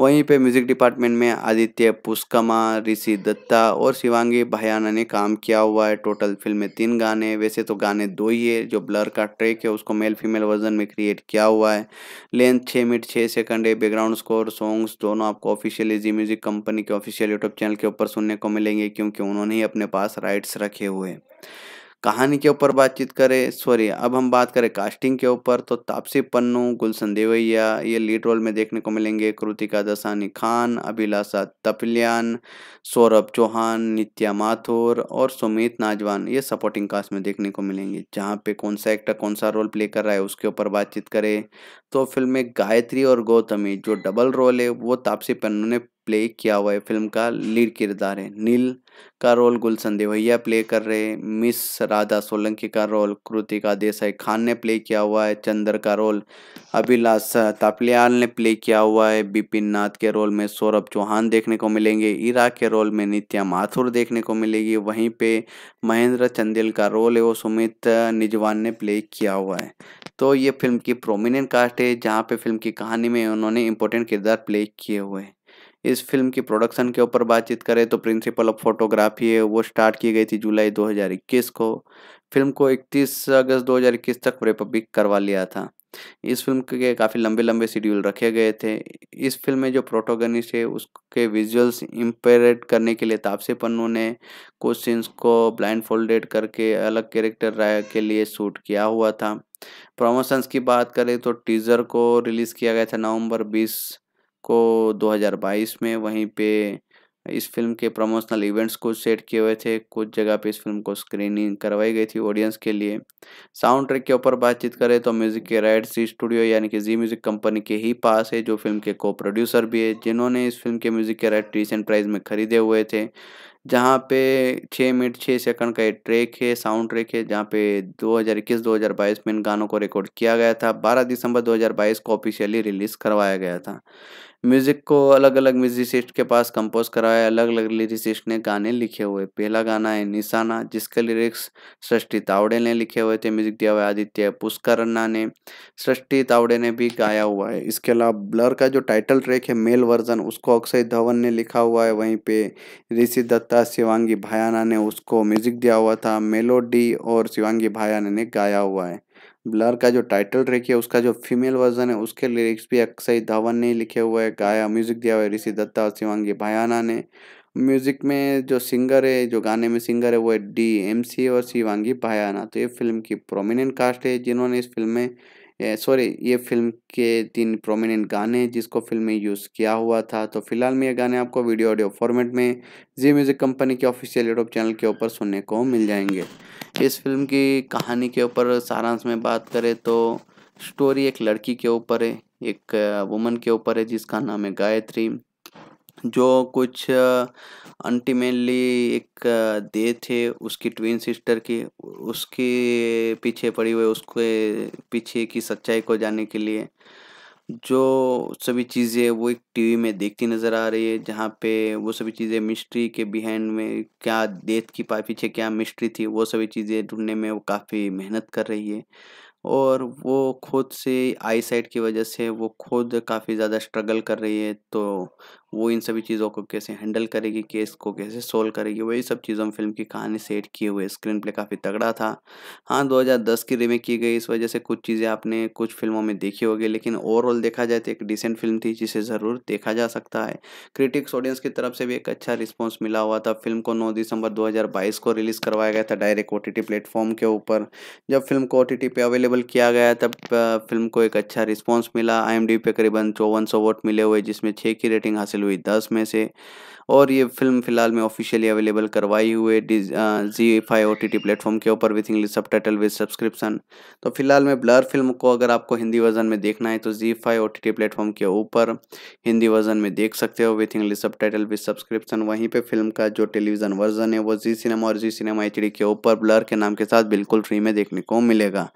वहीं पे म्यूज़िक डिपार्टमेंट में आदित्य पुष्कमा ऋषि दत्ता और शिवांगी भयाना ने काम किया हुआ है टोटल फिल्म में तीन गाने वैसे तो गाने दो ही है जो ब्लर का ट्रैक है उसको मेल फीमेल वर्जन में क्रिएट किया हुआ है लेंथ छः मिनट छः सेकंड है बैकग्राउंड स्कोर सॉन्ग्स दोनों आपको ऑफिशियली जी म्यूज़िक कंपनी के ऑफिशियल यूट्यूब चैनल के ऊपर सुनने को मिलेंगे क्योंकि उन्होंने ही अपने पास राइट्स रखे हुए हैं कहानी के ऊपर बातचीत करें सॉरी अब हम बात करें कास्टिंग के ऊपर तो तापसी पन्नू गुलशन देवैया ये लीड रोल में देखने को मिलेंगे कृतिका दसानी खान अभिलाषा तपलियान सौरभ चौहान नित्या माथुर और सुमित नाजवान ये सपोर्टिंग कास्ट में देखने को मिलेंगे जहाँ पे कौन सा एक्टर कौन सा रोल प्ले कर रहा है उसके ऊपर बातचीत करें तो फिल्म में गायत्री और गौतमी जो डबल रोल है वो तापसी पन्नू ने प्ले किया हुआ है फिल्म का लीड किरदार है नील का रोल गुलशन देवैया प्ले कर रहे हैं मिस राधा सोलंकी का रोल कृतिका देसाई खान ने प्ले किया हुआ है चंद्र का रोल अभिलाष तापलियाल ने प्ले किया हुआ है बिपिन नाथ के रोल में सौरभ चौहान देखने को मिलेंगे ईरा के रोल में नित्या माथुर देखने को मिलेगी वहीं पे महेंद्र चंदेल का रोल है वो सुमित निजवान ने प्ले किया हुआ है तो ये फिल्म की प्रोमिनेंट कास्ट है जहाँ पे फिल्म की कहानी में उन्होंने इंपॉर्टेंट किरदार प्ले किए हुए हैं इस फिल्म की प्रोडक्शन के ऊपर बातचीत करें तो प्रिंसिपल ऑफ फोटोग्राफी है वो स्टार्ट की गई थी जुलाई 2021 को फिल्म को 31 अगस्त 2021 तक रिपब्लिक करवा लिया था इस फिल्म के काफ़ी लंबे लंबे शेड्यूल रखे गए थे इस फिल्म में जो प्रोटोगनिस्ट है उसके विजुअल्स इम्पेरेट करने के लिए तापसी पन्नू ने कुछ सीन्स को ब्लाइंड फोल्डेड करके अलग कैरेक्टर राय के लिए शूट किया हुआ था प्रमोशंस की बात करें तो टीज़र को रिलीज़ किया गया था नवंबर बीस को 2022 में वहीं पे इस फिल्म के प्रमोशनल इवेंट्स को सेट किए हुए थे कुछ जगह पे इस फिल्म को स्क्रीनिंग करवाई गई थी ऑडियंस के लिए साउंड ट्रैक के ऊपर बातचीत करें तो म्यूजिक के राइट्स स्टूडियो यानी कि जी म्यूजिक कंपनी के ही पास है जो फिल्म के को प्रोड्यूसर भी है जिन्होंने इस फिल्म के म्यूजिक के राइट रिसेंट प्राइज में खरीदे हुए थे जहाँ पे छः मिनट छः सेकंड का एक ट्रैक है साउंड ट्रैक है जहाँ पे 2021-2022 में इन गानों को रिकॉर्ड किया गया था 12 दिसंबर 2022 को ऑफिशियली रिलीज़ करवाया गया था म्यूज़िक को अलग अलग म्यूजिसिस्ट के पास कंपोज कराया अलग अलग लिरिसिस्ट ने गाने लिखे हुए पहला गाना है निशाना जिसके लिरिक्स सृष्टि तावड़े ने लिखे हुए थे म्यूजिक दिया हुआ है आदित्य पुष्करन्ना ने सृष्टि तावड़े ने भी गाया हुआ है इसके अलावा ब्लर का जो टाइटल ट्रैक है मेल वर्जन उसको अक्षय धवन ने लिखा हुआ है वहीं पे ऋषि दत्ता शिवांगी भायाना ने उसको म्यूजिक दिया हुआ था मेलोडी और शिवांगी भायाना ने गाया हुआ है ब्लर का जो टाइटल ट्रैक है उसका जो फीमेल वर्जन है उसके लिरिक्स भी अक्षय धवन ने लिखे हुए है गाया म्यूजिक दिया हुआ है ऋषि दत्ता और शिवांगी भयाना ने म्यूजिक में जो सिंगर है जो गाने में सिंगर है वो है डी एम सी और शिवांगी भयाना तो ये फिल्म की प्रोमिनेंट कास्ट है जिन्होंने इस फिल्म में सॉरी ये फिल्म के तीन प्रोमिनेंट गाने जिसको फिल्म में यूज़ किया हुआ था तो फिलहाल में ये गाने आपको वीडियो ऑडियो फॉर्मेट में जी म्यूज़िक कंपनी के ऑफिशियल यूट्यूब चैनल के ऊपर सुनने को मिल जाएंगे इस फिल्म की कहानी के ऊपर सारांश में बात करें तो स्टोरी एक लड़की के ऊपर है एक वुमन के ऊपर है जिसका नाम है गायत्री जो कुछ अल्टीमेटली एक डेथ है उसकी ट्विन सिस्टर की उसके पीछे पड़ी हुई उसके पीछे की सच्चाई को जानने के लिए जो सभी चीज़ें वो एक टीवी में देखती नज़र आ रही है जहाँ पे वो सभी चीज़ें मिस्ट्री के बिहेंड में क्या डेथ की पा पीछे क्या मिस्ट्री थी वो सभी चीज़ें ढूंढने में वो काफ़ी मेहनत कर रही है और वो खुद से आई साइट की वजह से वो खुद काफ़ी ज़्यादा स्ट्रगल कर रही है तो वो इन सभी चीज़ों को कैसे हैंडल करेगी केस को कैसे सोल्व करेगी वही सब चीज़ों में फिल्म की कहानी सेट किए हुए स्क्रीन प्ले काफ़ी तगड़ा था हाँ 2010 की रीमेक की गई इस वजह से कुछ चीज़ें आपने कुछ फिल्मों में देखी होगी लेकिन ओवरऑल देखा जाए तो एक डिसेंट फिल्म थी जिसे ज़रूर देखा जा सकता है क्रिटिक्स ऑडियंस की तरफ से भी एक अच्छा रिस्पॉन्स मिला हुआ था फिल्म को नौ दिसंबर दो को रिलीज़ करवाया गया था डायरेक्ट ओ टी प्लेटफॉर्म के ऊपर जब फिल्म को ओ टी पे अवेलेबल किया गया तब फिल्म को एक अच्छा रिस्पॉन्स मिला आई पे करीबन चौवन वोट मिले हुए जिसमें छः की रेटिंग हासिल हासिल हुई दस में से और ये फिल्म फिलहाल में ऑफिशियली अवेलेबल करवाई हुए Zee five O T T platform के ऊपर with English subtitle with subscription तो फिलहाल में ब्लर फिल्म को अगर आपको हिंदी वर्जन में देखना है तो Zee five O T T platform के ऊपर हिंदी वर्जन में देख सकते हो with English subtitle with subscription वहीं पर फिल्म का जो टेलीविजन वर्जन है वो जी सिनेमा और जी सिनेमा एच डी के ऊपर ब्लर के नाम के साथ बिल्कुल फ्री में देखने को मिलेगा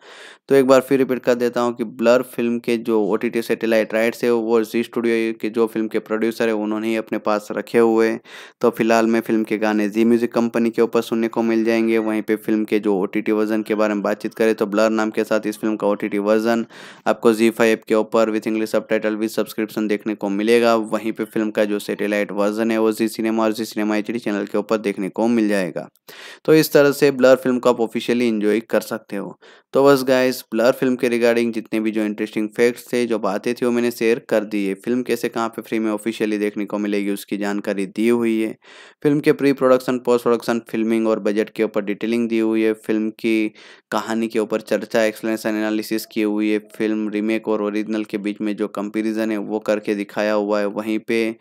तो एक बार फिर रिपीट कर देता हूँ कि ब्लर फिल्म के जो O T T satellite rights है वो जी स्टूडियो के जो फिल्म के प्रोड्यूसर है उन्होंने ही अपने पास रखे हुए हुए तो फिलहाल में फिल्म के गाने जी म्यूज़िक कंपनी के ऊपर सुनने को मिल जाएंगे वहीं पे फिल्म के जो ओ वर्जन के बारे में बातचीत करें तो ब्लर नाम के साथ इस फिल्म का ओ वर्जन आपको जी फाइव के ऊपर with English subtitle with subscription देखने को मिलेगा वहीं पर फिल्म का जो सेटेलाइट वर्जन है वो जी सिनेमा और जी सिनेमा एच चैनल के ऊपर देखने को मिल जाएगा तो इस तरह से ब्लर फिल्म को आप ऑफिशियली इंजॉय कर सकते हो तो बस गाइस ब्लर फिल्म के रिगार्डिंग जितने भी जो इंटरेस्टिंग फैक्ट्स थे जो बातें थी वो मैंने शेयर कर दी है फिल्म कैसे कहाँ पे फ्री में ऑफिशियली देखने को मिलेगी उसकी जानकारी दी हुई है फिल्म के pre production post production filming और बजट के ऊपर डिटेलिंग दी हुई है फिल्म की कहानी के ऊपर चर्चा एक्सप्लेनेशन एनालिसिस की हुई है फिल्म रीमेक और ओरिजिनल के बीच में जो कंपेरिजन है वो करके दिखाया हुआ है वहीं पर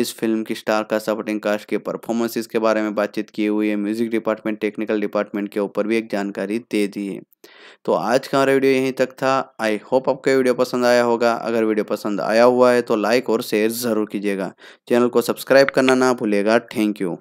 इस फिल्म की स्टार का सपोर्टिंग कास्ट के परफॉर्मेंसेस के बारे में बातचीत की हुई है म्यूजिक डिपार्टमेंट टेक्निकल डिपार्टमेंट के ऊपर भी एक जानकारी दे दी है तो आज का हमारा वीडियो यहीं तक था आई होप आपको वीडियो पसंद आया होगा अगर वीडियो पसंद आया हुआ है तो लाइक और शेयर ज़रूर कीजिएगा चैनल को सब्सक्राइब करना ना भूलेगा थैंक यू